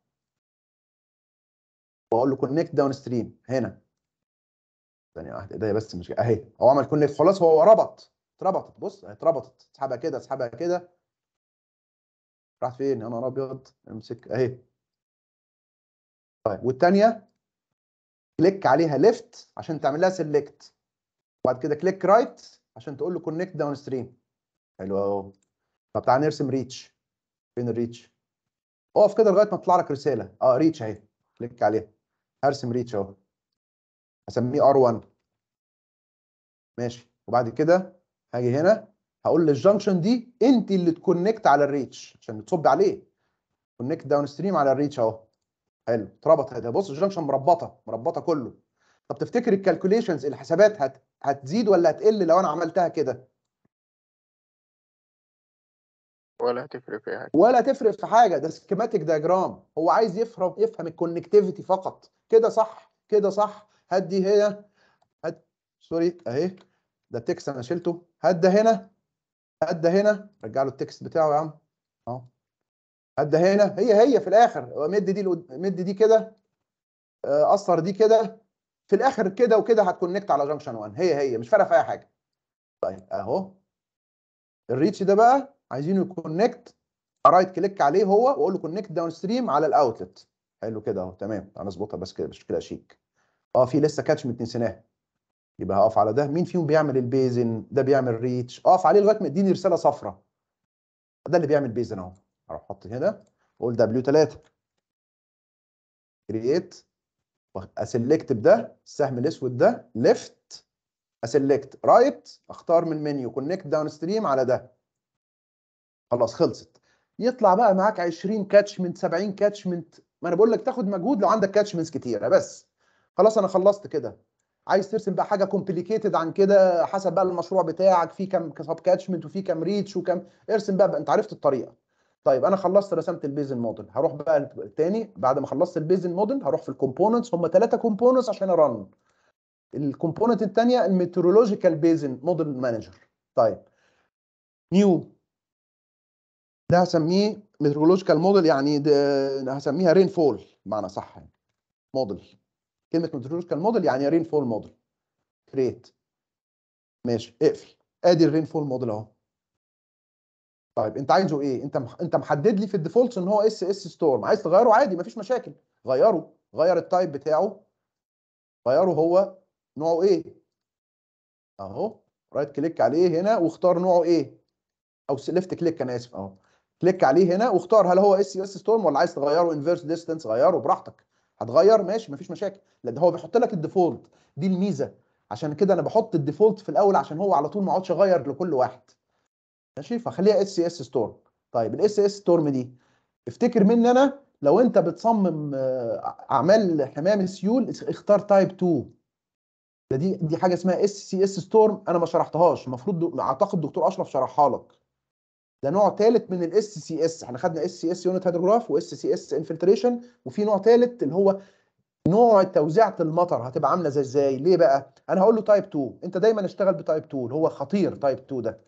واقول له كونكت داون ستريم هنا ثانيه واحده ايديا بس مش اهي هو عمل كونكت خلاص هو ربط اتربطت بص اتربطت اسحبها كده اسحبها كده راحت فين يا نهار ابيض امسك اهي طيب والثانيه كليك عليها ليفت عشان تعمل لها سيلكت وبعد كده كليك رايت عشان تقول له كونكت داون ستريم حلو اهو طب تعالى نرسم ريتش فين الريتش اقف كده لغايه ما تطلع لك رساله اه ريتش اهي كليك عليها هرسم ريتش اهو هسميه ار1 ماشي وبعد كده هاجي هنا هقول للجنكشن دي انت اللي تكونكت على الريتش عشان تصب عليه كونكت داون ستريم على الريتش اهو حلو اتربطت بص الجنكشن مربطه مربطه كله طب تفتكر الكالكوليشنز الحسابات هت... هتزيد ولا هتقل لو انا عملتها كده ولا هتفرق في حاجه ولا هتفرق في حاجه ده سكيماتيك دياجرام هو عايز يفهم يفهم الكونكتيفيتي فقط كده صح كده صح هدي هنا هد سوري اهي ده التكست انا شلته هات ده هنا هات ده هنا رجع له التكست بتاعه يا عم اهو هات ده هنا هي هي في الاخر مد دي مد دي كده اثر آه، دي كده في الاخر كده وكده هتكونكت على جنكشن 1 هي هي مش فارقه في اي حاجه طيب اهو الريتش ده بقى عايزينه يكونكت رايت كليك عليه هو واقول له كونكت داون ستريم على الاوتلت حلو كده اهو تمام انا اظبطها بس كده كده شيك اه في لسه كاتش نسيناها يبقى هقف على ده مين فيهم بيعمل البيزن ده بيعمل ريتش اقف عليه لغايه ما يديني رساله صفراء ده اللي بيعمل بيزن اهو اروح احط هنا واقول دبليو 3 كرييت اسلكت بده السهم الاسود ده ليفت اسلكت رايت اختار من المنيو كونكت داون ستريم على ده خلاص خلصت يطلع بقى معاك 20 كاتشمنت 70 كاتشمنت ما انا بقول لك تاخد مجهود لو عندك كاتشمنتس كتيره بس خلاص انا خلصت كده عايز ترسم بقى حاجه كومبليكيتد عن كده حسب بقى المشروع بتاعك في كام سب كاتشمنت وفي كام ريتش وكام ارسم بقى, بقى انت عرفت الطريقه طيب انا خلصت رسمت البيزن موديل هروح بقى الثاني بعد ما خلصت البيزن موديل هروح في الكومبوننتس هم ثلاثه كومبوننتس عشان ارن الكومبوننت الثانيه الميتورولوجيكال بيزن موديل مانجر طيب نيو ده هسميه ميتورولوجيكال موديل يعني ده هسميها رين فول بمعنى صح يعني موديل كلمه ميتولوجيكال موديل يعني رينفول موديل كريت ماشي اقفل ادي الرينفول موديل اهو طيب انت عايزه ايه انت مح... انت محدد لي في الديفولتس ان هو اس اس ستورم عايز تغيره عادي مفيش مشاكل غيره غير التايب بتاعه غيره هو نوعه ايه اهو رايت كليك عليه هنا واختار نوعه ايه او ليفت كليك انا اسف اهو كليك عليه هنا واختار هل هو اس اس ستورم ولا عايز تغيره انفيرس ديستنس غيره براحتك هتغير ماشي مفيش مشاكل لا ده هو بيحط لك الديفولت دي الميزه عشان كده انا بحط الديفولت في الاول عشان هو على طول ما اقعدش اغير لكل واحد ماشي فخليها اس سي اس ستورم طيب الاس اس ستورم دي افتكر مني انا لو انت بتصمم آه، اعمال حمام سيول اختار تايب 2 دي دي حاجه اسمها اس سي اس ستورم انا ما شرحتهاش المفروض اعتقد دكتور اشرف شرحها لك ده نوع ثالث من الاس سي اس احنا خدنا اس سي اس يونت هيدروجراف واس سي اس انفلتريشن وفي نوع ثالث اللي هو نوع توزيعه المطر هتبقى عامله زي ازاي ليه بقى انا هقول له تايب 2 انت دايما اشتغل بتايب 2 اللي هو خطير تايب 2 ده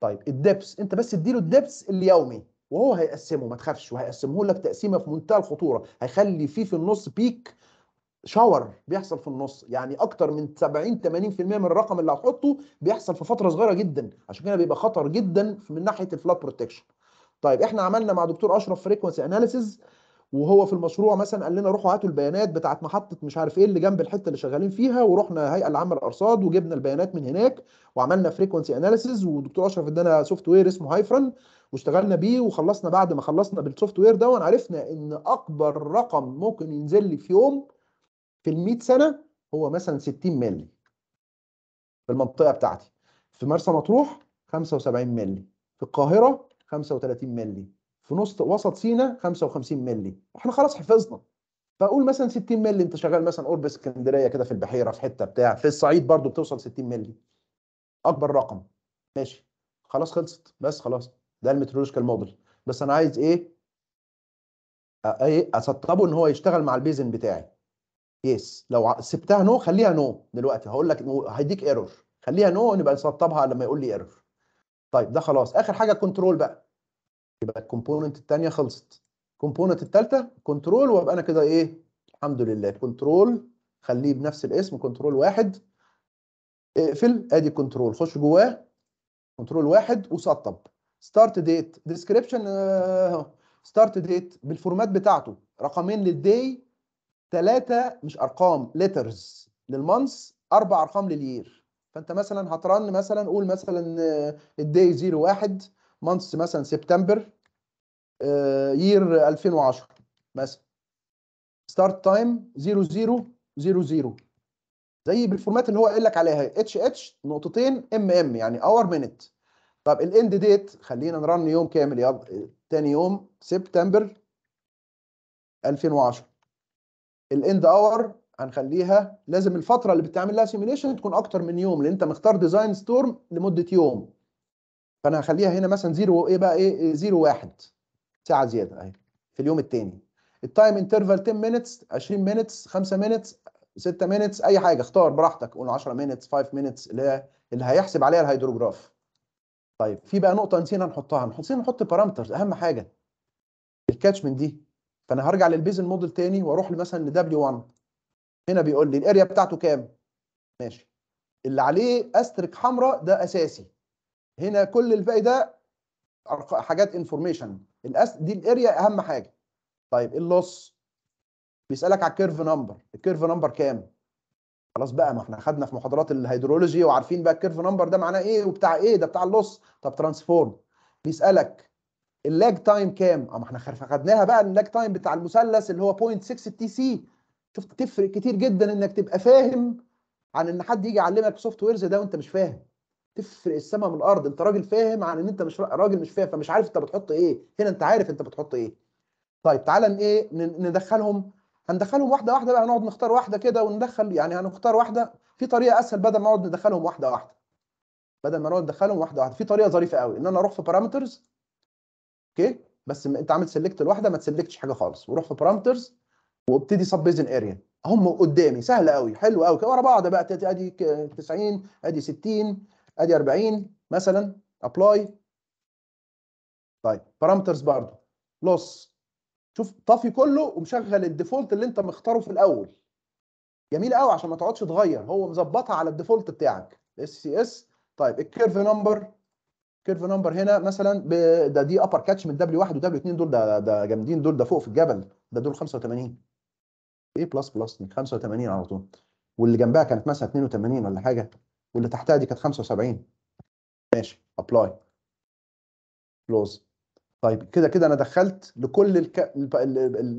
طيب الدبس انت بس اديله الدبس اليومي وهو هيقسمه ما تخافش وهيقسمه لك تقسيمه في منتهى الخطوره هيخلي فيه في النص بيك شاور بيحصل في النص يعني اكتر من 70 80% من الرقم اللي هتحطه بيحصل في فتره صغيره جدا عشان كده بيبقى خطر جدا من ناحيه الفلات بروتكشن طيب احنا عملنا مع دكتور اشرف فريكوانسي اناليسيز وهو في المشروع مثلا قال لنا روحوا هاتوا البيانات بتاعت محطه مش عارف ايه اللي جنب الحته اللي شغالين فيها ورحنا الهيئه العامه للارصاد وجبنا البيانات من هناك وعملنا فريكونسي اناليسيز ودكتور اشرف ادانا سوفت وير اسمه هايفرن واشتغلنا بيه وخلصنا بعد ما خلصنا بالسوفت وير ده عرفنا ان اكبر رقم ممكن ينزل لي في يوم في ال 100 سنه هو مثلا 60 مللي في المنطقه بتاعتي في مرسى مطروح 75 مللي في القاهره 35 مللي في نص وسط سينا 55 مللي احنا خلاص حفظنا فاقول مثلا 60 مللي انت شغال مثلا قرب اسكندريه كده في البحيره في حته بتاع في الصعيد برضو بتوصل 60 مللي اكبر رقم ماشي خلاص خلصت بس خلاص ده المترولوجيكال موديل بس انا عايز ايه ايه اسطبه ان هو يشتغل مع البيزن بتاعي يس لو سبتها نو خليها نو دلوقتي هقول لك هيديك ايرور خليها نو نبقى نسطبها لما يقول لي ايرور طيب ده خلاص اخر حاجه كنترول بقى يبقى الكومبوننت الثانيه خلصت الكومبوننت الثالثه كنترول وابقى انا كده ايه الحمد لله كنترول خليه بنفس الاسم كنترول واحد اقفل ادي كنترول خش جواه كنترول واحد وسطب ستارت ديت ديسكريبشن ستارت ديت بالفورمات بتاعته رقمين للداي ثلاثه مش ارقام ليترز للمانس اربع ارقام للير فانت مثلا هترن مثلا قول مثلا الداي 01 مانس مثلا سبتمبر يير 2010 مثلا ستارت تايم 0000 زي بالفورمات اللي هو قايل لك عليها اتش اتش نقطتين ام ام يعني اور مينت طب الاند ديت خلينا نرن يوم كامل يلا تاني يوم سبتمبر 2010 الاند اور هنخليها لازم الفتره اللي بتعمل لها سيميليشن تكون اكتر من يوم لان انت مختار ديزاين ستورم لمده يوم فانا هخليها هنا مثلا زيرو ايه بقى ايه, إيه، زيرو واحد ساعه زياده اهي في اليوم الثاني التايم انترفال 10 مينتس 20 مينتس 5 مينتس 6 مينتس اي حاجه اختار براحتك قول 10 مينتس 5 مينتس اللي, هي اللي هيحسب عليها الهيدروجراف طيب في بقى نقطه نسينا نحطها نحط نحط بارامترز اهم حاجه الكاتشمنت دي فانا هرجع للبيزن موديل تاني واروح مثلا لدبليو 1 هنا بيقول لي الاريا بتاعته كام ماشي اللي عليه استرك حمراء ده اساسي هنا كل الباقي ده حاجات انفورميشن الأس... دي الاريا اهم حاجه طيب اللوس بيسالك على الكيرف نمبر الكيرف نمبر كام خلاص بقى ما احنا خدنا في محاضرات الهيدرولوجي وعارفين بقى الكيرف نمبر ده معناه ايه وبتاع ايه ده بتاع اللوس طب ترانسفورم بيسالك اللاج تايم كام؟ اه ما احنا خدناها بقى اللاج تايم بتاع المثلث اللي هو 0.6 تي سي شفت تفرق كتير جدا انك تبقى فاهم عن ان حد يجي يعلمك سوفت وير زي ده وانت مش فاهم تفرق السما من الارض انت راجل فاهم عن ان انت مش راجل مش فاهم فمش عارف انت بتحط ايه هنا انت عارف انت بتحط ايه طيب تعالى ايه ندخلهم هندخلهم واحده واحده بقى هنقعد نختار واحده كده وندخل يعني هنختار واحده في طريقه اسهل بدل ما نقعد ندخلهم واحده واحده بدل ما نقعد ندخلهم واحده واحده في طريقه ظريفه قوي ان انا اروح في بارامترز اوكي بس انت عامل سيلكت لواحده ما تسلكتش حاجه خالص وروح في بارامترز وابتدي سب بيزن اريا هم قدامي سهل قوي حلو قوي ورا بعض بقى ادي 90 ادي 60 ادي 40 مثلا ابلاي طيب بارامترز برضو لوس شوف طافي كله ومشغل الديفولت اللي انت مختاره في الاول جميل قوي عشان ما تقعدش تغير هو مظبطها على الديفولت بتاعك اس سي اس طيب الكيرف نمبر كيرف نمبر هنا مثلا ده دي ابر كاتش من دبليو 1 ودبليو 2 دول ده ده جامدين دول ده فوق في الجبل ده دول 85 ايه بلس بلس 85 على طول واللي جنبها كانت مثلا 82 ولا حاجه واللي تحتها دي كانت 75 ماشي ابلاي كلوز طيب كده كده انا دخلت لكل الك...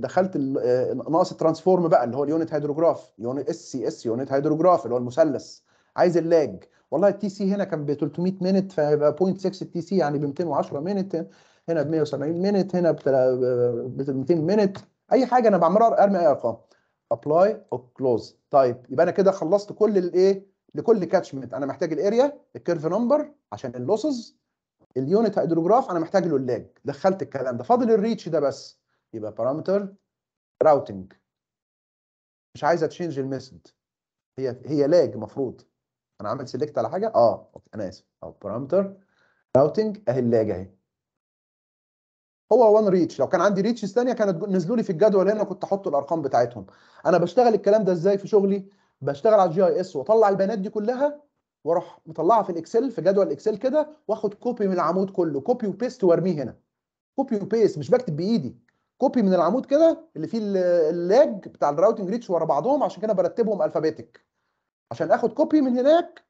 دخلت آه، ناقص الترانسفورم بقى اللي هو اليونت هيدروجراف يونت اس سي اس يونت هيدروجراف اللي هو المثلث عايز اللاج والله التي سي هنا كان ب 300 مينت فهيبقى 0.6 التي سي يعني ب 210 مينت هنا ب 170 مينت هنا ب 200 مينت اي حاجه انا بعملها ارمي اي ارقام ابلاي او كلوز طيب يبقى انا كده خلصت كل الايه لكل كاتشمنت انا محتاج الاريا الكيرف نمبر عشان اللوسز اليونت هيدروجراف انا محتاج له اللاج دخلت الكلام ده فاضل الريتش ده بس يبقى بارامتر راوتنج مش عايزه تشينج الميثود هي هي لاج المفروض انا عامل سيلكت على حاجه اه اوكي انا اسف اه بارامتر راوتنج اهي اللاجه اهي هو وان ريتش لو كان عندي ريتشز ثانيه كانت نزلوا لي في الجدول هنا كنت احط الارقام بتاعتهم انا بشتغل الكلام ده ازاي في شغلي بشتغل على الجي اي اس واطلع البيانات دي كلها واروح مطلعها في الاكسل في جدول الاكسل كده واخد كوبي من العمود كله كوبي وبيست وارميه هنا كوبي وبيست مش بكتب بايدي كوبي من العمود كده اللي فيه اللاج بتاع الراوتنج ريتش ورا بعضهم عشان كده برتبهم الفابيتك عشان اخد كوبي من هناك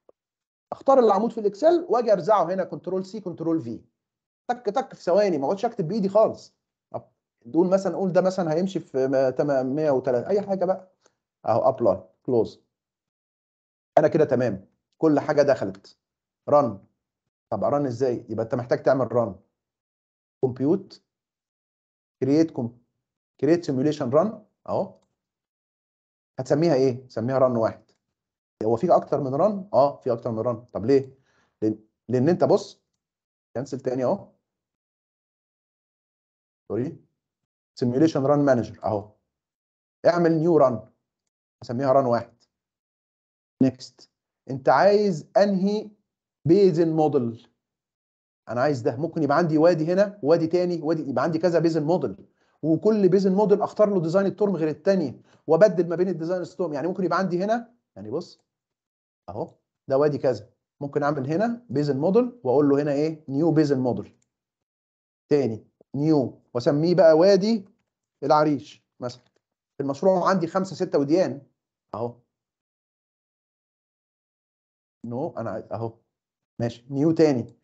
اختار العمود في الاكسل واجي ارزعه هنا كنترول سي كنترول في تك تك في ثواني ما اقعدش اكتب بايدي خالص طب دول مثلا قول ده مثلا هيمشي في 103 اي حاجه بقى اهو ابلاي كلوز انا كده تمام كل حاجه دخلت رن طب رن ازاي يبقى انت محتاج تعمل رن كومبيوت كرييت كوم كرييت سيميوليشن رن اهو هتسميها ايه سميها رن واحد هو في اكتر من رن اه في اكتر من رن طب ليه لان, لأن انت بص كنسل تاني اهو سوري سيميوليشن ران مانجر اهو اعمل نيو ران اسميها ران واحد نيكست انت عايز انهي بيزن موديل انا عايز ده ممكن يبقى عندي وادي هنا وادي تاني وادي يبقى عندي كذا بيزن موديل وكل بيزن موديل اختار له ديزاين التورم غير الثانيه وابدل ما بين الديزاين ستورم يعني ممكن يبقى عندي هنا يعني بص اهو ده وادي كذا ممكن اعمل هنا بيزل موديل واقول له هنا ايه نيو بيزل موديل تاني نيو واسميه بقى وادي العريش مثلا المشروع عندي خمسه سته وديان اهو نو انا اهو ماشي نيو تاني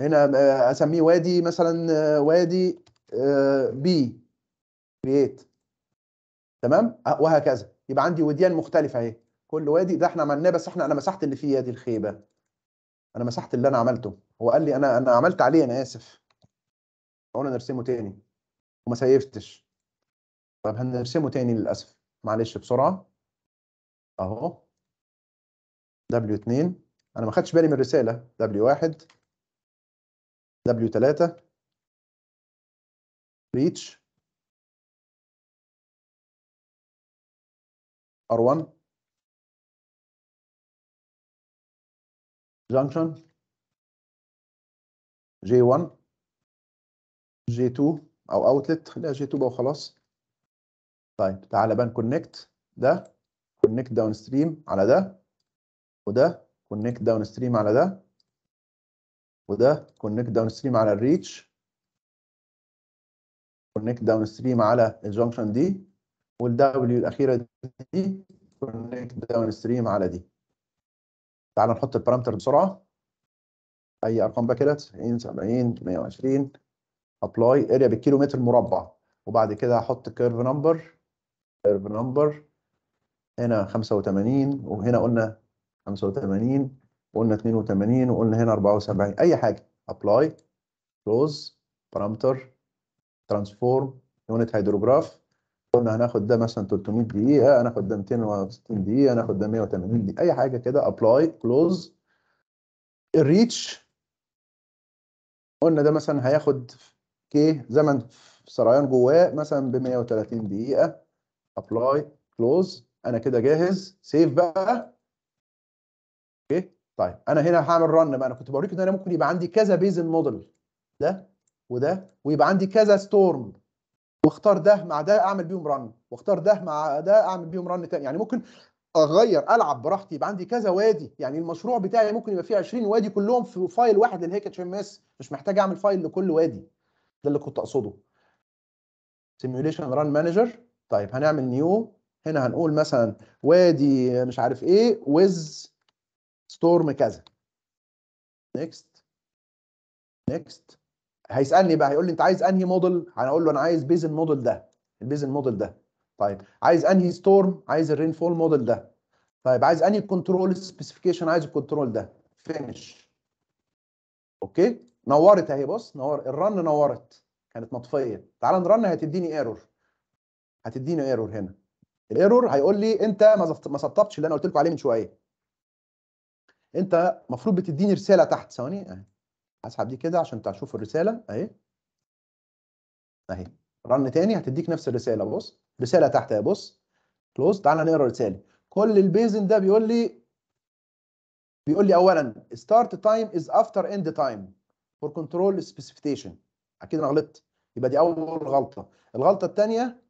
هنا اسميه وادي مثلا آه، وادي بي آه، كرييت تمام أه، وهكذا يبقى عندي وديان مختلفه اهي كل وادي ده احنا عملناه بس احنا انا مسحت اللي فيه يا دي الخيبه انا مسحت اللي انا عملته هو قال لي انا انا عملت عليه انا اسف قلنا نرسمه تاني وما سيفتش طب هنرسمه تاني للاسف معلش بسرعه اهو W2 انا ما خدتش بالي من الرساله W1 W3 ريتش R1 junction J1 J2 او اوتلت خليها J2 بقى وخلاص طيب تعالى بقى نكونكت ده كونكت داون ستريم على ده وده كونكت داون ستريم على ده وده كونكت داون ستريم على الريتش كونكت داون ستريم على الجنكشن دي والدبليو الاخيره دي كونكت داون ستريم على دي تعال نحط البارامتر بسرعه اي ارقام بقى كده 90 70 120 ابلاي اريا بالكيلومتر مربع وبعد كده هحط كيرف نمبر كيرف نمبر هنا 85 وهنا قلنا 85 وقلنا 82 وقلنا هنا 74 اي حاجه ابلاي كلوز بارامتر ترانسفورم يونت هيدروجراف قلنا هناخد ده مثلا 300 دقيقه هناخد ده 260 دقيقه هناخد ده 180 دقيقه اي حاجه كده ابلاي كلوز الريتش قلنا ده مثلا هياخد كي زمن سرعان جواه مثلا ب 130 دقيقه ابلاي كلوز انا كده جاهز سيف بقى اوكي طيب انا هنا هعمل رن بقى انا كنت بوريك ان انا ممكن يبقى عندي كذا بيزن موديل ده وده ويبقى عندي كذا ستورم واختار ده مع ده اعمل بيهم رن واختار ده مع ده اعمل بيهم رن تاني يعني ممكن اغير العب براحتي يبقى عندي كذا وادي يعني المشروع بتاعي ممكن يبقى فيه 20 وادي كلهم في فايل واحد للهيكت ام اس مش محتاج اعمل فايل لكل وادي ده اللي كنت اقصده سيميوليشن ران مانجر طيب هنعمل نيو هنا هنقول مثلا وادي مش عارف ايه ويز ستورم كذا نيكست نيكست هيسالني بقى هيقول لي انت عايز انهي موديل اقول له انا عايز بيزن موديل ده البيزن موديل ده طيب عايز انهي ستورم عايز الرينفول موديل ده طيب عايز انهي كنترول سبيسيفيكيشن عايز الكنترول ده فينش اوكي نورت اهي بص نور الرن نورت كانت مطفيه تعال نرن هتديني ايرور هتديني ايرور هنا الايرور هيقول لي انت ما سطبتش اللي انا قلت لكم عليه من شويه انت المفروض بتديني رساله تحت ثواني هسحب دي كده عشان تشوف الرساله اهي اهي رن تاني هتديك نفس الرساله بص رساله تحت اهي بص كلوز تعالى نقرا الرساله كل البيزن ده بيقول لي بيقول لي اولا ستارت تايم از افتر اند تايم فور كنترول سبيسيفيكيشن اكيد انا غلطت يبقى دي اول غلطه الغلطه الثانيه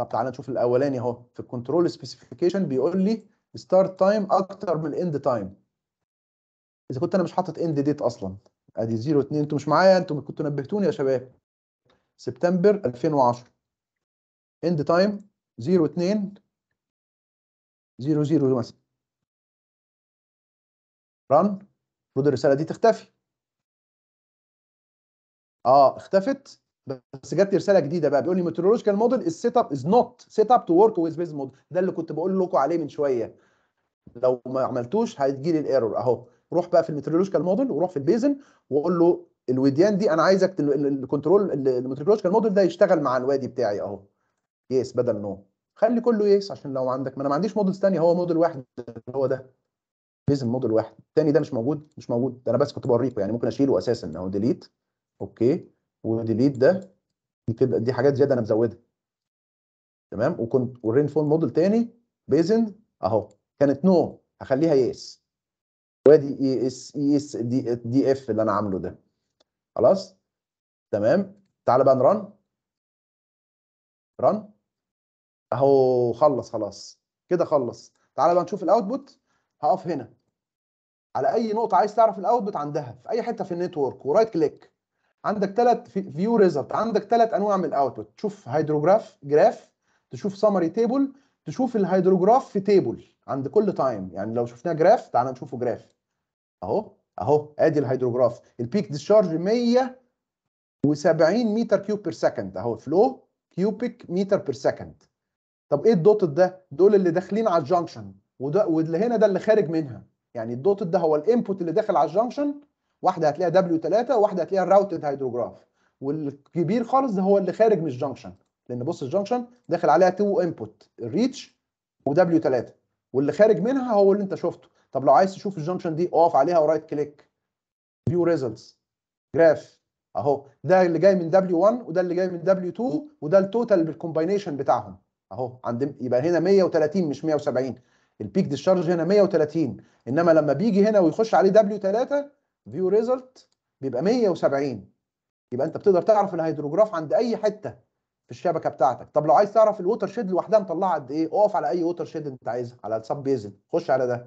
طب تعالى نشوف الاولاني اهو في الكنترول سبيسيفيكيشن بيقول لي ستارت تايم اكتر من الاند تايم اذا كنت انا مش حاطط اند ديت اصلا ادي 0 2 انتوا مش معايا انتوا كنتوا نبهتوني يا شباب سبتمبر 2010 اند تايم 0 2 0 0 مثلا ران المفروض الرساله دي تختفي اه اختفت بس جات لي رساله جديده بقى بيقول لي ميتورولوجيكال موديل السيت اب از نوت سيت اب تو ورك ويز بيز موديل ده اللي كنت بقول لكم عليه من شويه لو ما عملتوش هتجي لي الايرور اهو روح بقى في المتريولوجيكال موديل وروح في البيزن وقول له الوديان دي انا عايزك الكنترول المتريولوجيكال موديل ده يشتغل مع الوادي بتاعي اهو يس بدل نو خلي كله يس عشان لو عندك ما انا ما عنديش موديل ثانيه هو موديل واحد هو ده بيزن موديل واحد الثاني ده مش موجود مش موجود ده انا بس كنت بوريكم يعني ممكن اشيله اساسا اهو ديليت اوكي وديليت ده دي تبقى دي حاجات زياده انا مزودها تمام وكنت ورين فون موديل ثاني بيزن اهو كانت نو هخليها يس وادي اي اس اي اس دي, دي اف اللي انا عامله ده خلاص تمام تعالى بقى نرن رن اهو خلص خلاص كده خلص تعالى بقى نشوف الاوتبوت هقف هنا على اي نقطه عايز تعرف الاوتبوت عندها في اي حته في النتورك ورايت كليك عندك ثلاث فيو ريزلت عندك ثلاث انواع من الاوتبوت تشوف هيدروجراف جراف تشوف سمري تيبل تشوف الهيدروجراف في تيبل عند كل تايم يعني لو شفناه جراف تعالى نشوفه جراف اهو اهو ادي الهيدروجراف البيك ديسشارج 170 متر كيوب بير سكند اهو فلو كيوبيك متر بير سكند طب ايه الدوت ده دول اللي داخلين على الجانكشن وده واللي هنا ده اللي خارج منها يعني الدوت ده هو الانبوت اللي داخل على الجانكشن واحده هتلاقيها دبليو 3 وواحده هتلاقيها الراوتد هيدروجراف والكبير خالص ده هو اللي خارج من الجانكشن لان بص الجانكشن داخل عليها تو انبوت الريتش ودبليو 3 واللي خارج منها هو اللي انت شفته طب لو عايز تشوف الجنكشن دي اقف عليها ورايت كليك فيو ريزلتس جراف اهو ده اللي جاي من W1 وده اللي جاي من W2 وده التوتال بالكومباينيشن بتاعهم اهو عند يبقى هنا 130 مش 170 البيك ديشارج هنا 130 انما لما بيجي هنا ويخش عليه W3 فيو ريزلت بيبقى 170 يبقى انت بتقدر تعرف الهيدروجراف عند اي حته في الشبكه بتاعتك طب لو عايز تعرف الووتر شيد لوحدها مطلعها قد ايه اقف على اي ووتر شيد انت عايزها على السب بيزل خش على ده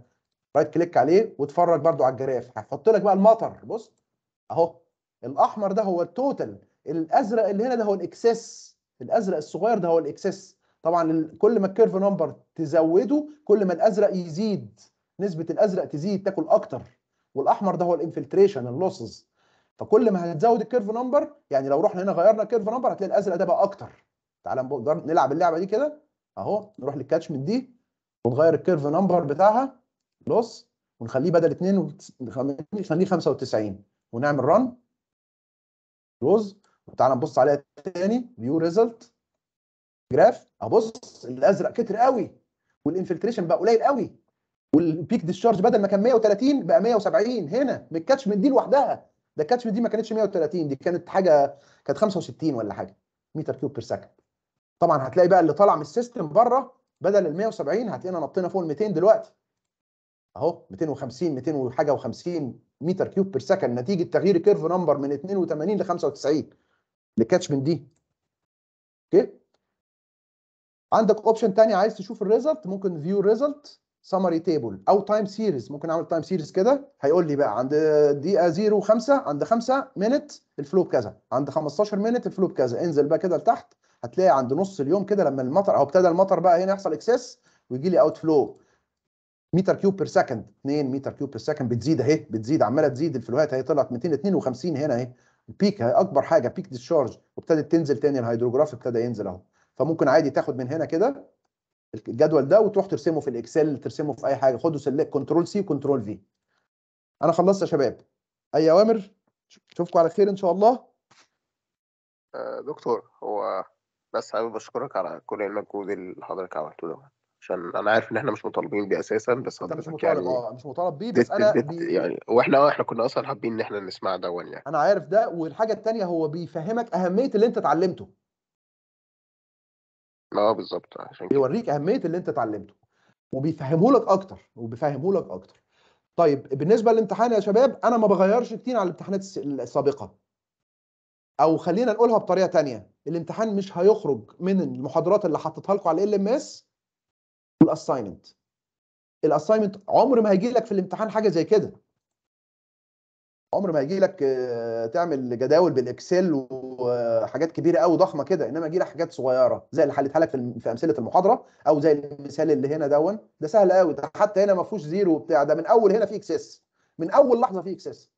رايت كليك عليه واتفرج برده على الجراف هحط لك بقى المطر بص اهو الاحمر ده هو التوتال الازرق اللي هنا ده هو الاكسس الازرق الصغير ده هو الاكسس طبعا كل ما الكيرف نمبر تزوده كل ما الازرق يزيد نسبه الازرق تزيد تاكل اكتر والاحمر ده هو الانفلتريشن اللوسز فكل ما هتزود الكيرف نمبر يعني لو رحنا هنا غيرنا الكيرف نمبر هتلاقي الازرق ده بقى اكتر تعال نلعب اللعبه دي كده اهو نروح للكاتشمنت دي ونغير الكيرف نمبر بتاعها بلس ونخليه بدل 2 نخليه 95 ونعمل ران كلوز وتعالى نبص عليها تاني فيو ريزلت جراف ابص الازرق كتر قوي والانفلتريشن بقى قليل قوي والبيك ديشارج بدل ما كان 130 بقى 170 هنا من الكاتشمنت دي لوحدها ده الكاتشمنت دي ما كانتش 130 دي كانت حاجه كانت 65 ولا حاجه متر كيوب بير سكند طبعا هتلاقي بقى اللي طالع من السيستم بره بدل ال 170 هتلاقينا نطينا فوق ال 200 دلوقتي اهو 250 200 وحاجه و50 متر كيوب بير سكند نتيجه تغيير كيرف نمبر من 82 ل 95 من دي اوكي عندك اوبشن تاني عايز تشوف الريزلت ممكن فيو ريزلت سمري تيبل او تايم سيريز ممكن اعمل تايم سيريز كده هيقول لي بقى عند دقيقه 0 5 عند 5 مينت الفلو بكذا عند 15 مينت الفلو بكذا انزل بقى كده لتحت هتلاقي عند نص اليوم كده لما المطر او ابتدى المطر بقى هنا يحصل اكسس ويجي لي اوت فلو متر كيوب بير سكند 2 متر كيوب بير سكند بتزيد اهي بتزيد عماله تزيد الفلوهات اهي طلعت 252 هنا اهي البيك هي اكبر حاجه بيك ديشارج وابتدت تنزل تاني الهيدروجراف ابتدى ينزل اهو فممكن عادي تاخد من هنا كده الجدول ده وتروح ترسمه في الاكسل ترسمه في اي حاجه خدوا سلك كنترول سي وكنترول في انا خلصت يا شباب اي اوامر اشوفكم على خير ان شاء الله آه، دكتور هو بس حابب اشكرك على كل المجهود اللي حضرتك عملته ده عشان انا عارف ان احنا مش مطالبين بيه اساسا بس انا مش يعني مطالب يعني اه مش مطالب بيه بس انا بي يعني واحنا آه، احنا كنا اصلا حابين ان احنا نسمع دون يعني انا عارف ده والحاجه الثانيه هو بيفهمك اهميه اللي انت اتعلمته اه بالظبط عشان بيوريك اهميه اللي انت اتعلمته وبيفهمه لك اكتر وبيفهمه لك اكتر طيب بالنسبه للامتحان يا شباب انا ما بغيرش كتير على الامتحانات السابقه او خلينا نقولها بطريقه تانية الامتحان مش هيخرج من المحاضرات اللي حطيتها لكم على ال ام اس والاساينمنت الاساينمنت عمر ما هيجي لك في الامتحان حاجه زي كده عمر ما هيجي لك آه، تعمل جداول بالاكسل وحاجات كبيره قوي ضخمه كده انما يجي لك حاجات صغيره زي اللي حلتها لك في امثله المحاضره او زي المثال اللي هنا دون ده سهل قوي ده حتى هنا ما فيهوش زيرو وبتاع ده من اول هنا في اكسس من اول لحظه في اكسس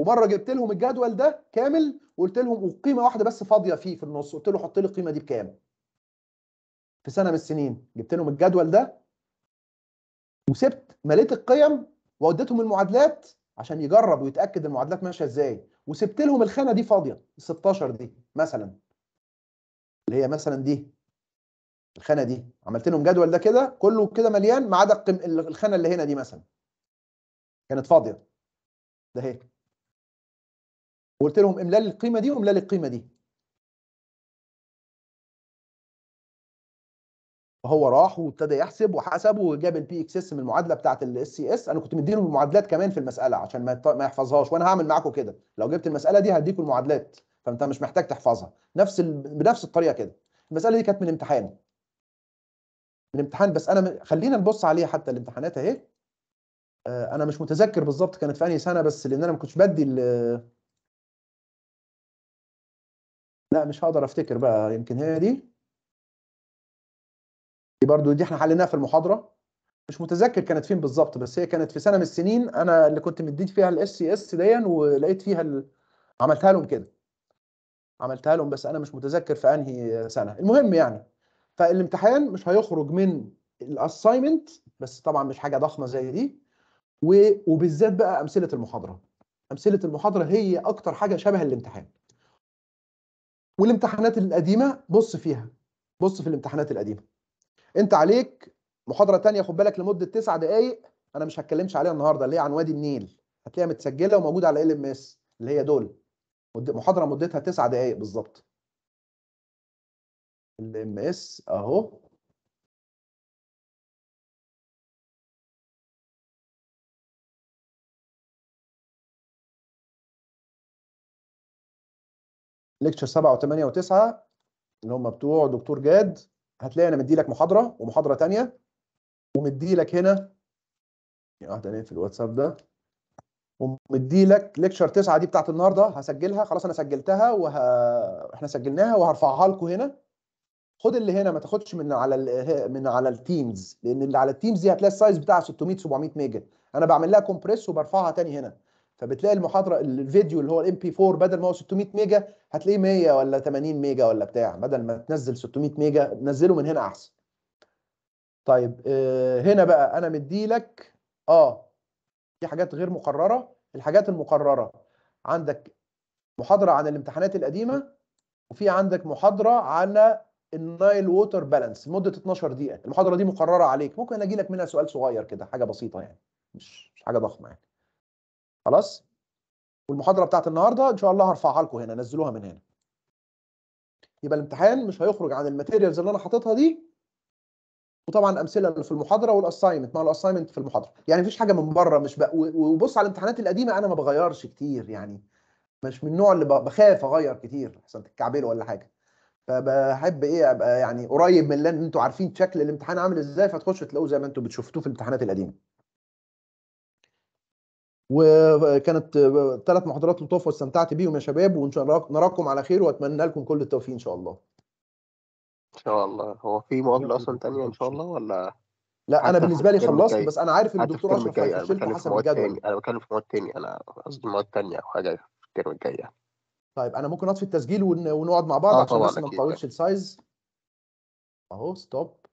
ومره جبت لهم الجدول ده كامل وقلت لهم وقيمه واحده بس فاضيه فيه في النص قلت له حط لي القيمه دي بكام في سنه من السنين جبت لهم الجدول ده وسبت مليت القيم واديتهم المعادلات عشان يجرب ويتاكد المعادلات ماشيه ازاي وسبت لهم الخانه دي فاضيه ال 16 دي مثلا اللي هي مثلا دي الخانه دي عملت لهم جدول ده كده كله كده مليان ما عدا الخانه اللي هنا دي مثلا كانت فاضيه ده هي وقلت لهم املال القيمه دي واملال القيمه دي فهو راح وابتدى يحسب وحسب وجاب البي اكس اس من المعادله بتاعه الاس سي اس انا كنت مديله المعادلات كمان في المساله عشان ما ما يحفظهاش وانا هعمل معاكم كده لو جبت المساله دي هديكم المعادلات فانت مش محتاج تحفظها نفس ال... بنفس الطريقه كده المساله دي كانت من امتحان من امتحان بس انا م... خلينا نبص عليها حتى الامتحانات اهي آه، انا مش متذكر بالظبط كانت في انهي سنه بس لان انا ما كنتش بدي ال... لا مش هقدر افتكر بقى يمكن هي دي دي برضو دي احنا حليناها في المحاضره مش متذكر كانت فين بالظبط بس هي كانت في سنه من السنين انا اللي كنت مديت فيها الاس سي اس دي ولقيت فيها ال... عملتها لهم كده عملتها لهم بس انا مش متذكر في انهي سنه المهم يعني فالامتحان مش هيخرج من الاساينمنت بس طبعا مش حاجه ضخمه زي دي وبالذات بقى امثله المحاضره امثله المحاضره هي اكتر حاجه شبه الامتحان والامتحانات القديمه بص فيها بص في الامتحانات القديمه انت عليك محاضره تانية خد بالك لمده تسع دقائق انا مش هتكلمش عليها النهارده اللي هي عن وادي النيل هتلاقيها متسجله وموجوده على ال ام اس اللي هي دول محاضره مدتها تسع دقائق بالظبط ال ام اس اهو ليكتشر 7 و8 و9 اللي هم بتوع دكتور جاد هتلاقي انا مدي لك محاضره ومحاضره ثانيه ومدي لك هنا قعدت يعني في الواتساب ده ومدي لك ليكشر 9 دي بتاعت النهارده هسجلها خلاص انا سجلتها وه... احنا سجلناها وهرفعها لكم هنا خد اللي هنا ما تاخدش من على ال... من على التيمز لان اللي على التيمز دي هتلاقي السايز بتاعها 600 700 ميجا انا بعمل لها كومبريس وبرفعها تاني هنا فبتلاقي المحاضره الفيديو اللي هو الام بي 4 بدل ما هو 600 ميجا هتلاقيه 100 ولا 80 ميجا ولا بتاع بدل ما تنزل 600 ميجا نزله من هنا احسن طيب آه، هنا بقى انا مديلك اه في حاجات غير مقرره الحاجات المقرره عندك محاضره عن الامتحانات القديمه وفي عندك محاضره على النايل ووتر بالانس مده 12 دقيقه المحاضره دي مقرره عليك ممكن اجي لك منها سؤال صغير كده حاجه بسيطه يعني مش مش حاجه ضخمه يعني خلاص والمحاضره بتاعت النهارده ان شاء الله هرفعها لكم هنا نزلوها من هنا يبقى الامتحان مش هيخرج عن الماتيريالز اللي انا حاططها دي وطبعا الامثله اللي في المحاضره والاساينمنت ما هو الاساينمنت في المحاضره يعني مفيش حاجه من بره مش بق... وبص على الامتحانات القديمه انا ما بغيرش كتير يعني مش من النوع اللي بخاف اغير كتير احسن تتكعبلوا ولا حاجه فبحب ايه ابقى يعني قريب من اللي انتوا عارفين شكل الامتحان عامل ازاي فتخشوا تلاقوه زي ما انتوا بتشوفتوه في الامتحانات القديمه وكانت ثلاث محاضرات لطاف واستمتعت بيهم يا شباب وان شاء الله نراكم على خير واتمنى لكم كل التوفيق ان شاء الله ان شاء الله هو في مقابله اصلا ثانيه ان شاء الله ولا لا انا بالنسبه لي خلصت بس انا عارف ان الدكتور اشرف هيخش حسب الجدول انا بتكلم في مواد ثانيه انا قصدي مواد ثانيه او حاجه في الترم الجاي طيب انا ممكن اطفي التسجيل ونقعد مع بعض آه، عشان بس ما نطولش السايز اهو ستوب